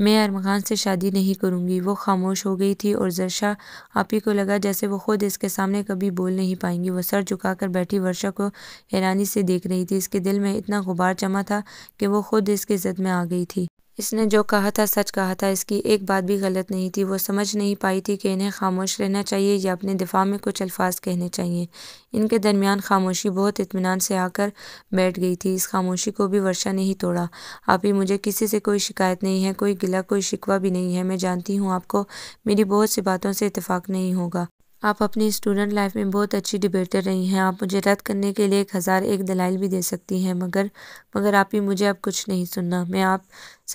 मैं अरमान खान से शादी नहीं करूँगी वो खामोश हो गई थी और जरशा ही को लगा जैसे वो खुद इसके सामने कभी बोल नहीं पाएंगी वो सर झुकाकर बैठी वर्षा को हैरानी से देख रही थी इसके दिल में इतना गुबार जमा था कि वो खुद इसकी ज़द में आ गई थी इसने जो कहा था सच कहा था इसकी एक बात भी गलत नहीं थी वो समझ नहीं पाई थी कि इन्हें खामोश रहना चाहिए या अपने दिफा में कुछ अल्फाज कहने चाहिए इनके दरमियान खामोशी बहुत इतमान से आकर बैठ गई थी इस खामोशी को भी वर्षा ने ही तोड़ा आप ही मुझे किसी से कोई शिकायत नहीं है कोई गिला कोई शिकवा भी नहीं है मैं जानती हूँ आपको मेरी बहुत सी बातों से इतफ़ाक़ नहीं होगा आप अपनी स्टूडेंट लाइफ में बहुत अच्छी डिबेटर रही हैं आप मुझे रद्द करने के लिए एक हज़ार एक दलाइल भी दे सकती हैं मगर मगर आप ही मुझे अब कुछ नहीं सुनना मैं आप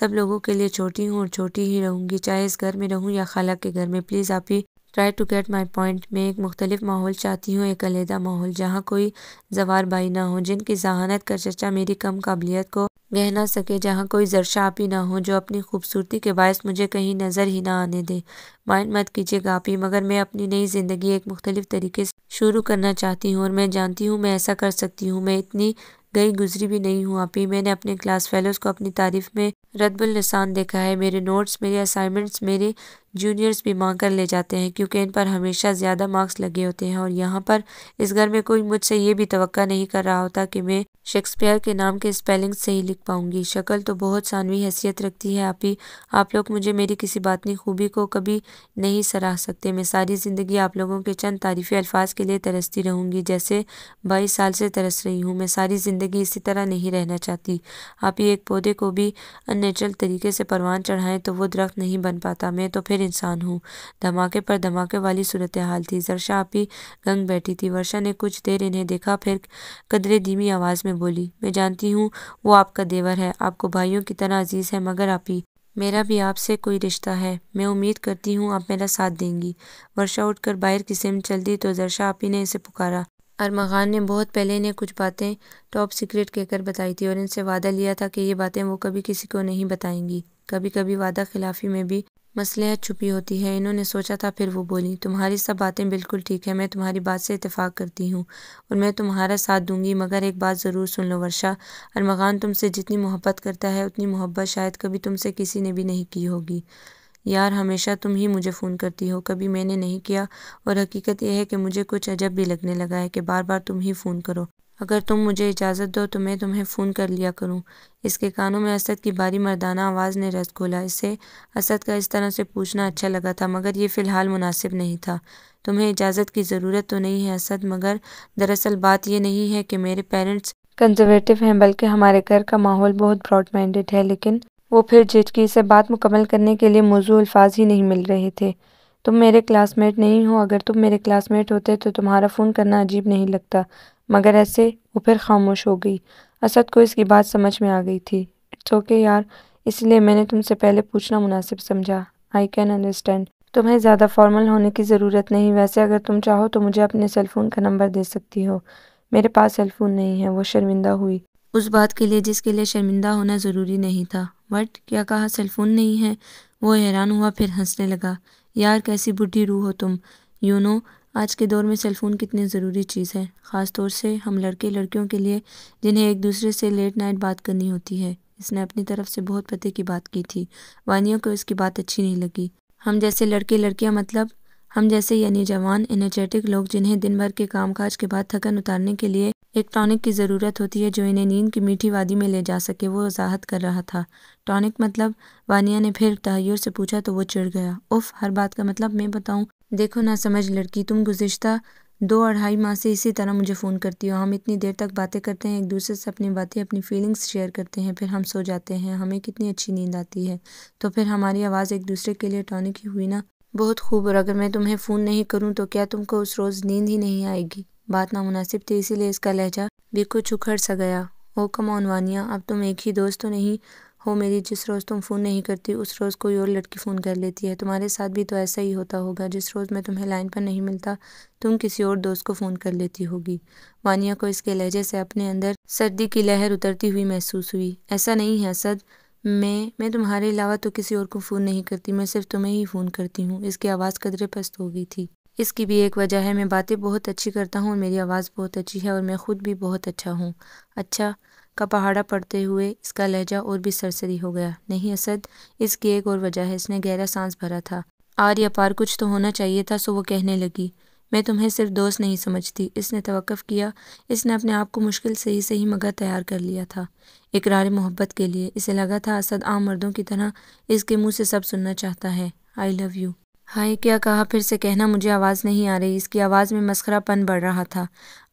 सब लोगों के लिए छोटी हूँ और छोटी ही रहूँगी चाहे इस घर में रहूँ या खाला के घर में प्लीज़ आप ही try to get my point मैं एक मुख्तलिफ माहौल चाहती हूँ एक अलहदा माहौल जहाँ कोई जवार बाई ना हो जिनकी जहानत का चर्चा मेरी कम काबिलियत को गह ना सके जहाँ कोई जरशापी ना हो जो अपनी खूबसूरती के बायस मुझे कहीं नज़र ही ना आने दे माइंड मत कीजिएगा आप ही मगर मैं अपनी नई ज़िंदगी एक मुख्तलिफ तरीके से शुरू करना चाहती हूँ और मैं जानती हूँ मैं ऐसा कर सकती हूँ मैं इतनी गई गुजरी भी नहीं हूँ आप ही मैंने अपने क्लास फेलोज़ को अपनी तारीफ़ में रदबुलसान देखा है मेरे नोट्स मेरे असाइनमेंट्स मेरे जूनियर्स भी मांग कर ले जाते हैं क्योंकि इन पर हमेशा ज़्यादा मार्क्स लगे होते हैं और यहाँ पर इस घर में कोई मुझसे ये भी तो नहीं कर रहा होता कि मैं शेक्सपियर के नाम के स्पेलिंग सही लिख पाऊंगी शक्ल तो बहुत सानवी हैसियत रखती है आप ही आप लोग मुझे मेरी किसी बातनी खूबी को कभी नहीं सराह सकते मैं सारी ज़िंदगी आप लोगों के चंद तारीफ़ी अल्फाज के लिए तरसती रहूँगी जैसे बाईस साल से तरस रही हूँ मैं सारी ज़िंदगी इसी तरह नहीं रहना चाहती आप ही एक पौधे को भी अननेचुरल तरीके से परवान चढ़ाएं तो वो दरख्त नहीं बन पाता मैं तो फिर इंसान हूँ धमाके पर धमाके वाली सूरत हाल थी जरशा आपी गंग बैठी थी वर्षा ने कुछ देर इन्हें देखा फिर कदरे धीमी आवाज़ में बोली मैं जानती हूँ वो आपका देवर है आपको भाइयों की तरह अजीज़ है मगर आपी मेरा भी आपसे कोई रिश्ता है मैं उम्मीद करती हूँ आप मेरा साथ देंगी वर्षा उठकर बाहर की सिम चल दी तो जरशा आपी ने इसे पुकारा अरमगान ने बहुत पहले इन्हें कुछ बातें टॉप सीक्रेट कहकर बताई थी और इनसे वादा लिया था कि ये बातें वो कभी किसी को नहीं बताएंगी कभी कभी वादा खिलाफी में भी मसलियत छुपी होती है इन्होंने सोचा था फिर वो बोली तुम्हारी सब बातें बिल्कुल ठीक है मैं तुम्हारी बात से इतफ़ाक़ करती हूँ और मैं तुम्हारा साथ दूंगी मगर एक बात ज़रूर सुन लो वर्षा अरमगान तुमसे जितनी मोहब्बत करता है उतनी मोहब्बत शायद कभी तुमसे किसी ने भी नहीं की होगी यार हमेशा तुम ही मुझे फ़ोन करती हो कभी मैंने नहीं किया और हकीकत यह है कि मुझे कुछ अजब भी लगने लगा है कि बार बार तुम ही फ़ोन करो अगर तुम मुझे इजाज़त दो तो मैं तुम्हें फ़ोन कर लिया करूँ इसके कानों में असद की बारी मर्दाना आवाज़ ने रस खोला इसे असद का इस तरह से पूछना अच्छा लगा था मगर ये फ़िलहाल मुनासिब नहीं था तुम्हें इजाज़त की ज़रूरत तो नहीं है असद मगर दरअसल बात यह नहीं है कि मेरे पेरेंट्स कंजर्वेटिव हैं बल्कि हमारे घर का माहौल बहुत ब्रॉड माइंडेड है लेकिन वो फिर झिझकी से बात मुकम्मल करने के लिए मौजू अल्फाज ही नहीं मिल रहे थे तुम मेरे क्लासमेट नहीं हो अगर तुम मेरे क्लासमेट होते तो तुम्हारा फ़ोन करना अजीब नहीं लगता मगर ऐसे वो फिर खामोश हो गई असद को इसकी बात समझ में आ गई थी इट्स ओके okay यार इसलिए मैंने तुमसे पहले पूछना मुनासिब समझा आई कैन अंडरस्टैंड तुम्हें ज़्यादा फॉर्मल होने की ज़रूरत नहीं वैसे अगर तुम चाहो तो मुझे अपने सेलफोन का नंबर दे सकती हो मेरे पास सेलफोन नहीं है वो शर्मिंदा हुई उस बात के लिए जिसके लिए शर्मिंदा होना ज़रूरी नहीं था बट क्या कहा सेलफोन नहीं है वो हैरान हुआ फिर हंसने लगा यार कैसी बुढ़ी रूह हो तुम यू you नो know, आज के दौर में सेलफ़ोन कितनी ज़रूरी चीज़ है ख़ास तौर से हम लड़के लड़कियों के लिए जिन्हें एक दूसरे से लेट नाइट बात करनी होती है इसने अपनी तरफ से बहुत पते की बात की थी वानिया को इसकी बात अच्छी नहीं लगी हम जैसे लड़के लड़कियां मतलब हम जैसे यानी जवान एनर्जेटिक लोग जिन्हें दिन भर के कामकाज के बाद थकन उतारने के लिए एक टॉनिक की ज़रूरत होती है जो इन्हें नींद की मीठी वादी में ले जा सके वो वजाहत कर रहा था टॉनिक मतलब वानिया ने फिर तहयर से पूछा तो वो चिड़ गया उफ हर बात का मतलब मैं बताऊँ देखो ना समझ लड़की तुम गुजशत दो अढ़ाई माह से इसी तरह मुझे फ़ोन करती हो हम इतनी देर तक बातें करते हैं एक दूसरे से अपनी बातें अपनी फीलिंग्स शेयर करते हैं फिर हम सो जाते हैं हमें कितनी अच्छी नींद आती है तो फिर हमारी आवाज़ एक दूसरे के लिए टॉनिक ही हुई ना बहुत खूब और अगर मैं तुम्हें फ़ोन नहीं करूँ तो क्या तुमको उस रोज़ नींद ही नहीं आएगी बात नामनासिब थी इसीलिए इसका लहजा बिल्कुल छुखड़ सा गया ओ कम अब तुम एक ही दोस्त तो नहीं हो मेरी जिस रोज़ तुम फ़ोन नहीं करती उस रोज़ कोई और लड़की फ़ोन कर लेती है तुम्हारे साथ भी तो ऐसा ही होता होगा जिस रोज़ मैं तुम्हें लाइन पर नहीं मिलता तुम किसी और दोस्त को फ़ोन कर लेती होगी वानिया को इसके लहजे से अपने अंदर सर्दी की लहर उतरती हुई महसूस हुई ऐसा नहीं है असद मैं मैं तुम्हारे अलावा तो किसी और को फ़ोन नहीं करती मैं सिर्फ तुम्हें ही फ़ोन करती हूँ इसकी आवाज़ कदरे पस्त हो गई थी इसकी भी एक वजह है मैं बातें बहुत अच्छी करता हूँ और मेरी आवाज़ बहुत अच्छी है और मैं ख़ुद भी बहुत अच्छा हूँ अच्छा का पहाड़ा पड़ते हुए इसका लहजा और भी सरसरी हो गया नहीं असद इसकी एक और वजह है इसने गहरा सांस भरा था आर या पार कुछ तो होना चाहिए था सो वो कहने लगी मैं तुम्हें सिर्फ दोस्त नहीं समझती इसने तवक़ किया इसने अपने आप को मुश्किल से ही सही मगर तैयार कर लिया था इकरार मोहब्बत के लिए इसे लगा था असद आम मर्दों की तरह इसके मुंह से सब सुनना चाहता है आई लव यू हाय क्या कहा फिर से कहना मुझे आवाज़ नहीं आ रही इसकी आवाज़ में मस्खरापन बढ़ रहा था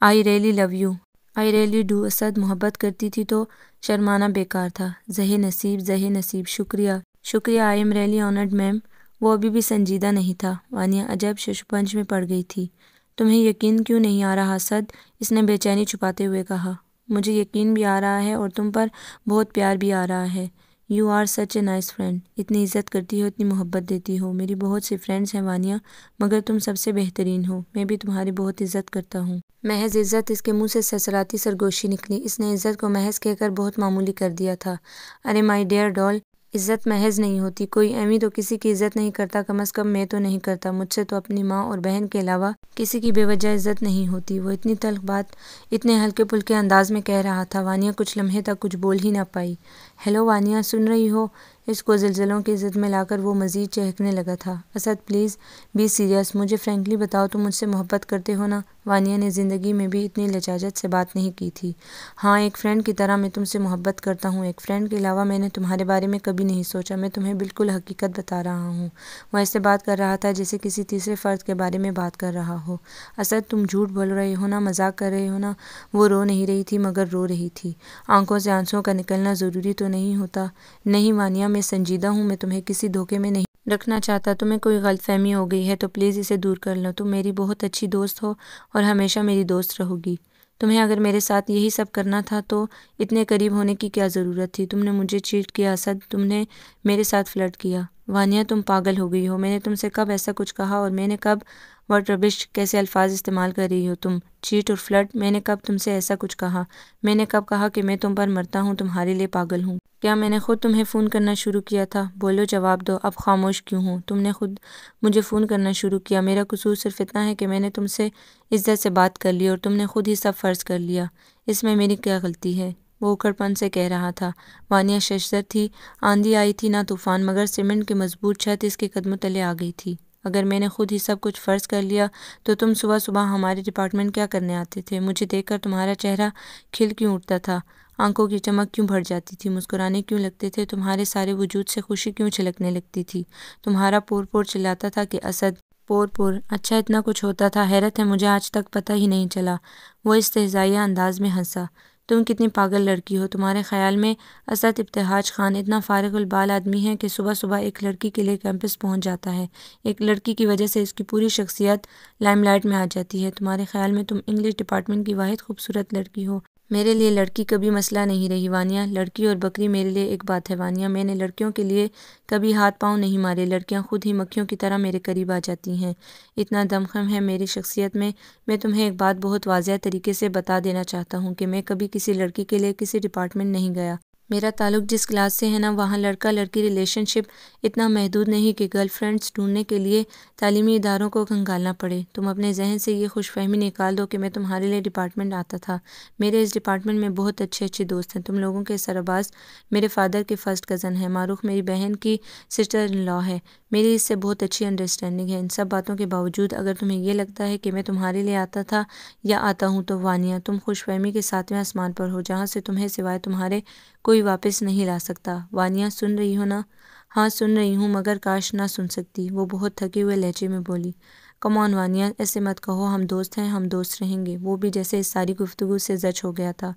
I really love you I really do Asad मोहब्बत करती थी तो शर्माना बेकार था जहे नसीब जहे नसीब शुक्रिया शुक्रिया I am really honoured ma'am वो अभी भी संजीदा नहीं था वानिया अजब शशुपंच में पड़ गई थी तुम्हें यकीन क्यों नहीं आ रहा सद इसने बेचैनी छुपाते हुए कहा मुझे यकीन भी आ रहा है और तुम पर बहुत प्यार भी आ रहा है you are such a nice friend इतनी इज्जत करती हो इतनी मोहब्बत देती हो मेरी बहुत सी फ्रेंड्स हैं वानिया मगर तुम सबसे बेहतरीन हो मैं भी तुम्हारी बहुत इज्जत करता हूँ महज इज्जत इसके मुंह से ससराती सरगोशी निकली इसने इज्जत को महज कहकर बहुत मामूली कर दिया था अरे माय डियर डॉल इज़्ज़त महज नहीं होती कोई अहमी तो किसी की इज़्ज़त नहीं करता कम अज़ कम मैं तो नहीं करता मुझसे तो अपनी माँ और बहन के अलावा किसी की बेवजह इज़्ज़त नहीं होती वो इतनी तलख बात इतने हल्के पुल्के अंदाज में कह रहा था वानिया कुछ लम्हे तक कुछ बोल ही ना पाई हेलो वानिया सुन रही हो इसको जलजलों की ज़द में लाकर वो मज़ीद चहकने लगा था असद प्लीज़ बी सीरियस मुझे फ्रेंकली बताओ तुम मुझसे मोहब्बत करते हो ना वानिया ने ज़िंदगी में भी इतनी लजाजत से बात नहीं की थी हाँ एक फ़्रेंड की तरह मैं तुमसे मोहब्बत करता हूँ एक फ़्रेंड के अलावा मैंने तुम्हारे बारे में कभी नहीं सोचा मैं तुम्हें बिल्कुल हकीकत बता रहा हूँ वह ऐसे बात कर रहा था जैसे किसी तीसरे फ़र्द के बारे में बात कर रहा हो असद तुम झूठ बोल रहे हो ना मजाक कर रहे हो ना वो रो नहीं रही थी मगर रो रही थी आंखों से आंसुओं का निकलना ज़रूरी तो नहीं होता नहीं वानिया मैं संजीदा हूँ मैं तुम्हें किसी धोखे में नहीं रखना चाहता तुम्हें कोई गलतफहमी हो गई है तो प्लीज़ इसे दूर कर लो तुम मेरी बहुत अच्छी दोस्त हो और हमेशा मेरी दोस्त रहोगी तुम्हें अगर मेरे साथ यही सब करना था तो इतने करीब होने की क्या ज़रूरत थी तुमने मुझे चीट किया असद तुमने मेरे साथ फ्लर्ट किया वानिया तुम पागल हो गई हो मैंने तुमसे कब ऐसा कुछ कहा और मैंने कब वर्ड रबिश कैसे अल्फाज इस्तेमाल कर रही हो तुम चीट और फ्लर्ट मैंने कब तुमसे ऐसा कुछ कहा मैंने कब कहा कि मैं तुम पर मरता हूँ तुम्हारे लिए पागल हूँ क्या मैंने खुद तुम्हें फ़ोन करना शुरू किया था बोलो जवाब दो अब खामोश क्यों हूँ तुमने खुद मुझे फ़ोन करना शुरू किया मेरा कसूर सिर्फ इतना है कि मैंने तुमसे इज्जत से बात कर ली और तुमने खुद ही सब फ़र्ज़ कर लिया इसमें मेरी क्या गलती है वो उखड़पन से कह रहा था वानिया शशर थी आंधी आई थी ना तूफ़ान मगर सीमेंट की मजबूत छत इसके कदमों तले आ गई थी अगर मैंने खुद ही सब कुछ फ़र्ज़ कर लिया तो तुम सुबह सुबह हमारे डिपार्टमेंट क्या करने आते थे मुझे देखकर तुम्हारा चेहरा खिल क्यों उठता था आंखों की चमक क्यों भर जाती थी मुस्कुराने क्यों लगते थे तुम्हारे सारे वजूद से खुशी क्यों छलकने लगती थी तुम्हारा पोर पोर चिल्लाता था कि असद पोर पोर अच्छा इतना कुछ होता था हैरत है मुझे आज तक पता ही नहीं चला वो इस तहज़ाया अंदाज में हंसा तुम कितनी पागल लड़की हो तुम्हारे ख्याल में असद इब्तहाज खान इतना फ़ारग बाल आदमी है कि सुबह सुबह एक लड़की के लिए कैंपस पहुंच जाता है एक लड़की की वजह से इसकी पूरी शख्सियत लाइमलाइट में आ जाती है तुम्हारे ख्याल में तुम इंग्लिश डिपार्टमेंट की वाहिद खूबसूरत लड़की हो मेरे लिए लड़की कभी मसला नहीं रही वानिया लड़की और बकरी मेरे लिए एक बात है वानिया मैंने लड़कियों के लिए कभी हाथ पाँव नहीं मारे लड़कियाँ खुद ही मक्खियों की तरह मेरे करीब आ जाती हैं इतना दमखम है मेरी शख्सियत में मैं तुम्हें एक बात बहुत वाजह तरीके से बता देना चाहता हूँ कि मैं कभी किसी लड़की के लिए किसी डिपार्टमेंट नहीं गया मेरा ताल्लुक़ जिस क्लास से है ना वहाँ लड़का लड़की रिलेशनशिप इतना महदूद नहीं कि गर्ल फ्रेंड्स के लिए तालीमी इदारों को खंगालना पड़े तुम अपने जहन से ये खुश फहमी निकाल दो कि मैं तुम्हारे लिए डिपार्टमेंट आता था मेरे इस डिपार्टमेंट में बहुत अच्छे अच्छे दोस्त हैं तुम लोगों के सरबाज मेरे फादर के फ़र्स्ट कज़न है मारूख मेरी बहन की सिस्टर इन लॉ है मेरी इससे बहुत अच्छी अंडरस्टैंडिंग है इन सब बातों के बावजूद अगर तुम्हें यह लगता है कि मैं तुम्हारे लिए आता था या आता हूँ तो वानिया तुम खुश फहमी के सातवें आसमान पर हो जहाँ से तुम्हें सिवाय तुम्हारे कोई वापस नहीं ला सकता वानिया सुन रही हो ना हाँ सुन रही हूँ मगर काश ना सुन सकती वो बहुत थके हुए लहजे में बोली कमौन वानिया ऐसे मत कहो हम दोस्त हैं हम दोस्त रहेंगे वो भी जैसे इस सारी गुफ्तगु से जच हो गया था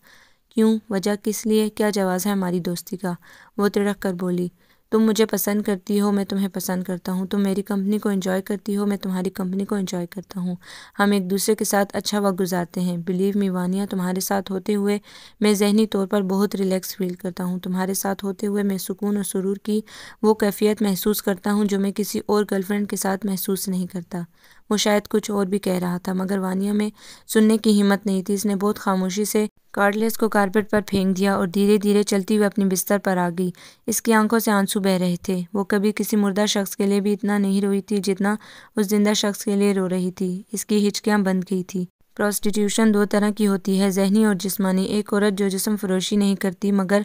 क्यों वजह किस लिए क्या जवाब है हमारी दोस्ती का वो तिड़क कर बोली तुम मुझे पसंद करती हो मैं तुम्हें पसंद करता हूँ तुम मेरी कंपनी को इन्जॉय करती हो मैं तुम्हारी कंपनी को इन्जॉय करता हूँ हम एक दूसरे के साथ अच्छा वक्त गुजारते हैं बिलीव मी वानिया तुम्हारे साथ होते हुए मैं जहनी तौर पर बहुत रिलैक्स फील करता हूँ तुम्हारे साथ होते हुए मैं सुकून और सुरूर की वो कैफियत महसूस करता हूँ जो मैं किसी और गर्लफ्रेंड के साथ महसूस नहीं करता वो शायद कुछ और भी कह रहा था मगर वानिया में सुनने की हिम्मत नहीं थी इसने बहुत खामोशी से कार्डलेस को कारपेट पर फेंक दिया और धीरे धीरे चलती हुई अपनी बिस्तर पर आ गई इसकी आंखों से आंसू बह रहे थे वो कभी किसी मुर्दा शख्स के लिए भी इतना नहीं रोई थी जितना उस जिंदा शख्स के लिए रो रही थी इसकी हिचकियाँ बंद की थी प्रॉस्टिट्यूशन दो तरह की होती है जहनी और जिस्मानी एक औरत जो जिसम फरोशी नहीं करती मगर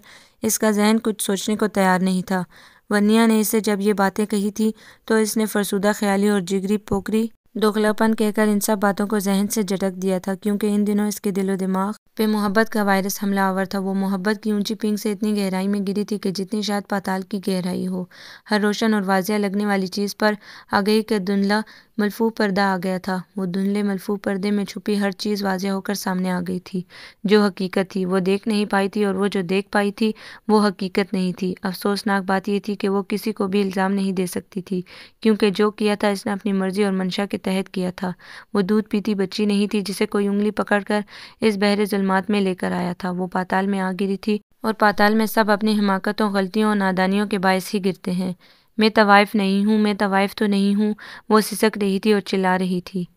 इसका जहन कुछ सोचने को तैयार नहीं था वनिया ने इसे जब ये बातें कही थी तो इसने फरसूदा ख्याली और जिगरी पोकरी दोखलापन कहकर इन सब बातों को जहन से झटक दिया था क्योंकि इन दिनों इसके दिलो दिमाग पे मोहब्बत का वायरस हमला आवर था वो मोहब्बत की ऊंची पिंग से इतनी गहराई में गिरी थी कि जितनी शायद पाताल की गहराई हो हर रोशन और वाजिया लगने वाली चीज़ पर आगे के धुंधला मलफू पर्दा आ गया था वो धुंधले मलफू पर्दे में छुपी हर चीज़ वाजह होकर सामने आ गई थी जो हकीकत थी वो देख नहीं पाई थी और वो जो देख पाई थी वो हकीकत नहीं थी अफसोसनाक बात यह थी कि वो किसी को भी इल्ज़ाम नहीं दे सकती थी क्योंकि जो किया था इसने अपनी मर्ज़ी और मंशा के तहत किया था वो दूध पीती बच्ची नहीं थी जिसे कोई उंगली पकड़कर इस बहरे जुलमात में लेकर आया था वो पाताल में आ गिरी थी और पाताल में सब अपनी हिमाकतों गलतियों और नादानियों के बायस ही गिरते हैं मैं तवाइफ़ तो नहीं हूँ मैं तवाइफ़ तो, तो नहीं हूँ वो सिसक रही थी और चिल्ला रही थी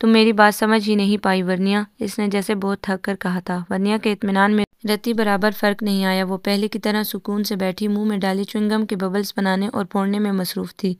तुम मेरी बात समझ ही नहीं पाई वर्निया इसने जैसे बहुत थक कर कहा था वर्निया के इतमान में रत्ती बराबर फ़र्क नहीं आया वो पहले की तरह सुकून से बैठी मुंह में डाली चुंगम के बबल्स बनाने और फोड़ने में मसरूफ़ थी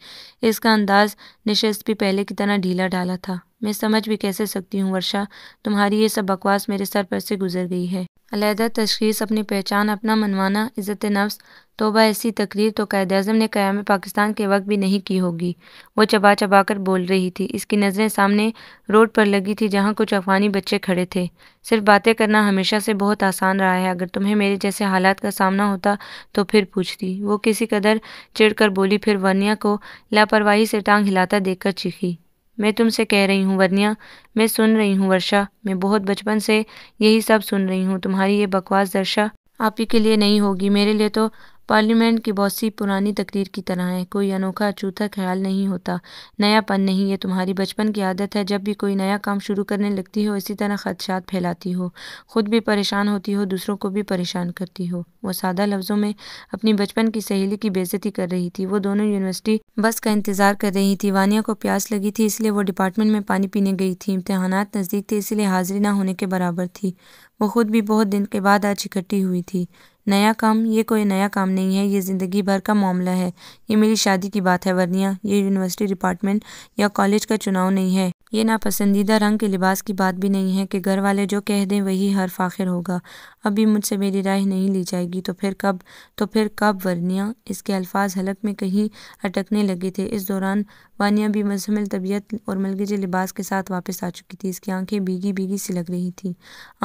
इसका अंदाज़ नशस्त भी पहले की तरह ढीला डाला था मैं समझ भी कैसे सकती हूँ वर्षा तुम्हारी ये सब बकवास मेरे सर पर से गुजर गई है अलहदा तशखीस अपनी पहचान अपना मनवाना इज़्ज़त नफ्स तोबा ऐसी तकरीर तो कैद अजम ने क़याम पाकिस्तान के वक्त भी नहीं की होगी वो चबा चबा कर बोल रही थी इसकी नज़रें सामने रोड पर लगी थी जहाँ कुछ अफगानी बच्चे खड़े थे सिर्फ बातें करना हमेशा से बहुत आसान रहा है अगर तुम्हें मेरे जैसे हालात का सामना होता तो फिर पूछती वो किसी कदर चिड़ कर बोली फिर वनिया को लापरवाही से टांग हिलाता देखकर चीखी मैं तुमसे कह रही हूँ वर्निया मैं सुन रही हूँ वर्षा मैं बहुत बचपन से यही सब सुन रही हूँ तुम्हारी ये बकवास दर्शा आप ही के लिए नहीं होगी मेरे लिए तो पार्लियामेंट की बहुत सी पुरानी तकरीर की तरह है कोई अनोखा अछूता ख्याल नहीं होता नयापन नहीं ये तुम्हारी बचपन की आदत है जब भी कोई नया काम शुरू करने लगती हो इसी तरह खदशात फैलाती हो खुद भी परेशान होती हो दूसरों को भी परेशान करती हो वो सादा लफ्ज़ों में अपनी बचपन की सहेली की बेजती कर रही थी वो दोनों यूनिवर्सिटी बस का इंतज़ार कर रही थी वानिया को प्यास लगी थी इसलिए वो डिपार्टमेंट में पानी पीने गई थी इम्तहाना नज़दीक थे इसलिए हाजिरी ना होने के बराबर थी वो खुद भी बहुत दिन के बाद आज इकट्ठी हुई थी नया काम ये कोई नया काम नहीं है ये ज़िंदगी भर का मामला है ये मेरी शादी की बात है वर्निया ये यूनिवर्सिटी डिपार्टमेंट या कॉलेज का चुनाव नहीं है ये नापसंदीदा रंग के लिबास की बात भी नहीं है कि घर वाले जो कह दें वही हर फाखिर होगा अभी मुझसे मेरी राय नहीं ली जाएगी तो फिर कब तो फिर कब वर्निया इसके अल्फाज हलक में कहीं अटकने लगे थे इस दौरान वानिया भी मजमिल तबीयत और मलगजे लिबास के साथ वापस आ चुकी थी इसकी आंखें भीगी भीगी सी लग रही थी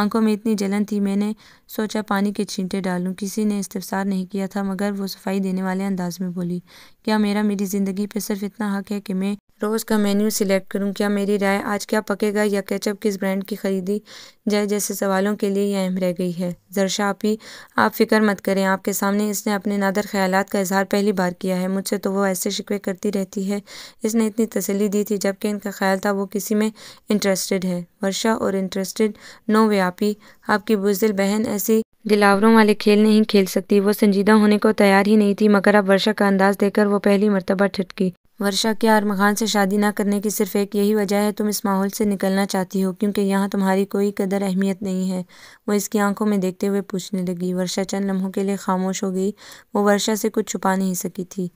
आंखों में इतनी जलन थी मैंने सोचा पानी के छींटे डालूँ किसी ने इस्तफसार नहीं किया था मगर वो सफाई देने वाले अंदाज में बोली क्या मेरा मेरी ज़िंदगी पर सिर्फ इतना हक है कि मैं रोज़ का मेन्यू सिलेक्ट करूं क्या मेरी राय आज क्या पकेगा या केचप किस ब्रांड की ख़रीदी जाए जैसे सवालों के लिए यह अहम रह गई है जरशा आप फ़िक्र मत करें आपके सामने इसने अपने नादर ख्याल का इजहार पहली बार किया है मुझसे तो वो ऐसे शिकवे करती रहती है इसने इतनी तसली दी थी जबकि इनका ख्याल था वो किसी में इंटरेस्टेड है वर्षा और इंटरेस्टेड नो व्यापी आपकी बुजदिल बहन ऐसी गिलावरों वाले खेल नहीं खेल सकती वो संजीदा होने को तैयार ही नहीं थी मगर अब वर्षा का अंदाज देकर वो पहली मरतबा ठिटकी वर्षा क्या अरमखान से शादी ना करने की सिर्फ एक यही वजह है तुम इस माहौल से निकलना चाहती हो क्योंकि यहाँ तुम्हारी कोई कदर अहमियत नहीं है वो इसकी आंखों में देखते हुए पूछने लगी वर्षा चंद लम्हों के लिए खामोश हो गई वो वर्षा से कुछ छुपा नहीं सकी थी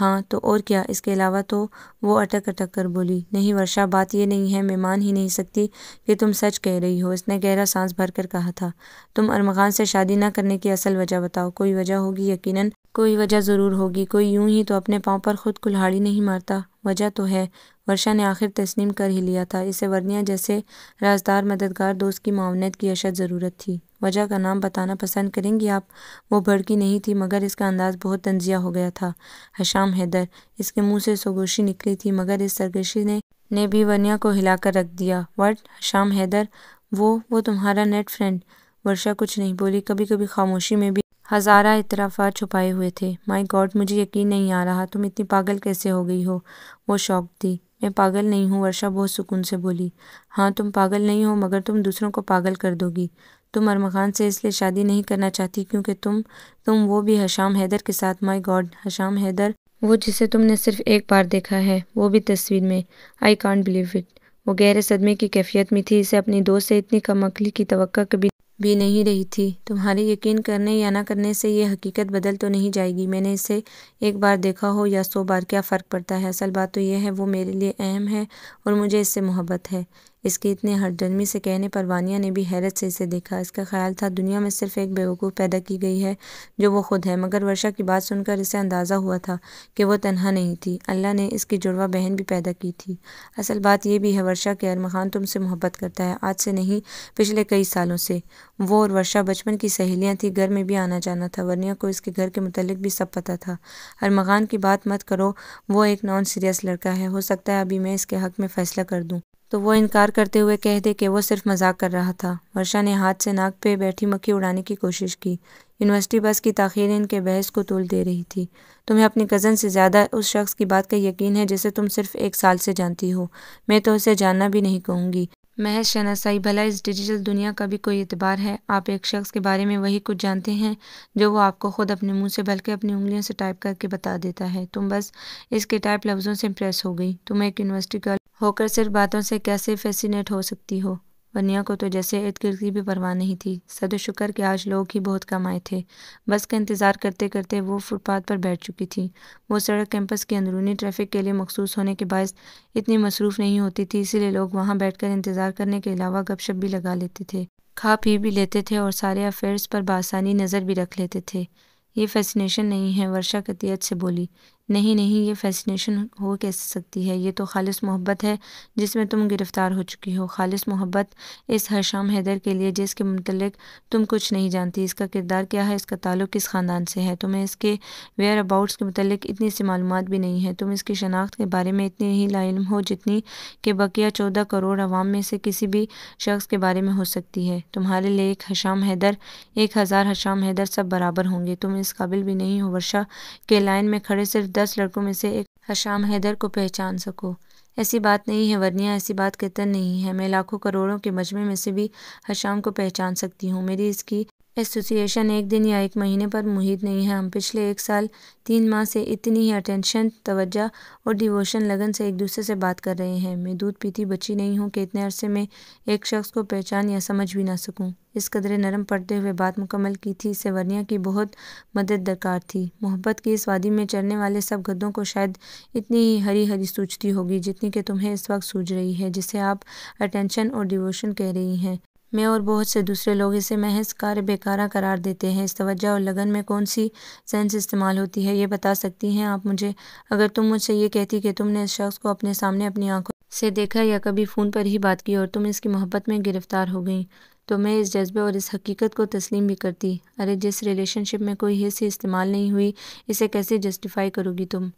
हाँ तो और क्या इसके अलावा तो वो अटक अटक कर बोली नहीं वर्षा बात ये नहीं है मैं मान ही नहीं सकती कि तुम सच कह रही हो इसने गहरा सांस भर कर कहा था तुम अरमगान से शादी ना करने की असल वजह बताओ कोई वजह होगी यकीनन कोई वजह ज़रूर होगी कोई यूं ही तो अपने पाँव पर खुद कुल्हाड़ी नहीं मारता वजह तो है वर्षा ने आखिर तस्नीम कर ही लिया था इसे वर्निया जैसे राजदार मददगार दोस्त की मावनत की अशद ज़रूरत थी वजह का नाम बताना पसंद करेंगी आप वो भड़की नहीं थी मगर इसका अंदाज़ बहुत तंजिया हो गया था हशाम हैदर इसके मुंह से सगोशी निकली थी मगर इस सरगोशी ने ने भी वर्निया को हिलाकर रख दिया वट हशाम हैदर वो वो तुम्हारा नेट फ्रेंड वर्षा कुछ नहीं बोली कभी कभी खामोशी में भी हज़ारा इतराफ़ा छुपाए हुए थे माय गॉड मुझे यकीन नहीं आ रहा तुम इतनी पागल कैसे हो गई हो वो शौक थी मैं पागल नहीं हूँ वर्षा बहुत सुकून से बोली हाँ तुम पागल नहीं हो मगर तुम दूसरों को पागल कर दोगी तुम अरमखान खान से इसलिए शादी नहीं करना चाहती क्योंकि तुम तुम वो भी हशाम हैदर के साथ माई गॉड हशाम हैदर वो जिसे तुमने सिर्फ एक बार देखा है वो भी तस्वीर में आई कॉन्ट बिलीव इट वो गहरे सदमे की कैफियत में थी इसे अपनी दोस्त से इतनी कम अकली की तो कभी भी नहीं रही थी तुम्हारे यकीन करने या ना करने से ये हकीकत बदल तो नहीं जाएगी मैंने इसे एक बार देखा हो या सौ बार क्या फ़र्क पड़ता है असल बात तो यह है वो मेरे लिए अहम है और मुझे इससे मोहब्बत है इसके इतने हरदर्मी से कहने पर वानिया ने भी हैरत से इसे देखा इसका ख्याल था दुनिया में सिर्फ एक बेवकूफ़ पैदा की गई है जो वो खुद है मगर वर्षा की बात सुनकर इसे अंदाज़ा हुआ था कि वो तनहा नहीं थी अल्लाह ने इसकी जुड़वा बहन भी पैदा की थी असल बात यह भी है वर्षा के अरम खान तुमसे मोहब्बत करता है आज से नहीं पिछले कई सालों से वो और वर्षा बचपन की सहेलियाँ थी घर में भी आना जाना था वर्निया को इसके घर के मतलब भी सब पता था अरमगान की बात मत करो वो एक नॉन सीरियस लड़का है हो सकता है अभी मैं इसके हक़ में फ़ैसला कर दूँ तो वो इनकार करते हुए कह दे कि वो सिर्फ मजाक कर रहा था वर्षा ने हाथ से नाक पे बैठी मक्खी उड़ाने की कोशिश की यूनिवर्सिटी बस की तखीर इनके बहस को तोल दे रही थी तुम्हें अपनी कज़न से ज़्यादा उस शख्स की बात का यकीन है जिसे तुम सिर्फ एक साल से जानती हो मैं तो उसे जानना भी नहीं कहूँगी महज शनासाई भला इस डिजिटल दुनिया का भी कोई एतबार है आप एक शख्स के बारे में वही कुछ जानते हैं जो वो आपको खुद अपने मुंह से बल्कि अपनी उंगलियों से टाइप करके बता देता है तुम बस इसके टाइप लफ्ज़ों से इम्प्रेस हो गई तुम एक यूनिवर्सिटी गर्ल होकर सिर्फ बातों से कैसे फैसिनेट हो सकती हो बनिया को तो जैसे इर्द गिर्द की भी परवाह नहीं थी सद शुक्र के आज लोग ही बहुत कम आए थे बस का इंतज़ार करते करते वो फुटपाथ पर बैठ चुकी थी वो सड़क कैंपस के अंदरूनी ट्रैफिक के लिए मखसूस होने के बायस इतनी मसरूफ़ नहीं होती थी इसीलिए लोग वहाँ बैठ कर इंतज़ार करने के अलावा गपशप भी लगा लेते थे खा पी भी लेते थे और सारे अफेयर्स पर बासानी नज़र भी रख लेते थे ये फैसिनेशन नहीं है वर्षा कतियत से बोली नहीं नहीं ये फैसिनेशन हो कैसे सकती है ये तो खालिस मोहब्बत है जिसमें तुम गिरफ़्तार हो चुकी हो खालिस मोहब्बत इस हशाम हैदर के लिए जिसके मतलब तुम कुछ नहीं जानती इसका किरदार क्या है इसका ताल्लुक़ किस ख़ानदान से है तुम्हें इसके वेयर अबाउट्स के मतलब इतनी सी मालूम भी नहीं है तुम इसकी शनाख्त के बारे में इतनी ही लाइल हो जितनी कि बकिया चौदह करोड़ अवाम में से किसी भी शख्स के बारे में हो सकती है तुम्हारे लिए एक हशाम हैदर एक हज़ार हशाम हैदर सब बराबर होंगे तुम इस काबिल भी नहीं हो वर्षा के लाइन में खड़े सिर्फ दस लड़कों में से एक हशाम हैदर को पहचान सको ऐसी बात नहीं है वरनिया ऐसी बात कतन नहीं है मैं लाखों करोड़ों के मजमे में से भी हशाम को पहचान सकती हूँ मेरी इसकी एसोसिएशन एक दिन या एक महीने पर मुहित नहीं है हम पिछले एक साल तीन माह से इतनी ही अटेंशन तवज्जा और डिवोशन लगन से एक दूसरे से बात कर रहे हैं मैं दूध पीती बची नहीं हूँ कि इतने अरसे में एक शख्स को पहचान या समझ भी ना सकूँ इस कदर नरम पड़ते हुए बात मुकम्मल की थी इससे वर्निया की बहुत मदद दरकार थी मोहब्बत की इस वादी में चलने वाले सब गद्दों को शायद इतनी ही हरी हरी सूझती होगी जितनी कि तुम्हें इस वक्त सूझ रही है जिसे आप अटेंशन और डिवोशन कह रही हैं मैं और बहुत से दूसरे लोग इसे महज कार्य बेकारा करार देते हैं इस तवज्जा और लगन में कौन सी सेंस इस्तेमाल होती है ये बता सकती हैं आप मुझे अगर तुम मुझसे ये कहती कि तुमने इस शख्स को अपने सामने अपनी आंखों से देखा या कभी फ़ोन पर ही बात की और तुम इसकी मोहब्बत में गिरफ़्तार हो गई तो मैं इस जज्बे और इस हकीकत को तस्लीम भी करती अरे जिस रिलेशनशिप में कोई हिस्से इस्तेमाल नहीं हुई इसे कैसे जस्टिफाई करोगी तुम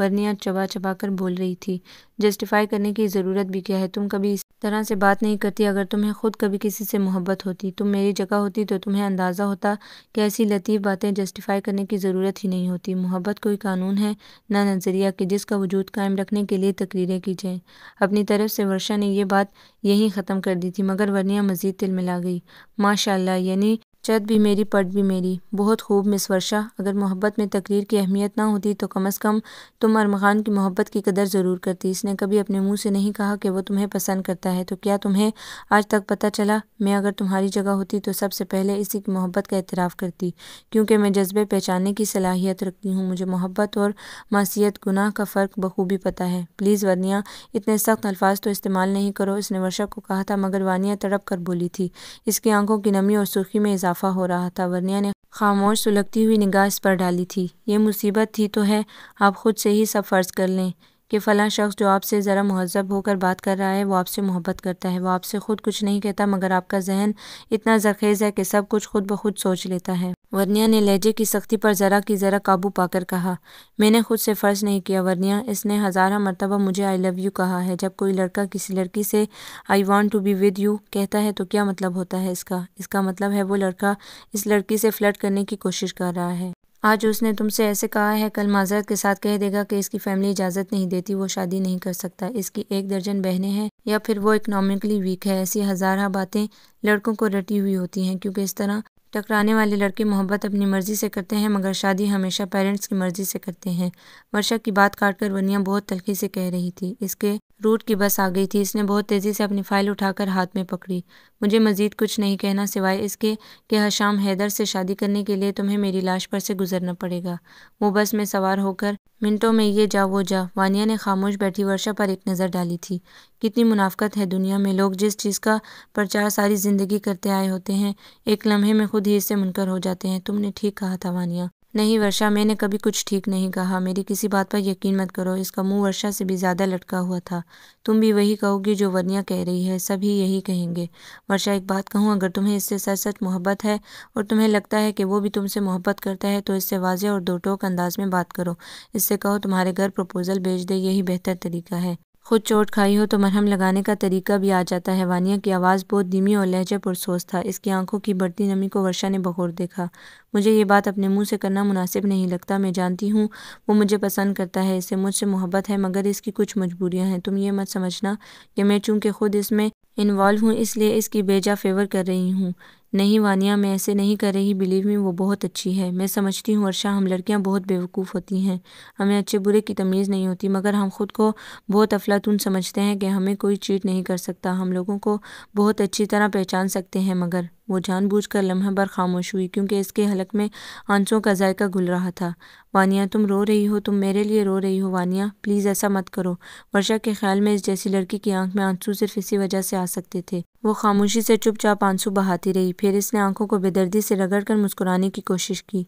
वर्निया चबा चबा कर बोल रही थी जस्टिफाई करने की ज़रूरत भी क्या है तुम कभी तरह से बात नहीं करती अगर तुम्हें ख़ुद कभी किसी से मोहब्बत होती तुम मेरी जगह होती तो तुम्हें अंदाज़ा होता कि ऐसी लतीफ़ बातें जस्टिफाई करने की ज़रूरत ही नहीं होती मोहब्बत कोई कानून है ना नज़रिया कि जिसका वजूद कायम रखने के लिए तकरीरें की जाएँ अपनी तरफ से वर्षा ने यह बात यहीं ख़त्म कर दी थी मगर वर्निया मज़ीद तिल मिला गई माशा यानी चत भी मेरी पट भी मेरी बहुत खूब मिस वर्षा अगर मोहब्बत में तकरीर की अहमियत ना होती तो कम अज़ कम तुम अरमान की मोहब्बत की कदर ज़रूर करती इसने कभी अपने मुंह से नहीं कहा कि वो तुम्हें पसंद करता है तो क्या तुम्हें आज तक पता चला मैं अगर तुम्हारी जगह होती तो सबसे पहले इसी की मोहब्बत का एतराफ़ करती क्योंकि मैं जज्बे पहचानने की सलाहियत रखती हूँ मुझे मोहब्बत और मासीत गुनाह का फ़र्क बखूबी पता है प्लीज़ वर्निया इतने सख्त अल्फाज तो इस्तेमाल नहीं करो इसने वर्षा को कहा था मगर वानिया तड़प कर बोली थी इसकी आंखों की नमी और सुर्खी में इजाफा इजाफा हो रहा था वर्निया ने खामोश सुलगती हुई निगाह इस पर डाली थी ये मुसीबत थी तो है आप ख़ुद से ही सब फ़र्ज़ कर लें कि फ़लाँ शख्स जो आपसे ज़रा महजब होकर बात कर रहा है वो आपसे मोहब्बत करता है वो आपसे ख़ुद कुछ नहीं कहता मगर आपका जहन इतना जरखेज़ है कि सब कुछ खुद ब खुद सोच लेता है वर्निया ने लहजे की सख्ती पर ज़रा की ज़रा काबू पाकर कहा मैंने खुद से फ़र्ज़ नहीं किया वर्निया इसने हज़ारा मरतबा मुझे आई लव यू कहा है जब कोई लड़का किसी लड़की से I want to be with you कहता है तो क्या मतलब होता है इसका इसका मतलब है वो लड़का इस लड़की से फ्लर्ट करने की कोशिश कर रहा है आज उसने तुमसे ऐसे कहा है कल माजरत के साथ कह देगा कि इसकी फैमिली इजाज़त नहीं देती वो शादी नहीं कर सकता इसकी एक दर्जन बहनें हैं या फिर वो इकनॉमिकली वीक है ऐसी हजारा बातें लड़कों को रटी हुई होती हैं क्योंकि इस तरह टकराने वाले लड़के मोहब्बत अपनी मर्ज़ी से करते हैं मगर शादी हमेशा पेरेंट्स की मर्ज़ी से करते हैं वर्षा की बात काट कर वनिया बहुत तलखी से कह रही थी इसके रूट की बस आ गई थी इसने बहुत तेज़ी से अपनी फ़ाइल उठाकर हाथ में पकड़ी मुझे मज़ीद कुछ नहीं कहना सिवाय इसके कि हशाम हैदर से शादी करने के लिए तुम्हें मेरी लाश पर से गुजरना पड़ेगा वो बस में सवार होकर मिनटों में ये जा वो जा वानिया ने खामोश बैठी वर्षा पर एक नज़र डाली थी कितनी मुनाफ्त है दुनिया में लोग जिस चीज़ का प्रचार सारी ज़िंदगी करते आए होते हैं एक लम्हे में खुद ही इससे मुनकर हो जाते हैं तुमने ठीक कहा था वानिया नहीं वर्षा मैंने कभी कुछ ठीक नहीं कहा मेरी किसी बात पर यकीन मत करो इसका मुंह वर्षा से भी ज़्यादा लटका हुआ था तुम भी वही कहोगी जो वनिया कह रही है सभी यही कहेंगे वर्षा एक बात कहूँ अगर तुम्हें इससे सच सच मोहब्बत है और तुम्हें लगता है कि वो भी तुमसे मोहब्बत करता है तो इससे वाजह और दो टोक अंदाज में बात करो इससे कहो तुम्हारे घर प्रपोज़ल भेज दे यही बेहतर तरीका है खुद चोट खाई हो तो मरहम लगाने का तरीका भी आ जाता है वानिया की आवाज़ बहुत धीमी और लहजे पुरसोस था इसकी आंखों की बढ़ती नमी को वर्षा ने बखोर देखा मुझे ये बात अपने मुंह से करना मुनासिब नहीं लगता मैं जानती हूँ वो मुझे पसंद करता है इसे मुझसे मोहब्बत है मगर इसकी कुछ मजबूरियाँ हैं तुम ये मत समझना कि मैं चूँकि खुद इसमें इन्वॉल्व हूँ इसलिए इसकी बेजा फेवर कर रही हूँ नहीं वानिया मैं ऐसे नहीं कर रही बिलीव मी वो बहुत अच्छी है मैं समझती हूँ वर्षा हम लड़कियाँ बहुत बेवकूफ़ होती हैं हमें अच्छे बुरे की तमीज़ नहीं होती मगर हम खुद को बहुत अफलातून समझते हैं कि हमें कोई चीट नहीं कर सकता हम लोगों को बहुत अच्छी तरह पहचान सकते हैं मगर वो जानबूझ कर लम्हा भर खामोश हुई क्योंकि इसके हलक में आंसुओं का जायका घुल रहा था वानिया तुम रो रही हो तुम मेरे लिए रो रही हो वानिया प्लीज़ ऐसा मत करो वर्षा के ख्याल में इस जैसी लड़की की आंख में आंसू सिर्फ इसी वजह से आ सकते थे वो खामोशी से चुपचाप आंसू बहाती रही फिर इसने आंखों को बेदर्दी से रगड़ कर मुस्कुराने की कोशिश की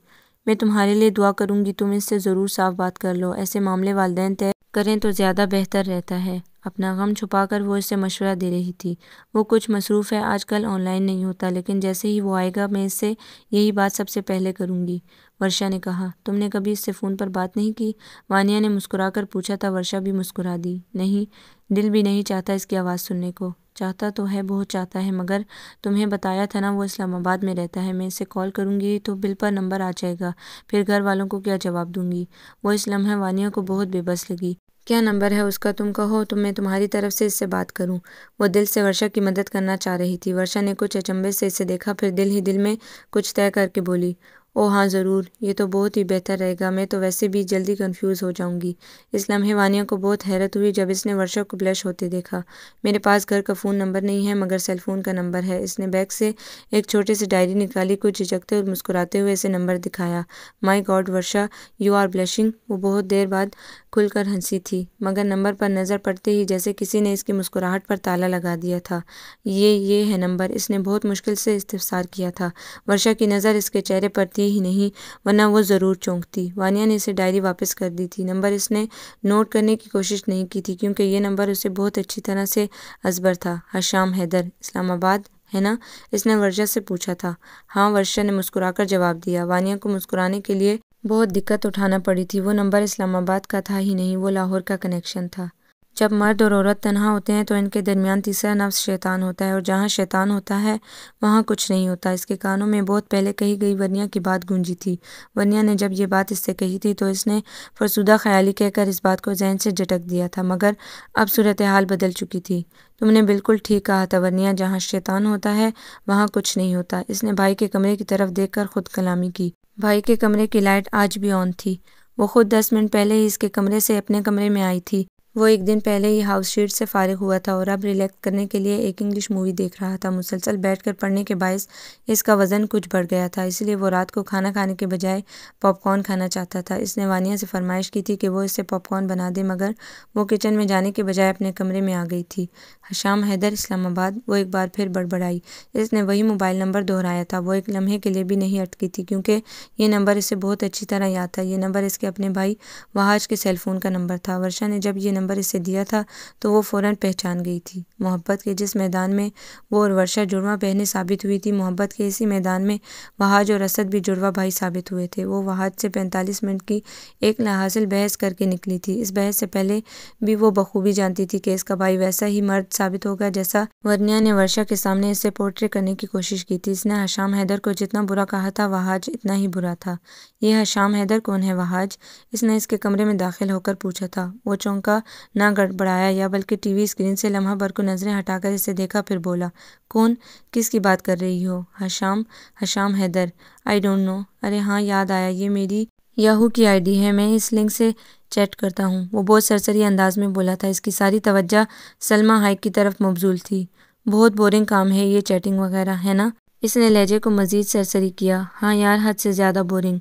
मैं तुम्हारे लिए दुआ करूँगी तुम इससे ज़रूर साफ बात कर लो ऐसे मामले वालदेन तय करें तो ज़्यादा बेहतर रहता है अपना गम छुपाकर वो इससे मशवरा दे रही थी वो कुछ मसरूफ़ है आजकल ऑनलाइन नहीं होता लेकिन जैसे ही वो आएगा मैं इससे यही बात सबसे पहले करूँगी वर्षा ने कहा तुमने कभी इससे फ़ोन पर बात नहीं की वानिया ने मुस्कुराकर पूछा था वर्षा भी मुस्कुरा दी नहीं दिल भी नहीं चाहता इसकी आवाज़ सुनने को चाहता तो है बहुत चाहता है मगर तुम्हें बताया था ना वो इस्लामाबाद में रहता है मैं इसे कॉल करूँगी तो बिल पर नंबर आ जाएगा फिर घर वालों को क्या जवाब दूंगी वो इस लम्हे वानिया को बहुत बेबस लगी क्या नंबर है उसका तुम कहो तो मैं तुम्हारी तरफ से इससे बात करूं वो दिल से वर्षा की मदद करना चाह रही थी वर्षा ने कुछ अचंभे से इसे देखा फिर दिल ही दिल में कुछ तय करके बोली ओ हाँ ज़रूर ये तो बहुत ही बेहतर रहेगा मैं तो वैसे भी जल्दी कंफ्यूज हो जाऊंगी इस लम्हे वानिया को बहुत हैरत हुई जब इसने वर्षा को ब्लश होते देखा मेरे पास घर का फ़ोन नंबर नहीं है मगर सेलफोन का नंबर है इसने बैग से एक छोटे सी डायरी निकाली कुछ झिझकते और मुस्कुराते हुए इसे नंबर दिखाया my god Varsha you are blushing वो बहुत देर बाद खुलकर हंसी थी मगर नंबर पर नज़र पड़ते ही जैसे किसी ने इसकी मुस्कुराहट पर ताला लगा दिया था ये ये है नंबर इसने बहुत मुश्किल से इस्तफसार किया था वर्षा की नज़र इसके चेहरे पर थी ही नहीं वरना वो ज़रूर चौंकती वानिया ने इसे डायरी वापस कर दी थी नंबर इसने नोट करने की कोशिश नहीं की थी क्योंकि ये नंबर उसे बहुत अच्छी तरह से असबर था हशाम हैदर इस्लामाबाद है ना इसने वर्षा से पूछा था हाँ वर्षा ने मुस्कुराकर जवाब दिया वानिया को मुस्कुराने के लिए बहुत दिक्कत उठाना पड़ी थी वो नंबर इस्लामाबाद का था ही नहीं वो लाहौर का कनेक्शन था जब मर्द और औरत तनहा होते हैं तो इनके दरमियान तीसरा नफ्स शैतान होता है और जहाँ शैतान होता है वहाँ कुछ नहीं होता इसके कानों में बहुत पहले कही गई वर्निया की बात गूंजी थी वर्निया ने जब ये बात इससे कही थी तो इसने फरसुदा ख्याली कहकर इस बात को जहन से झटक दिया था मगर अब सूरत हाल बदल चुकी थी तुमने बिल्कुल ठीक कहा था वर्निया जहाँ शैतान होता है वहाँ कुछ नहीं होता इसने भाई के कमरे की तरफ देख खुद कलामी की भाई के कमरे की लाइट आज भी ऑन थी वो खुद दस मिनट पहले ही इसके कमरे से अपने कमरे में आई थी वो एक दिन पहले ही हाउस शीट से फारिग हुआ था और अब रिलैक्स करने के लिए एक इंग्लिश मूवी देख रहा था मुसलसल बैठकर पढ़ने के बायस इसका वज़न कुछ बढ़ गया था इसलिए वो रात को खाना खाने के बजाय पॉपकॉर्न खाना चाहता था इसने वानिया से फरमाइश की थी कि वो इसे पॉपकॉर्न बना दे मगर वो किचन में जाने के बजाय अपने कमरे में आ गई थी हशाम हैदर इस्लामाबाद वो एक बार फिर बड़बड़ाई इसने वही मोबाइल नंबर दोहराया था वो एक लम्हे के लिए भी नहीं अटकी थी क्योंकि ये नंबर इसे बहुत अच्छी तरह याद था ये नंबर इसके अपने भाई वहाज के सेलफोन का नंबर था वर्षा ने जब ये नंबर नंबर इसे दिया था तो वो फ़ौरन पहचान गई थी मोहब्बत के जिस मैदान में वो और वर्षा जुड़वा बहने साबित हुई थी मोहब्बत के इसी मैदान में वहाज और असद भी जुड़वा भाई साबित हुए थे वो वहाज से पैंतालीस मिनट की एक लाहासिल बहस करके निकली थी इस बहस से पहले भी वो बखूबी जानती थी कि इसका भाई वैसा ही मर्द साबित होगा जैसा वर्निया ने वर्षा के सामने इसे पोर्ट्रे करने की कोशिश की थी इसने हशाम हैदर को जितना बुरा कहा था वहाज इतना ही बुरा था ये हशाम हैदर कौन है वहाज इसने इसके कमरे में दाखिल होकर पूछा था वो चौंका ना गड़बड़ाया या बल्कि टीवी स्क्रीन से लम्हा बरकुन नज़रें हटाकर इसे देखा फिर बोला कौन किसकी बात कर रही हो Hasham Hasham Haider I don't know अरे हाँ याद आया ये मेरी याहू की आईडी है मैं इस लिंक से चैट करता हूँ वो बहुत सरसरी अंदाज में बोला था इसकी सारी तवज्जा सलमा हाइक की तरफ मबजूल थी बहुत बोरिंग काम है ये चैटिंग वगैरह है ना इसने लहजे को मज़ीद सरसरी किया हाँ यार हद से ज़्यादा बोरिंग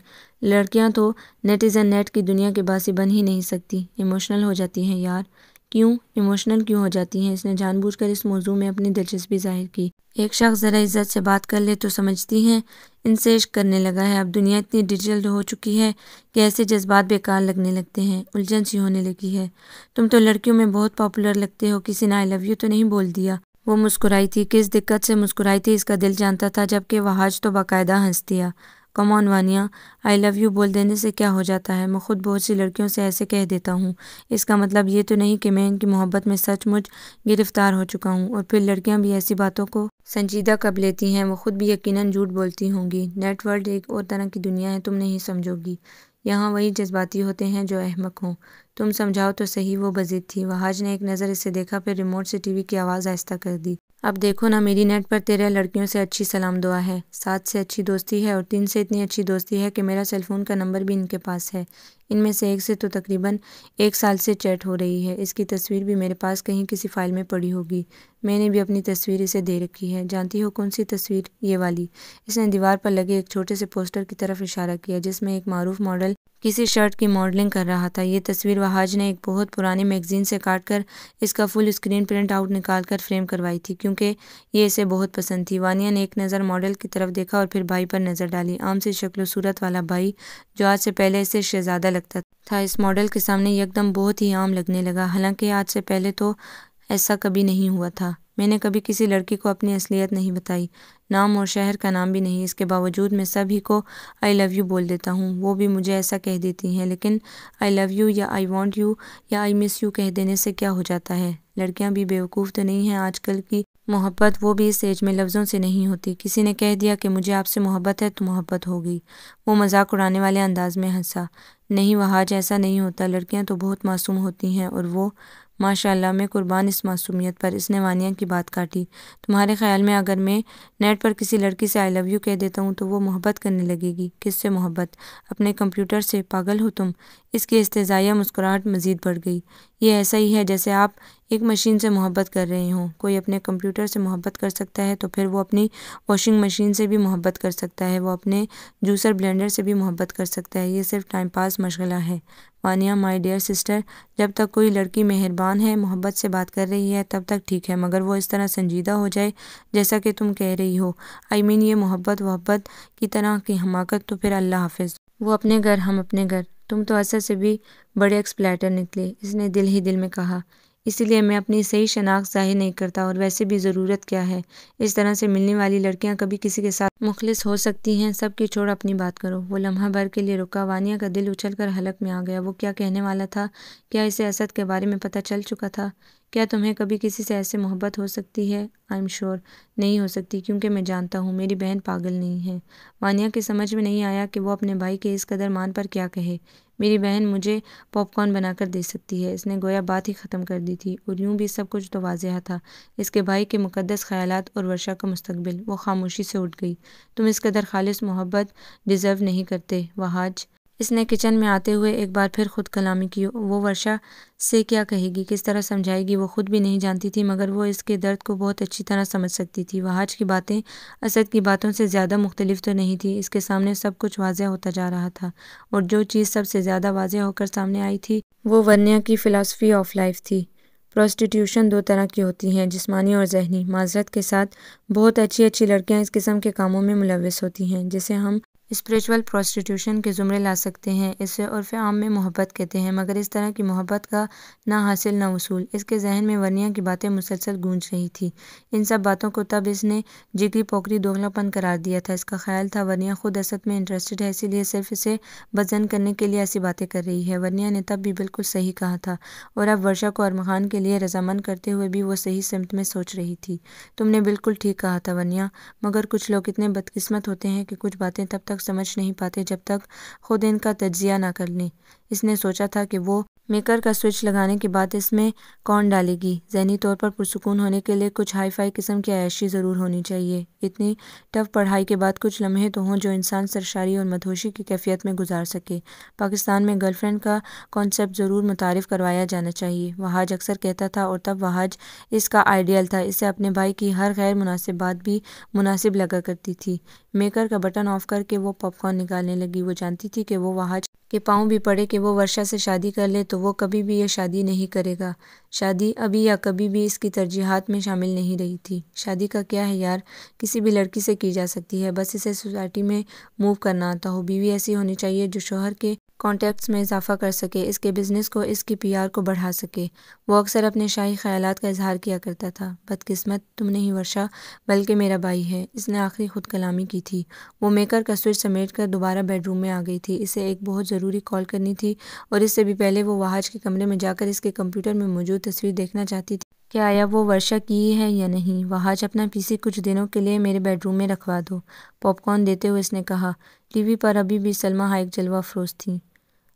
लड़कियां तो नेटिज़न नेट की दुनिया के बासी बन ही नहीं सकती इमोशनल हो जाती हैं यार क्यों इमोशनल क्यों हो जाती हैं इसने जानबूझकर इस मौजू में अपनी दिलचस्पी जाहिर की एक शख्स ज़रा इज्जत से बात कर ले तो समझती हैं इनसे इश्क करने लगा है अब दुनिया इतनी डिजिटल हो चुकी है कि ऐसे जज्बात बेकार लगने लगते हैं उलझन सी होने लगी है तुम तो लड़कियों में बहुत पॉपुलर लगते हो किसी ने आई लव यू तो नहीं बोल दिया वो मुस्कुराई थी किस दिक्कत से मुस्कुराई थी इसका दिल जानता था जबकि वहाज तो बाकायदा हंस दिया come on Vania I love you बोल देने से क्या हो जाता है मैं खुद बहुत सी लड़कियों से ऐसे कह देता हूँ इसका मतलब ये तो नहीं कि मैं इनकी मोहब्बत में सचमुच गिरफ्तार हो चुका हूँ और फिर लड़कियाँ भी ऐसी बातों को संजीदा कब लेती हैं वो खुद भी यकीनन झूठ बोलती होंगी नेट वर्ल्ड एक और तरह की दुनिया है तुम नहीं समझोगी यहाँ वही जज्बाती होते हैं जो अहमक हों तुम समझाओ तो सही वो बजीद थी वहाज ने एक नज़र इसे देखा फिर रिमोट से टीवी की आवाज़ आहिस्ता कर दी अब देखो ना मेरी नेट पर तेरे लड़कियों से अच्छी सलाम दुआ है सात से अच्छी दोस्ती है और तीन से इतनी अच्छी दोस्ती है कि मेरा सेलफोन का नंबर भी इनके पास है इनमें से एक से तो तकरीबन एक साल से चैट हो रही है इसकी तस्वीर भी मेरे पास कहीं किसी फ़ाइल में पड़ी होगी मैंने भी अपनी तस्वीर इसे दे रखी है जानती हो कौन सी तस्वीर ये वाली इसने दीवार पर लगे एक छोटे से पोस्टर की तरफ इशारा किया जिसमें एक मरूफ मॉडल किसी शर्ट की मॉडलिंग कर रहा था ये तस्वीर वहाज ने एक बहुत पुरानी मैगजीन से काट कर इसका फुल स्क्रीन प्रिंट आउट निकाल कर फ्रेम करवाई थी क्योंकि ये इसे बहुत पसंद थी वानिया ने एक नज़र मॉडल की तरफ देखा और फिर भाई पर नज़र डाली आम से शक्ल सूरत वाला भाई जो आज से पहले इसे शहजादा लगता था इस मॉडल के सामने एकदम बहुत ही आम लगने लगा हालांकि आज से पहले तो ऐसा कभी नहीं हुआ था मैंने कभी किसी लड़की को अपनी असलियत नहीं बताई नाम और शहर का नाम भी नहीं इसके बावजूद मैं सभी को आई लव यू बोल देता हूँ वो भी मुझे ऐसा कह देती हैं लेकिन आई लव यू या आई वॉन्ट यू या आई मिस यू कह देने से क्या हो जाता है लड़कियाँ भी बेवकूफ़ तो नहीं हैं आजकल की मोहब्बत वो भी इस एज में लफ्ज़ों से नहीं होती किसी ने कह दिया कि मुझे आपसे मोहब्बत है तो मोहब्बत हो गई वो मजाक उड़ाने वाले अंदाज में हंसा नहीं वहाज ऐसा नहीं होता लड़कियां तो बहुत मासूम होती हैं और वो माशाल्लाह मैं कुर्बान इस मासूमियत पर इसने वानिया की बात काटी तुम्हारे ख्याल में अगर मैं नेट पर किसी लड़की से आई लव यू कह देता हूँ तो वो मोहब्बत करने लगेगी किससे मोहब्बत अपने कंप्यूटर से पागल हो तुम इसकी इस्तजाया मुस्कुराहट मज़ीद बढ़ गई ये ऐसा ही है जैसे आप एक मशीन से मोहब्बत कर रहे हों कोई अपने कंप्यूटर से मोहब्बत कर सकता है तो फिर वो अपनी वॉशिंग मशीन से भी मोहब्बत कर सकता है वो अपने जूसर ब्लेंडर से भी मोहब्बत कर सकता है ये सिर्फ टाइम पास मशगला है वानिया माई डियर सिस्टर जब तक कोई लड़की मेहरबान है मोहब्बत से बात कर रही है तब तक ठीक है मगर वो इस तरह संजीदा हो जाए जैसा कि तुम कह रही हो आई I मीन mean, ये मोहब्बत वहब्बत की तरह की हमाकत तो फिर अल्लाह हाफिज वो अपने घर हम अपने घर तुम तो असर से भी बड़े एक्सप्लेटर निकले इसने दिल ही दिल में कहा इसीलिए मैं अपनी सही शनाख्त जाहिर नहीं करता और वैसे भी ज़रूरत क्या है इस तरह से मिलने वाली लड़कियाँ कभी किसी के साथ मुखलिस हो सकती हैं सब की छोड़ अपनी बात करो वो लम्हा भर के लिए रुका वानिया का दिल उछल कर हलक में आ गया वो क्या कहने वाला था क्या इसे असद के बारे में पता चल चुका था क्या तुम्हें कभी किसी से ऐसे मोहब्बत हो सकती है आई एम श्योर नहीं हो सकती क्योंकि मैं जानता हूँ मेरी बहन पागल नहीं है वानिया के समझ में नहीं आया कि वो अपने भाई के इस कदर मान पर क्या कहे मेरी बहन मुझे पॉपकॉर्न बनाकर दे सकती है इसने गोया बात ही ख़त्म कर दी थी और यूं भी सब कुछ तो वाजह था इसके भाई के मुकदस ख्यालात और वर्षा का मुस्तबिल वो खामोशी से उठ गई तुम इस कदर खालिश मोहब्बत डिज़र्व नहीं करते वहाज इसने किचन में आते हुए एक बार फिर खुद कलामी की वो वर्षा से क्या कहेगी किस तरह समझाएगी वो खुद भी नहीं जानती थी मगर वो इसके दर्द को बहुत अच्छी तरह समझ सकती थी वहाज की बातें असद की बातों से ज़्यादा मुख्तलिफ तो नहीं थी इसके सामने सब कुछ वाजह होता जा रहा था और जो चीज़ सबसे ज़्यादा वाजह होकर सामने आई थी वो वर्निया की फ़िलासफ़ी ऑफ लाइफ थी प्रोस्टिट्यूशन दो तरह की होती हैं जिसमानी और जहनी माजरत के साथ बहुत अच्छी अच्छी लड़कियां इस किस्म के कामों में मुलविस होती हैं जिसे हम स्पिरिचुअल प्रोस्टिट्यूशन के ज़ुमरे ला सकते हैं इसे उर्फ आम में मोहब्बत कहते हैं मगर इस तरह की मोहब्बत का ना हासिल ना उसूल इसके जहन में वर्निया की बातें मुसलसल गूंज रही थी इन सब बातों को तब इसने जिगरी पोकरी दोगलापन करार दिया था इसका ख्याल था वर्निया खुद असद में इंटरेस्टेड है इसीलिए सिर्फ इसे वजन करने के लिए ऐसी बातें कर रही है वर्निया ने तब भी बिल्कुल सही कहा था और अब वर्षा को अरमखान के लिए रजामंद करते हुए भी वो सही सिमत में सोच रही थी तुमने बिल्कुल ठीक कहा था वर्निया मगर कुछ लोग इतने बदकस्मत होते हैं कि कुछ बातें तब तक तक समझ नहीं पाते जब तक खुद इनका तजिया ना कर लें इसने सोचा था कि वो मेकर का स्विच लगाने के बाद इसमें कौन डालेगी जहनी तौर पर पुरसकून होने के लिए कुछ हाई फाई किस्म की आयशी ज़रूर होनी चाहिए इतनी टफ पढ़ाई के बाद कुछ लम्हे तो हों जो इंसान सरशारी और मदहोशी की कैफियत में गुजार सके पाकिस्तान में गर्लफ्रेंड का कॉन्सेप्ट ज़रूर मुतारफ़ करवाया जाना चाहिए वहाज अक्सर कहता था और तब वहाज इसका आइडियल था इसे अपने भाई की हर गैर मुनासिब बात भी मुनासिब लगा करती थी मेकर का बटन ऑफ करके वो पॉपकॉर्न निकालने लगी वो जानती थी कि वो वहाँ के पाँव भी पड़े कि वो वर्षा से शादी कर ले तो वो कभी भी ये शादी नहीं करेगा शादी अभी या कभी भी इसकी तरजीहत में शामिल नहीं रही थी शादी का क्या है यार किसी भी लड़की से की जा सकती है बस इसे सोसाइटी में मूव करना आता हो बीवी ऐसी होनी चाहिए जो शोहर के कॉन्टैक्ट्स में इजाफा कर सके इसके बिज़नेस को इसकी पीआर को बढ़ा सके वो अक्सर अपने शाही ख्याल का इजहार किया करता था बदकिस्मत तुम नहीं वर्षा बल्कि मेरा भाई है इसने आखिरी खुद कलामी की थी वो मेकर का स्विच समेट कर दोबारा बेडरूम में आ गई थी इसे एक बहुत ज़रूरी कॉल करनी थी और इससे भी पहले वो वहाज के कमरे में जाकर इसके कंप्यूटर में मौजूद तस्वीर देखना चाहती थी क्या आया वो वर्षा की है या नहीं वहाज अपना पीसी कुछ दिनों के लिए मेरे बेडरूम में रखवा दो पॉपकॉर्न देते हुए इसने कहा टीवी पर अभी भी सलमा हाइक जलवा अफरोज थी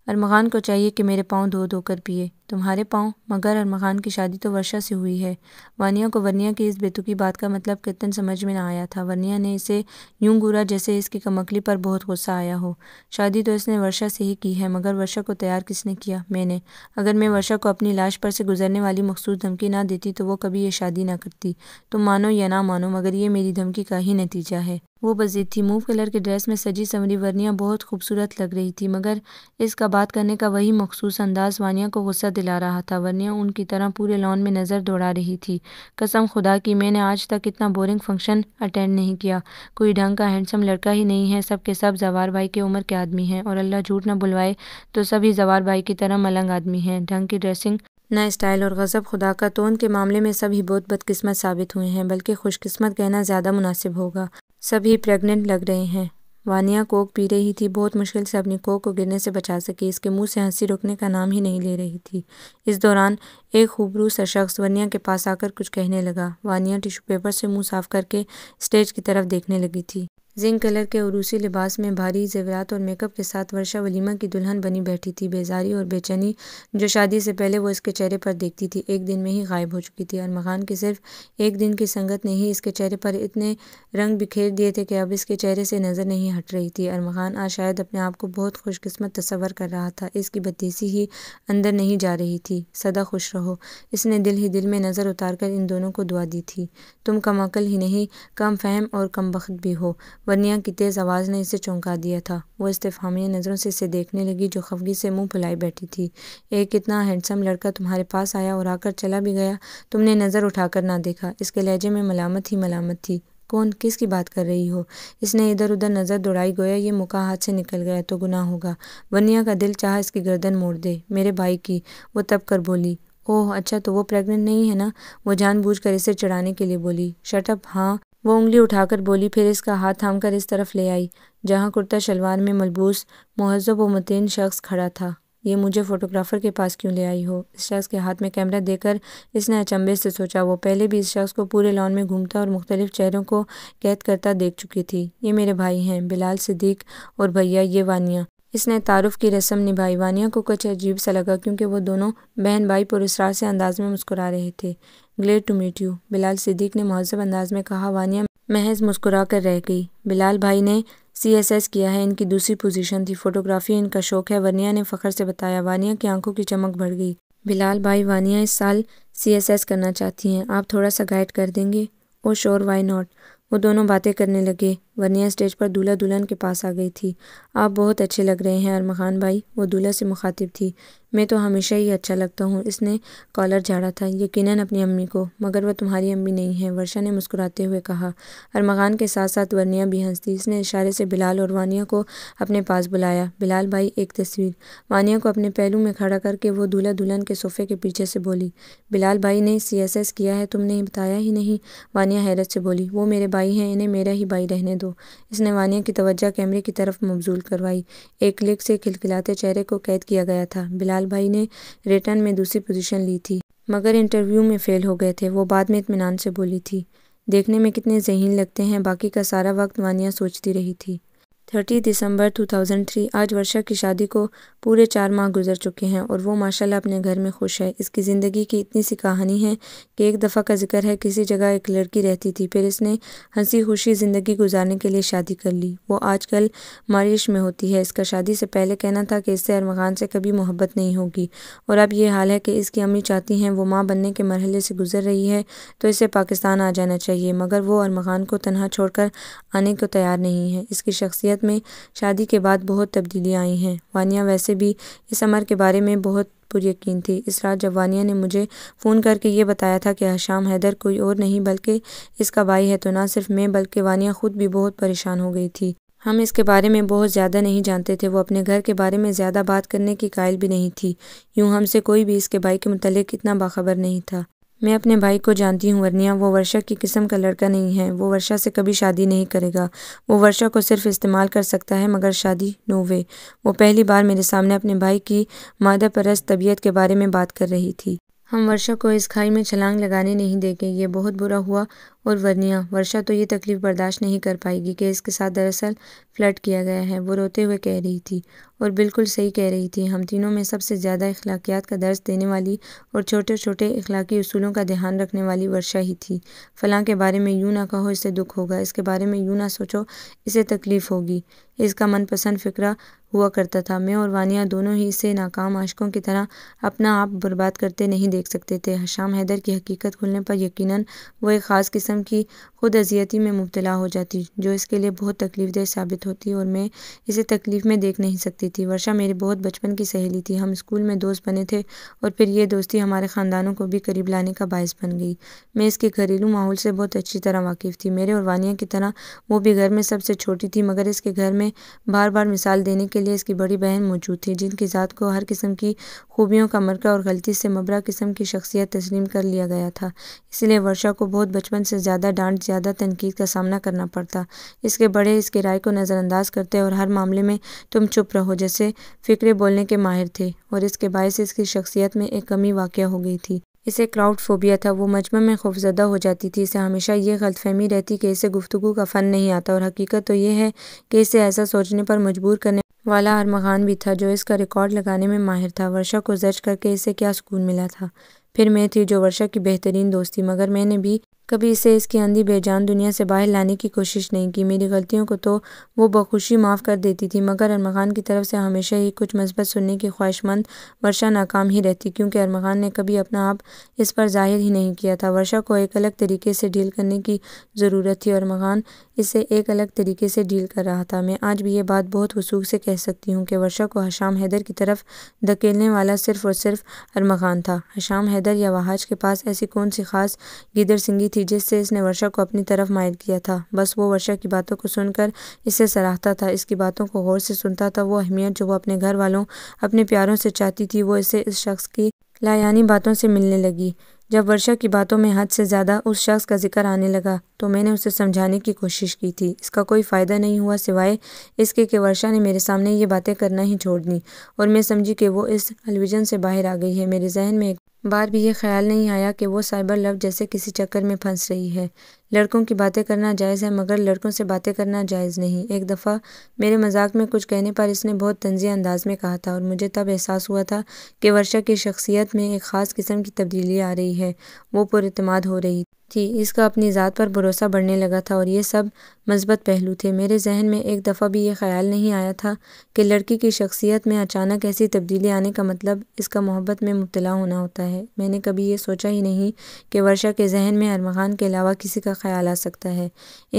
अरमगान को चाहिए कि मेरे पाँव धो धोकर पिए तुम्हारे पाँव मगर मकान की शादी तो वर्षा से हुई है वानिया को वर्निया की इस बेतुकी बात का मतलब कितन समझ में ना आया था वर्निया ने इसे यूं घूरा जैसे इसकी कमकली पर बहुत गुस्सा आया हो शादी तो इसने वर्षा से ही की है मगर वर्षा को तैयार किसने किया मैंने अगर मैं वर्षा को अपनी लाश पर से गुजरने वाली मखसूस धमकी ना देती तो वो कभी ये शादी ना करती तुम मानो या ना मानो मगर ये मेरी धमकी का ही नतीजा है वो बजीद थी मूव कलर के ड्रेस में सजी समरी वर्निया बहुत खूबसूरत लग रही थी मगर इसका बात करने का वही मखसूस अंदाज वानिया को गुस्सा दिला रहा था वरनिया उनकी तरह पूरे लॉन में नज़र दौड़ा रही थी कसम खुदा की मैंने आज तक इतना बोरिंग फंक्शन अटेंड नहीं किया कोई ढंग का हैंडसम लड़का ही नहीं है सब के सब जवार भाई की उम्र के आदमी हैं और अल्लाह झूठ न बुलवाए तो सभी जवार भाई की तरह मलंग आदमी हैं ढंग की ड्रेसिंग नया स्टाइल और गज़ब खुदा का तो उनके मामले में सभी बहुत बदकिस्मत साबित हुए हैं बल्कि खुशकस्मत कहना ज़्यादा मुनासिब होगा सभी प्रेग्नेंट लग रहे हैं वानिया कोक पी रही थी बहुत मुश्किल से अपनी कोक को गिरने से बचा सकी इसके मुंह से हंसी रोकने का नाम ही नहीं ले रही थी इस दौरान एक खूबरू सा शख्स वानिया के पास आकर कुछ कहने लगा वानिया टिशू पेपर से मुंह साफ करके स्टेज की तरफ देखने लगी थी जिंक कलर के उरूसी लिबास में भारी जेवरात और मेकअप के साथ वर्षा वलीमा की दुल्हन बनी बैठी थी बेजारी और बेचैनी जो शादी से पहले वो इसके चेहरे पर देखती थी एक दिन में ही गायब हो चुकी थी और खान की सिर्फ एक दिन की संगत ने ही इसके चेहरे पर इतने रंग बिखेर दिए थे कि अब इसके चेहरे से नज़र नहीं हट रही थी और खान आज शायद अपने आप को बहुत खुशकस्मत तस्वर कर रहा था इसकी बदतीसी ही अंदर नहीं जा रही थी सदा खुश रहो इसने दिल ही दिल में नज़र उतार कर इन दोनों को दुआ दी थी तुम कमाकल ही नहीं कम फहम और कम वक़्त भी हो वरनिया की तेज़ आवाज़ ने इसे चौंका दिया था वो इस्तफामिया नज़रों से इसे देखने लगी जो खफगी से मुंह फुलाई बैठी थी एक कितना हैंडसम लड़का तुम्हारे पास आया और आकर चला भी गया तुमने नज़र उठाकर ना देखा इसके लहजे में मलामत ही मलामत थी कौन किस की बात कर रही हो इसने इधर उधर नज़र दौड़ाई गोया ये मुका हाथ से निकल गया तो गुनाह होगा वनिया का दिल चाह इसकी गर्दन मोड़ दे मेरे भाई की वो तब कर बोली ओह अच्छा तो वो प्रेग्नेंट नहीं है ना वो जानबूझकर इसे चढ़ाने के लिए बोली शटअप हाँ वो उंगली उठाकर बोली फिर इसका हाथ थामकर इस तरफ ले आई जहाँ कुर्ता शलवार में मलबूस महजब व मतिन शख्स खड़ा था ये मुझे फ़ोटोग्राफ़र के पास क्यों ले आई हो इस शख्स के हाथ में कैमरा देकर इसने अचंभे से सोचा वो पहले भी इस शख्स को पूरे लॉन में घूमता और मुख्तलिफ़ चेहरों को कैद करता देख चुकी थी ये मेरे भाई हैं बिलाल सिद्दीक और भैया ये वानिया इसने तारुफ की रस्म निभाई वानिया को कुछ अजीब सा लगा क्योंकि वो दोनों बहन भाई पुरस्कार से अंदाज में मुस्कुरा रहे थे glad to meet you Bilal Siddiq ने महजब अंदाज में कहा वानिया महज मुस्कुरा कर रह गई बिलाल भाई ने सी एस एस किया है इनकी दूसरी पोजीशन थी फोटोग्राफी इनका शौक है वानिया ने फ़ख्र से बताया वानिया की आंखों की चमक बढ़ गई बिलाल भाई वानिया इस साल सी एस एस करना चाहती हैं आप थोड़ा सा गाइड कर देंगे ओ शोर वाई नॉट वो दोनों बातें करने लगे वर्निया स्टेज पर दूल्हा दुल्हन के पास आ गई थी आप बहुत अच्छे लग रहे हैं अरमखान भाई वो दूल्हा से मुखातिब थी मैं तो हमेशा ही अच्छा लगता हूँ इसने कॉलर झाड़ा था यकीनन अपनी अम्मी को मगर वह तुम्हारी अम्मी नहीं है वर्षा ने मुस्कुराते हुए कहा मगान के साथ साथ वर्निया भी हंसती इसने इशारे से बिलाल और वानिया को अपने पास बुलाया बिलाल भाई एक तस्वीर वानिया को अपने पहलू में खड़ा करके वो दूल्हा दुल्हन के सोफ़े के पीछे से बोली बिलाल भाई ने सी एस एस किया है तुमने बताया ही नहीं वानिया हैरत से बोली वो मेरे भाई हैं इन्हें मेरा ही भाई रहने दो इसने वानिया की तवज्जो कैमरे की तरफ मबजूल करवाई एक क्लिक से खिलखिलाते चेहरे को कैद किया गया था बिलाल भाई ने रिटर्न में दूसरी पोजीशन ली थी मगर इंटरव्यू में फ़ेल हो गए थे वो बाद में इतमान से बोली थी देखने में कितने जहीन लगते हैं बाकी का सारा वक्त वानिया सोचती रही थी thirty December two thousand three आज वर्षा की शादी को पूरे चार माह गुजर चुके हैं और वो माशाल्लाह अपने घर में खुश है इसकी ज़िंदगी की इतनी सी कहानी है कि एक दफ़ा का जिक्र है किसी जगह एक लड़की रहती थी फिर इसने हंसी खुशी ज़िंदगी गुजारने के लिए शादी कर ली वो आजकल मारिश में होती है इसका शादी से पहले कहना था कि इससे अरमान से कभी मोहब्बत नहीं होगी और अब ये हाल है कि इसकी अम्मी चाहती हैं वो माँ बनने के मरहले से गुजर रही है तो इसे पाकिस्तान आ जाना चाहिए मगर वो अरमान को तनहा छोड़ आने को तैयार नहीं है इसकी शख्सियत भारत में शादी के बाद बहुत तब्दीलियाँ आई हैं वानिया वैसे भी इस अमर के बारे में बहुत पुरयकीन थी इस रात जब वानिया ने मुझे फ़ोन करके ये बताया था कि हशाम हैदर कोई और नहीं बल्कि इसका भाई है तो ना सिर्फ मैं बल्कि वानिया ख़ुद भी बहुत परेशान हो गई थी हम इसके बारे में बहुत ज़्यादा नहीं जानते थे वो अपने घर के बारे में ज़्यादा बात करने की कायल भी नहीं थी यूँ हमसे कोई भी इसके भाई के मतलब इतना बाखबर नहीं था मैं अपने भाई को जानती हूँ वर्निया वो वर्षा की किस्म का लड़का नहीं है वो वर्षा से कभी शादी नहीं करेगा वो वर्षा को सिर्फ इस्तेमाल कर सकता है मगर शादी नो वे वो पहली बार मेरे सामने अपने भाई की मादा परस्त तबीयत के बारे में बात कर रही थी हम वर्षा को इस खाई में छलांग लगाने नहीं देंगे ये बहुत बुरा हुआ और वर्निया वर्षा तो ये तकलीफ़ बर्दाश्त नहीं कर पाएगी कि इसके साथ दरअसल फ्लड किया गया है वो रोते हुए कह रही थी और बिल्कुल सही कह रही थी हम तीनों में सबसे ज़्यादा अखलाकियात का दर्ज देने वाली और छोटे छोटे अखलाकी असूलों का ध्यान रखने वाली वर्षा ही थी फलां के बारे में यूँ ना कहो इसे दुख होगा इसके बारे में यूँ ना सोचो इसे तकलीफ़ होगी इसका मनपसंद फ़िक्रा हुआ करता था मैं और वानिया दोनों ही इसे नाकाम आशकों की तरह अपना आप बर्बाद करते नहीं देख सकते थे हशाम हैदर की हकीकत खुलने पर यकीनन वो एक ख़ास किस्म किस्म की खुद अजियती में मुबतला हो जाती जो इसके लिए बहुत तकलीफ़ देह साबित होती और मैं इसे तकलीफ़ में देख नहीं सकती थी वर्षा मेरी बहुत बचपन की सहेली थी हम स्कूल में दोस्त बने थे और फिर ये दोस्ती हमारे ख़ानदानों को भी करीब लाने का बायस बन गई मैं इसके घरेलू माहौल से बहुत अच्छी तरह वाकिफ़ थी मेरे और वानिया की तरह वो भी घर में सबसे छोटी थी मगर इसके घर में बार बार मिसाल देने के लिए इसकी बड़ी बहन मौजूद थी जिनकी ज़ात को हर किस्म की खूबियों का मरका और गलती से मबरा किस्म की शख्सियत तस्लीम कर लिया गया था इसलिए वर्षा को बहुत बचपन से ज़्यादा डांट ज़्यादा तनकीद का सामना करना पड़ता इसके बड़े इसके राय को नज़रअंदाज करते और हर मामले में तुम चुप रहो जैसे फिक्रे बोलने के माहिर थे और इसके बायस इसकी शख्सियत में एक कमी वाक़ हो गई थी इसे क्राउड फोबिया था वो मजमे में खौफजदा हो जाती थी इसे हमेशा ये गलतफहमी रहती कि इसे गुफ्तु का फ़न नहीं आता और हकीकत तो यह है कि इसे ऐसा सोचने पर मजबूर करने वाला अरमान भी था जो इसका रिकॉर्ड लगाने में माहिर था वर्षा को जर्ज करके इसे क्या सुकून मिला था फिर मैं थी जो वर्षा की बेहतरीन दोस्ती मगर मैंने भी कभी इसे इसकी अंधी बेजान दुनिया से बाहर लाने की कोशिश नहीं की मेरी गलतियों को तो वो बखुशी माफ़ कर देती थी मगर अरमान की तरफ से हमेशा ही कुछ मजबत सुनने की ख्वाहिशमंद वर्षा नाकाम ही रहती क्योंकि अरमान ने कभी अपना आप इस पर जाहिर ही नहीं किया था वर्षा को एक अलग तरीके से डील करने की ज़रूरत थी और मगान इसे एक अलग तरीके से डील कर रहा था मैं आज भी ये बात बहुत वसूख से कह सकती हूँ कि वर्षा को हशाम हैदर की तरफ धकेलने वाला सिर्फ़ और सिर्फ अरमान था हशाम हैदर या वहाज के पास ऐसी कौन सी ख़ास गिदर सिंगी थी नतीजे से इसने वर्षा को अपनी तरफ मायल किया था बस वो वर्षा की बातों को सुनकर इसे सराहता था इसकी बातों को गौर से सुनता था वो अहमियत जो वो अपने घर वालों अपने प्यारों से चाहती थी वो इसे इस शख्स की लायानी बातों से मिलने लगी जब वर्षा की बातों में हद से ज़्यादा उस शख्स का जिक्र आने लगा तो मैंने उसे समझाने की कोशिश की थी इसका कोई फ़ायदा नहीं हुआ सिवाय इसके कि वर्षा ने मेरे सामने ये बातें करना ही छोड़ दी और मैं समझी कि वो इस अलविजन से बाहर आ गई है मेरे जहन में एक बार भी ये ख्याल नहीं आया कि वो साइबर लव जैसे किसी चक्कर में फंस रही है लड़कों की बातें करना जायज़ है मगर लड़कों से बातें करना जायज़ नहीं एक दफ़ा मेरे मजाक में कुछ कहने पर इसने बहुत तंज़िया अंदाज़ में कहा था और मुझे तब एहसास हुआ था कि वर्षा की शख्सियत में एक ख़ास किस्म की तब्दीली आ रही है वो पुरमाद हो रही थी इसका अपनी ज़ात पर भरोसा बढ़ने लगा था और ये सब मजबत पहलू थे मेरे जहन में एक दफ़ा भी ये ख्याल नहीं आया था कि लड़की की शख्सियत में अचानक ऐसी तब्दीली आने का मतलब इसका मोहब्बत में मुबला होना होता है मैंने कभी ये सोचा ही नहीं कि वर्षा के जहन में अरमान के अलावा किसी का ख्याल आ सकता है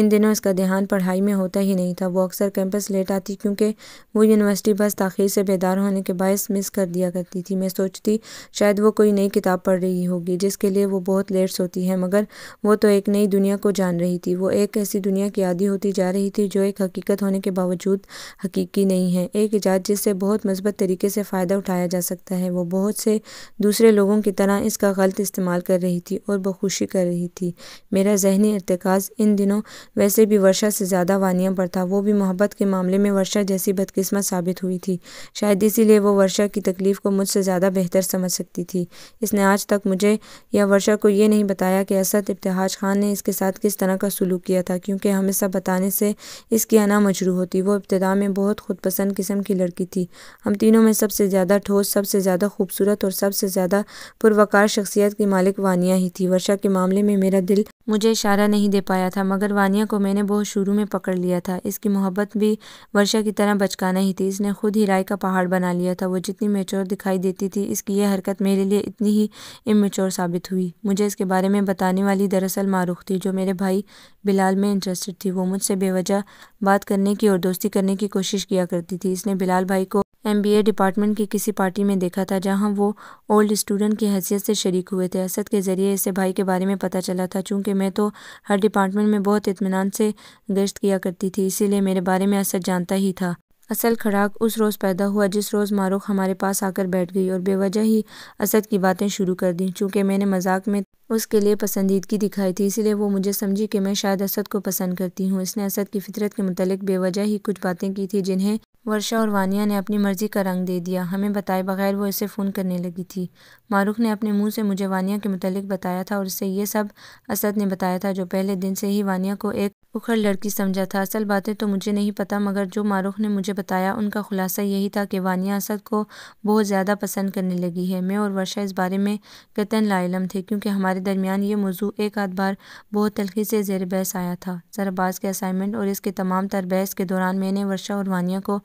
इन दिनों इसका ध्यान पढ़ाई में होता ही नहीं था वो अक्सर कैंपस लेट आती क्योंकि वो यूनिवर्सिटी बस ताखिर से बेदार होने के बायस मिस कर दिया करती थी मैं सोचती शायद वो कोई नई किताब पढ़ रही होगी जिसके लिए वो बहुत लेट सोती है मगर वो तो एक नई दुनिया को जान रही थी वो एक ऐसी दुनिया की आदि होती जा रही थी जो एक हकीकत होने के बावजूद हकीकी नहीं है एक ईजाद जिससे बहुत मजबत तरीके से फ़ायदा उठाया जा सकता है वो बहुत से दूसरे लोगों की तरह इसका गलत इस्तेमाल कर रही थी और बखुशी कर रही थी मेरा जहनी इरतकाज़ इन दिनों वैसे भी वर्षा से ज़्यादा वानिया पर था वो भी मोहब्बत के मामले में वर्षा जैसी बदकिस्मत साबित हुई थी शायद इसीलिए वो वर्षा की तकलीफ़ को मुझसे ज़्यादा बेहतर समझ सकती थी इसने आज तक मुझे या वर्षा को ये नहीं बताया कि असद इब्तहाज खान ने इसके साथ किस तरह का सलूक किया था क्योंकि हमें सब बताने से इसकी अना मजरू होती वो इब्तदा में बहुत खुदपसंद किस्म की लड़की थी हम तीनों में सबसे ज़्यादा ठोस सबसे ज़्यादा खूबसूरत और सबसे ज़्यादा पुरवकार शख्सियत की मालिक वानिया ही थी वर्षा के मामले में मेरा दिल मुझे इशारा नहीं दे पाया था मगर वानिया को मैंने बहुत शुरू में पकड़ लिया था इसकी मोहब्बत भी वर्षा की तरह बचकाना ही थी इसने खुद ही राय का पहाड़ बना लिया था वो जितनी मेच्योर दिखाई देती थी इसकी यह हरकत मेरे लिए इतनी ही इमेच्योर साबित हुई मुझे इसके बारे में बताने वाली दरअसल मारूख थी जो मेरे भाई बिलाल में इंटरेस्टेड थी वो मुझसे बेवजह बात करने की और दोस्ती करने की कोशिश किया करती थी इसने बिलाल भाई को एमबीए डिपार्टमेंट की किसी पार्टी में देखा था जहां वो ओल्ड स्टूडेंट की हैसियत से शरीक हुए थे असद के ज़रिए इसे भाई के बारे में पता चला था चूँकि मैं तो हर डिपार्टमेंट में बहुत इतमान से गश्त किया करती थी इसीलिए मेरे बारे में असद जानता ही था असल खड़ाक उस रोज़ पैदा हुआ जिस रोज़ मारूख हमारे पास आकर बैठ गई और बेवजह ही असद की बातें शुरू कर दी चूँकि मैंने मजाक में उसके लिए पसंदीदगी दिखाई थी इसलिए वो मुझे समझी कि मैं शायद असद को पसंद करती हूँ इसने असद की फितरत के मतलब बेवजह ही कुछ बातें की थी जिन्हें वर्षा और वानिया ने अपनी मर्ज़ी का रंग दे दिया हमें बताए बगैर वो इसे फ़ोन करने लगी थी मारूख ने अपने मुंह से मुझे वानिया के मतलब बताया था और इसे ये सब असद ने बताया था जो पहले दिन से ही वानिया को एक उखर लड़की समझा था असल बातें तो मुझे नहीं पता मगर जो मारूख ने मुझे बताया उनका खुलासा यही था कि वानिया असद को बहुत ज़्यादा पसंद करने लगी है मैं और वर्षा इस बारे में कतन लाइलम थे क्योंकि हमारे दरमियान ये मौजू एक आध बार बहुत तलखी से जेर बहस आया था जरबाज के असाइनमेंट और इसके तमाम तर बहस के दौरान मैंने वर्षा और वानिया को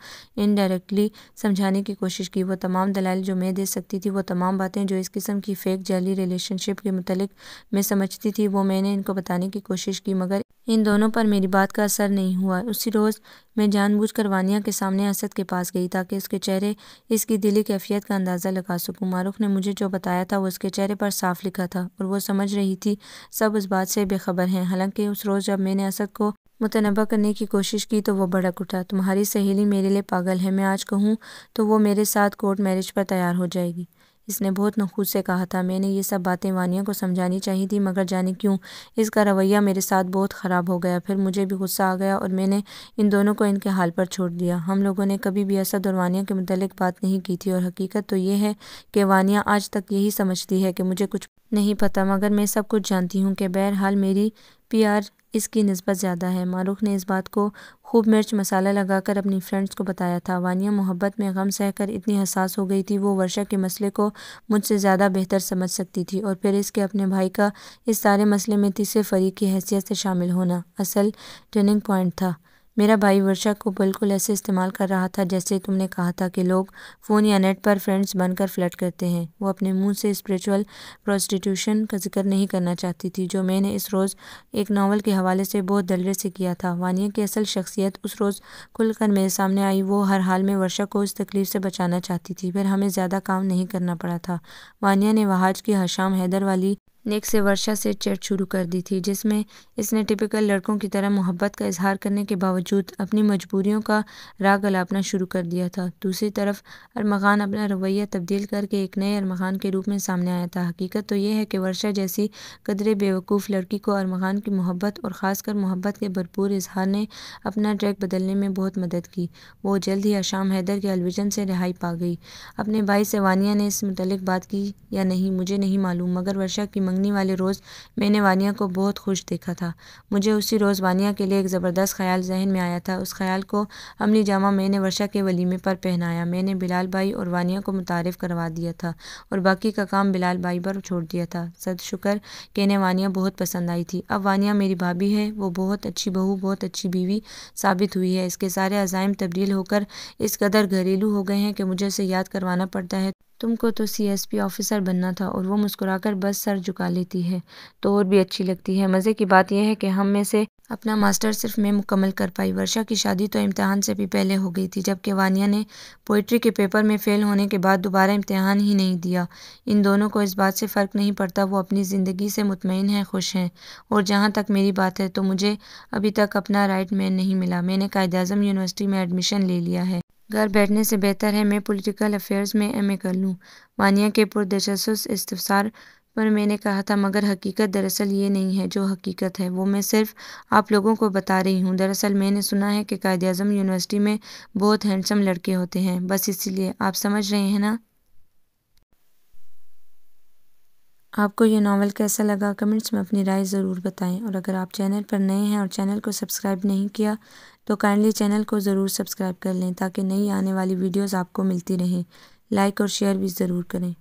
इनडायरेक्टली समझाने की कोशिश की वो तमाम दलाल जो मैं दे सकती थी वो तमाम बातें जो इस किस्म की फ़ेक जैली रिलेशनशिप के मतलब मैं समझती थी वो मैंने इनको बताने की कोशिश की मगर इन दोनों पर मेरी बात का असर नहीं हुआ उसी रोज़ मैं जानबूझ कर वानिया के सामने असद के पास गई ताकि उसके चेहरे इसकी दिली कैफियत का अंदाज़ा लगा सकूं मारूफ ने मुझे जो बताया था वो उसके चेहरे पर साफ लिखा था और वो समझ रही थी सब उस बात से बेखबर हैं हालांकि उस रोज़ जब मैंने असद को मुतनबा करने की कोशिश की तो वो भड़क उठा तुम्हारी सहेली मेरे लिए पागल है मैं आज कहूँ तो वो मेरे साथ कोर्ट मैरिज पर तैयार हो जाएगी इसने बहुत नखूज से कहा था मैंने ये सब बातें वानिया को समझानी चाहिए थी मगर जाने क्यों इसका रवैया मेरे साथ बहुत ख़राब हो गया फिर मुझे भी गुस्सा आ गया और मैंने इन दोनों को इनके हाल पर छोड़ दिया हम लोगों ने कभी भी असद और वानिया के मतलब बात नहीं की थी और हकीकत तो ये है कि वानिया आज तक यही समझती है कि मुझे कुछ नहीं पता मगर मैं सब कुछ जानती हूँ कि बहरहाल मेरी प्यार इसकी नस्बत ज़्यादा है मारूख ने इस बात को खूब मिर्च मसाला लगाकर अपनी फ्रेंड्स को बताया था वानिया मोहब्बत में गम सहकर इतनी हसास हो गई थी वो वर्षा के मसले को मुझसे ज़्यादा बेहतर समझ सकती थी और फिर इसके अपने भाई का इस सारे मसले में तीसरे फरीक की हैसियत से शामिल होना असल टर्निंग पॉइंट था मेरा भाई वर्षा को बिल्कुल ऐसे इस्तेमाल कर रहा था जैसे तुमने कहा था कि लोग फ़ोन या नेट पर फ्रेंड्स बनकर फ्लट करते हैं वो अपने मुंह से स्पिरिचुअल प्रोस्टिट्यूशन का जिक्र नहीं करना चाहती थी जो मैंने इस रोज़ एक नावल के हवाले से बहुत दलरे से किया था वानिया की असल शख्सियत उस रोज़ खुलकर मेरे सामने आई वो हर हाल में वर्षा को इस तकलीफ से बचाना चाहती थी फिर हमें ज़्यादा काम नहीं करना पड़ा था वानिया ने वहाज की हशाम हैदर वाली नेक से वर्षा से चैट शुरू कर दी थी जिसमें इसने टिपिकल लड़कों की तरह मोहब्बत का इजहार करने के बावजूद अपनी मजबूरियों का राग अलापना शुरू कर दिया था दूसरी तरफ अरमगान अपना रवैया तब्दील करके एक नए अरमगान के रूप में सामने आया था हकीकत तो यह है कि वर्षा जैसी कदरे बेवकूफ़ लड़की को अरमगान की मोहब्बत और ख़ासकर मोहब्बत के भरपूर इजहार ने अपना ट्रैक बदलने में बहुत मदद की वो जल्द ही अशाम हैदर के अलविजन से रिहाई पा गई अपने भाई सेवानिया ने इस मतलब बात की या नहीं मुझे नहीं मालूम मगर वर्षा की मांगने वाले रोज़ मैंने वानिया को बहुत खुश देखा था मुझे उसी रोज़ वानिया के लिए एक ज़बरदस्त ख्याल जहन में आया था उस ख्याल को अमली जामा मैंने वर्षा के वलीमे पर पहनाया मैंने बिलाल भाई और वानिया को मुतारफ़ करवा दिया था और बाकी का काम बिलाल भाई पर छोड़ दिया था सद शुक्र कहने वानिया बहुत पसंद आई थी अब वानिया मेरी भाभी है वो बहुत अच्छी बहू बहुत अच्छी बीवी साबित हुई है इसके सारे अज़ायम तब्दील होकर इस कदर घरेलू हो गए हैं कि मुझे उसे याद करवाना पड़ता है तुमको तो सीएसपी ऑफिसर बनना था और वो मुस्कुराकर बस सर झुका लेती है तो और भी अच्छी लगती है मज़े की बात यह है कि हम में से अपना मास्टर सिर्फ मैं मुकम्मल कर पाई वर्षा की शादी तो इम्तहान से भी पहले हो गई थी जबकि वानिया ने पोइट्री के पेपर में फ़ेल होने के बाद दोबारा इम्तहान ही नहीं दिया इन दोनों को इस बात से फ़र्क नहीं पड़ता वो अपनी ज़िंदगी से मुतमिन हैं खुश हैं और जहाँ तक मेरी बात है तो मुझे अभी तक अपना राइट मैन नहीं मिला मैंने कायद अजम यूनिवर्सिटी में एडमिशन ले लिया है घर बैठने से बेहतर है मैं पॉलिटिकल अफेयर्स में एम ए कर लूँ वानिया के पुरदस इस्तफसार पर मैंने कहा था मगर हकीकत दरअसल ये नहीं है जो हकीकत है वो मैं सिर्फ आप लोगों को बता रही हूँ दरअसल मैंने सुना है कि कायद अजम यूनिवर्सिटी में बहुत हैंडसम लड़के होते हैं बस इसीलिए आप समझ रहे हैं ना आपको ये नावल कैसा लगा कमेंट्स में अपनी राय ज़रूर बताएं और अगर आप चैनल पर नए हैं और चैनल को सब्सक्राइब नहीं किया तो काइंडली चैनल को ज़रूर सब्सक्राइब कर लें ताकि नई आने वाली वीडियोस आपको मिलती रहें लाइक और शेयर भी ज़रूर करें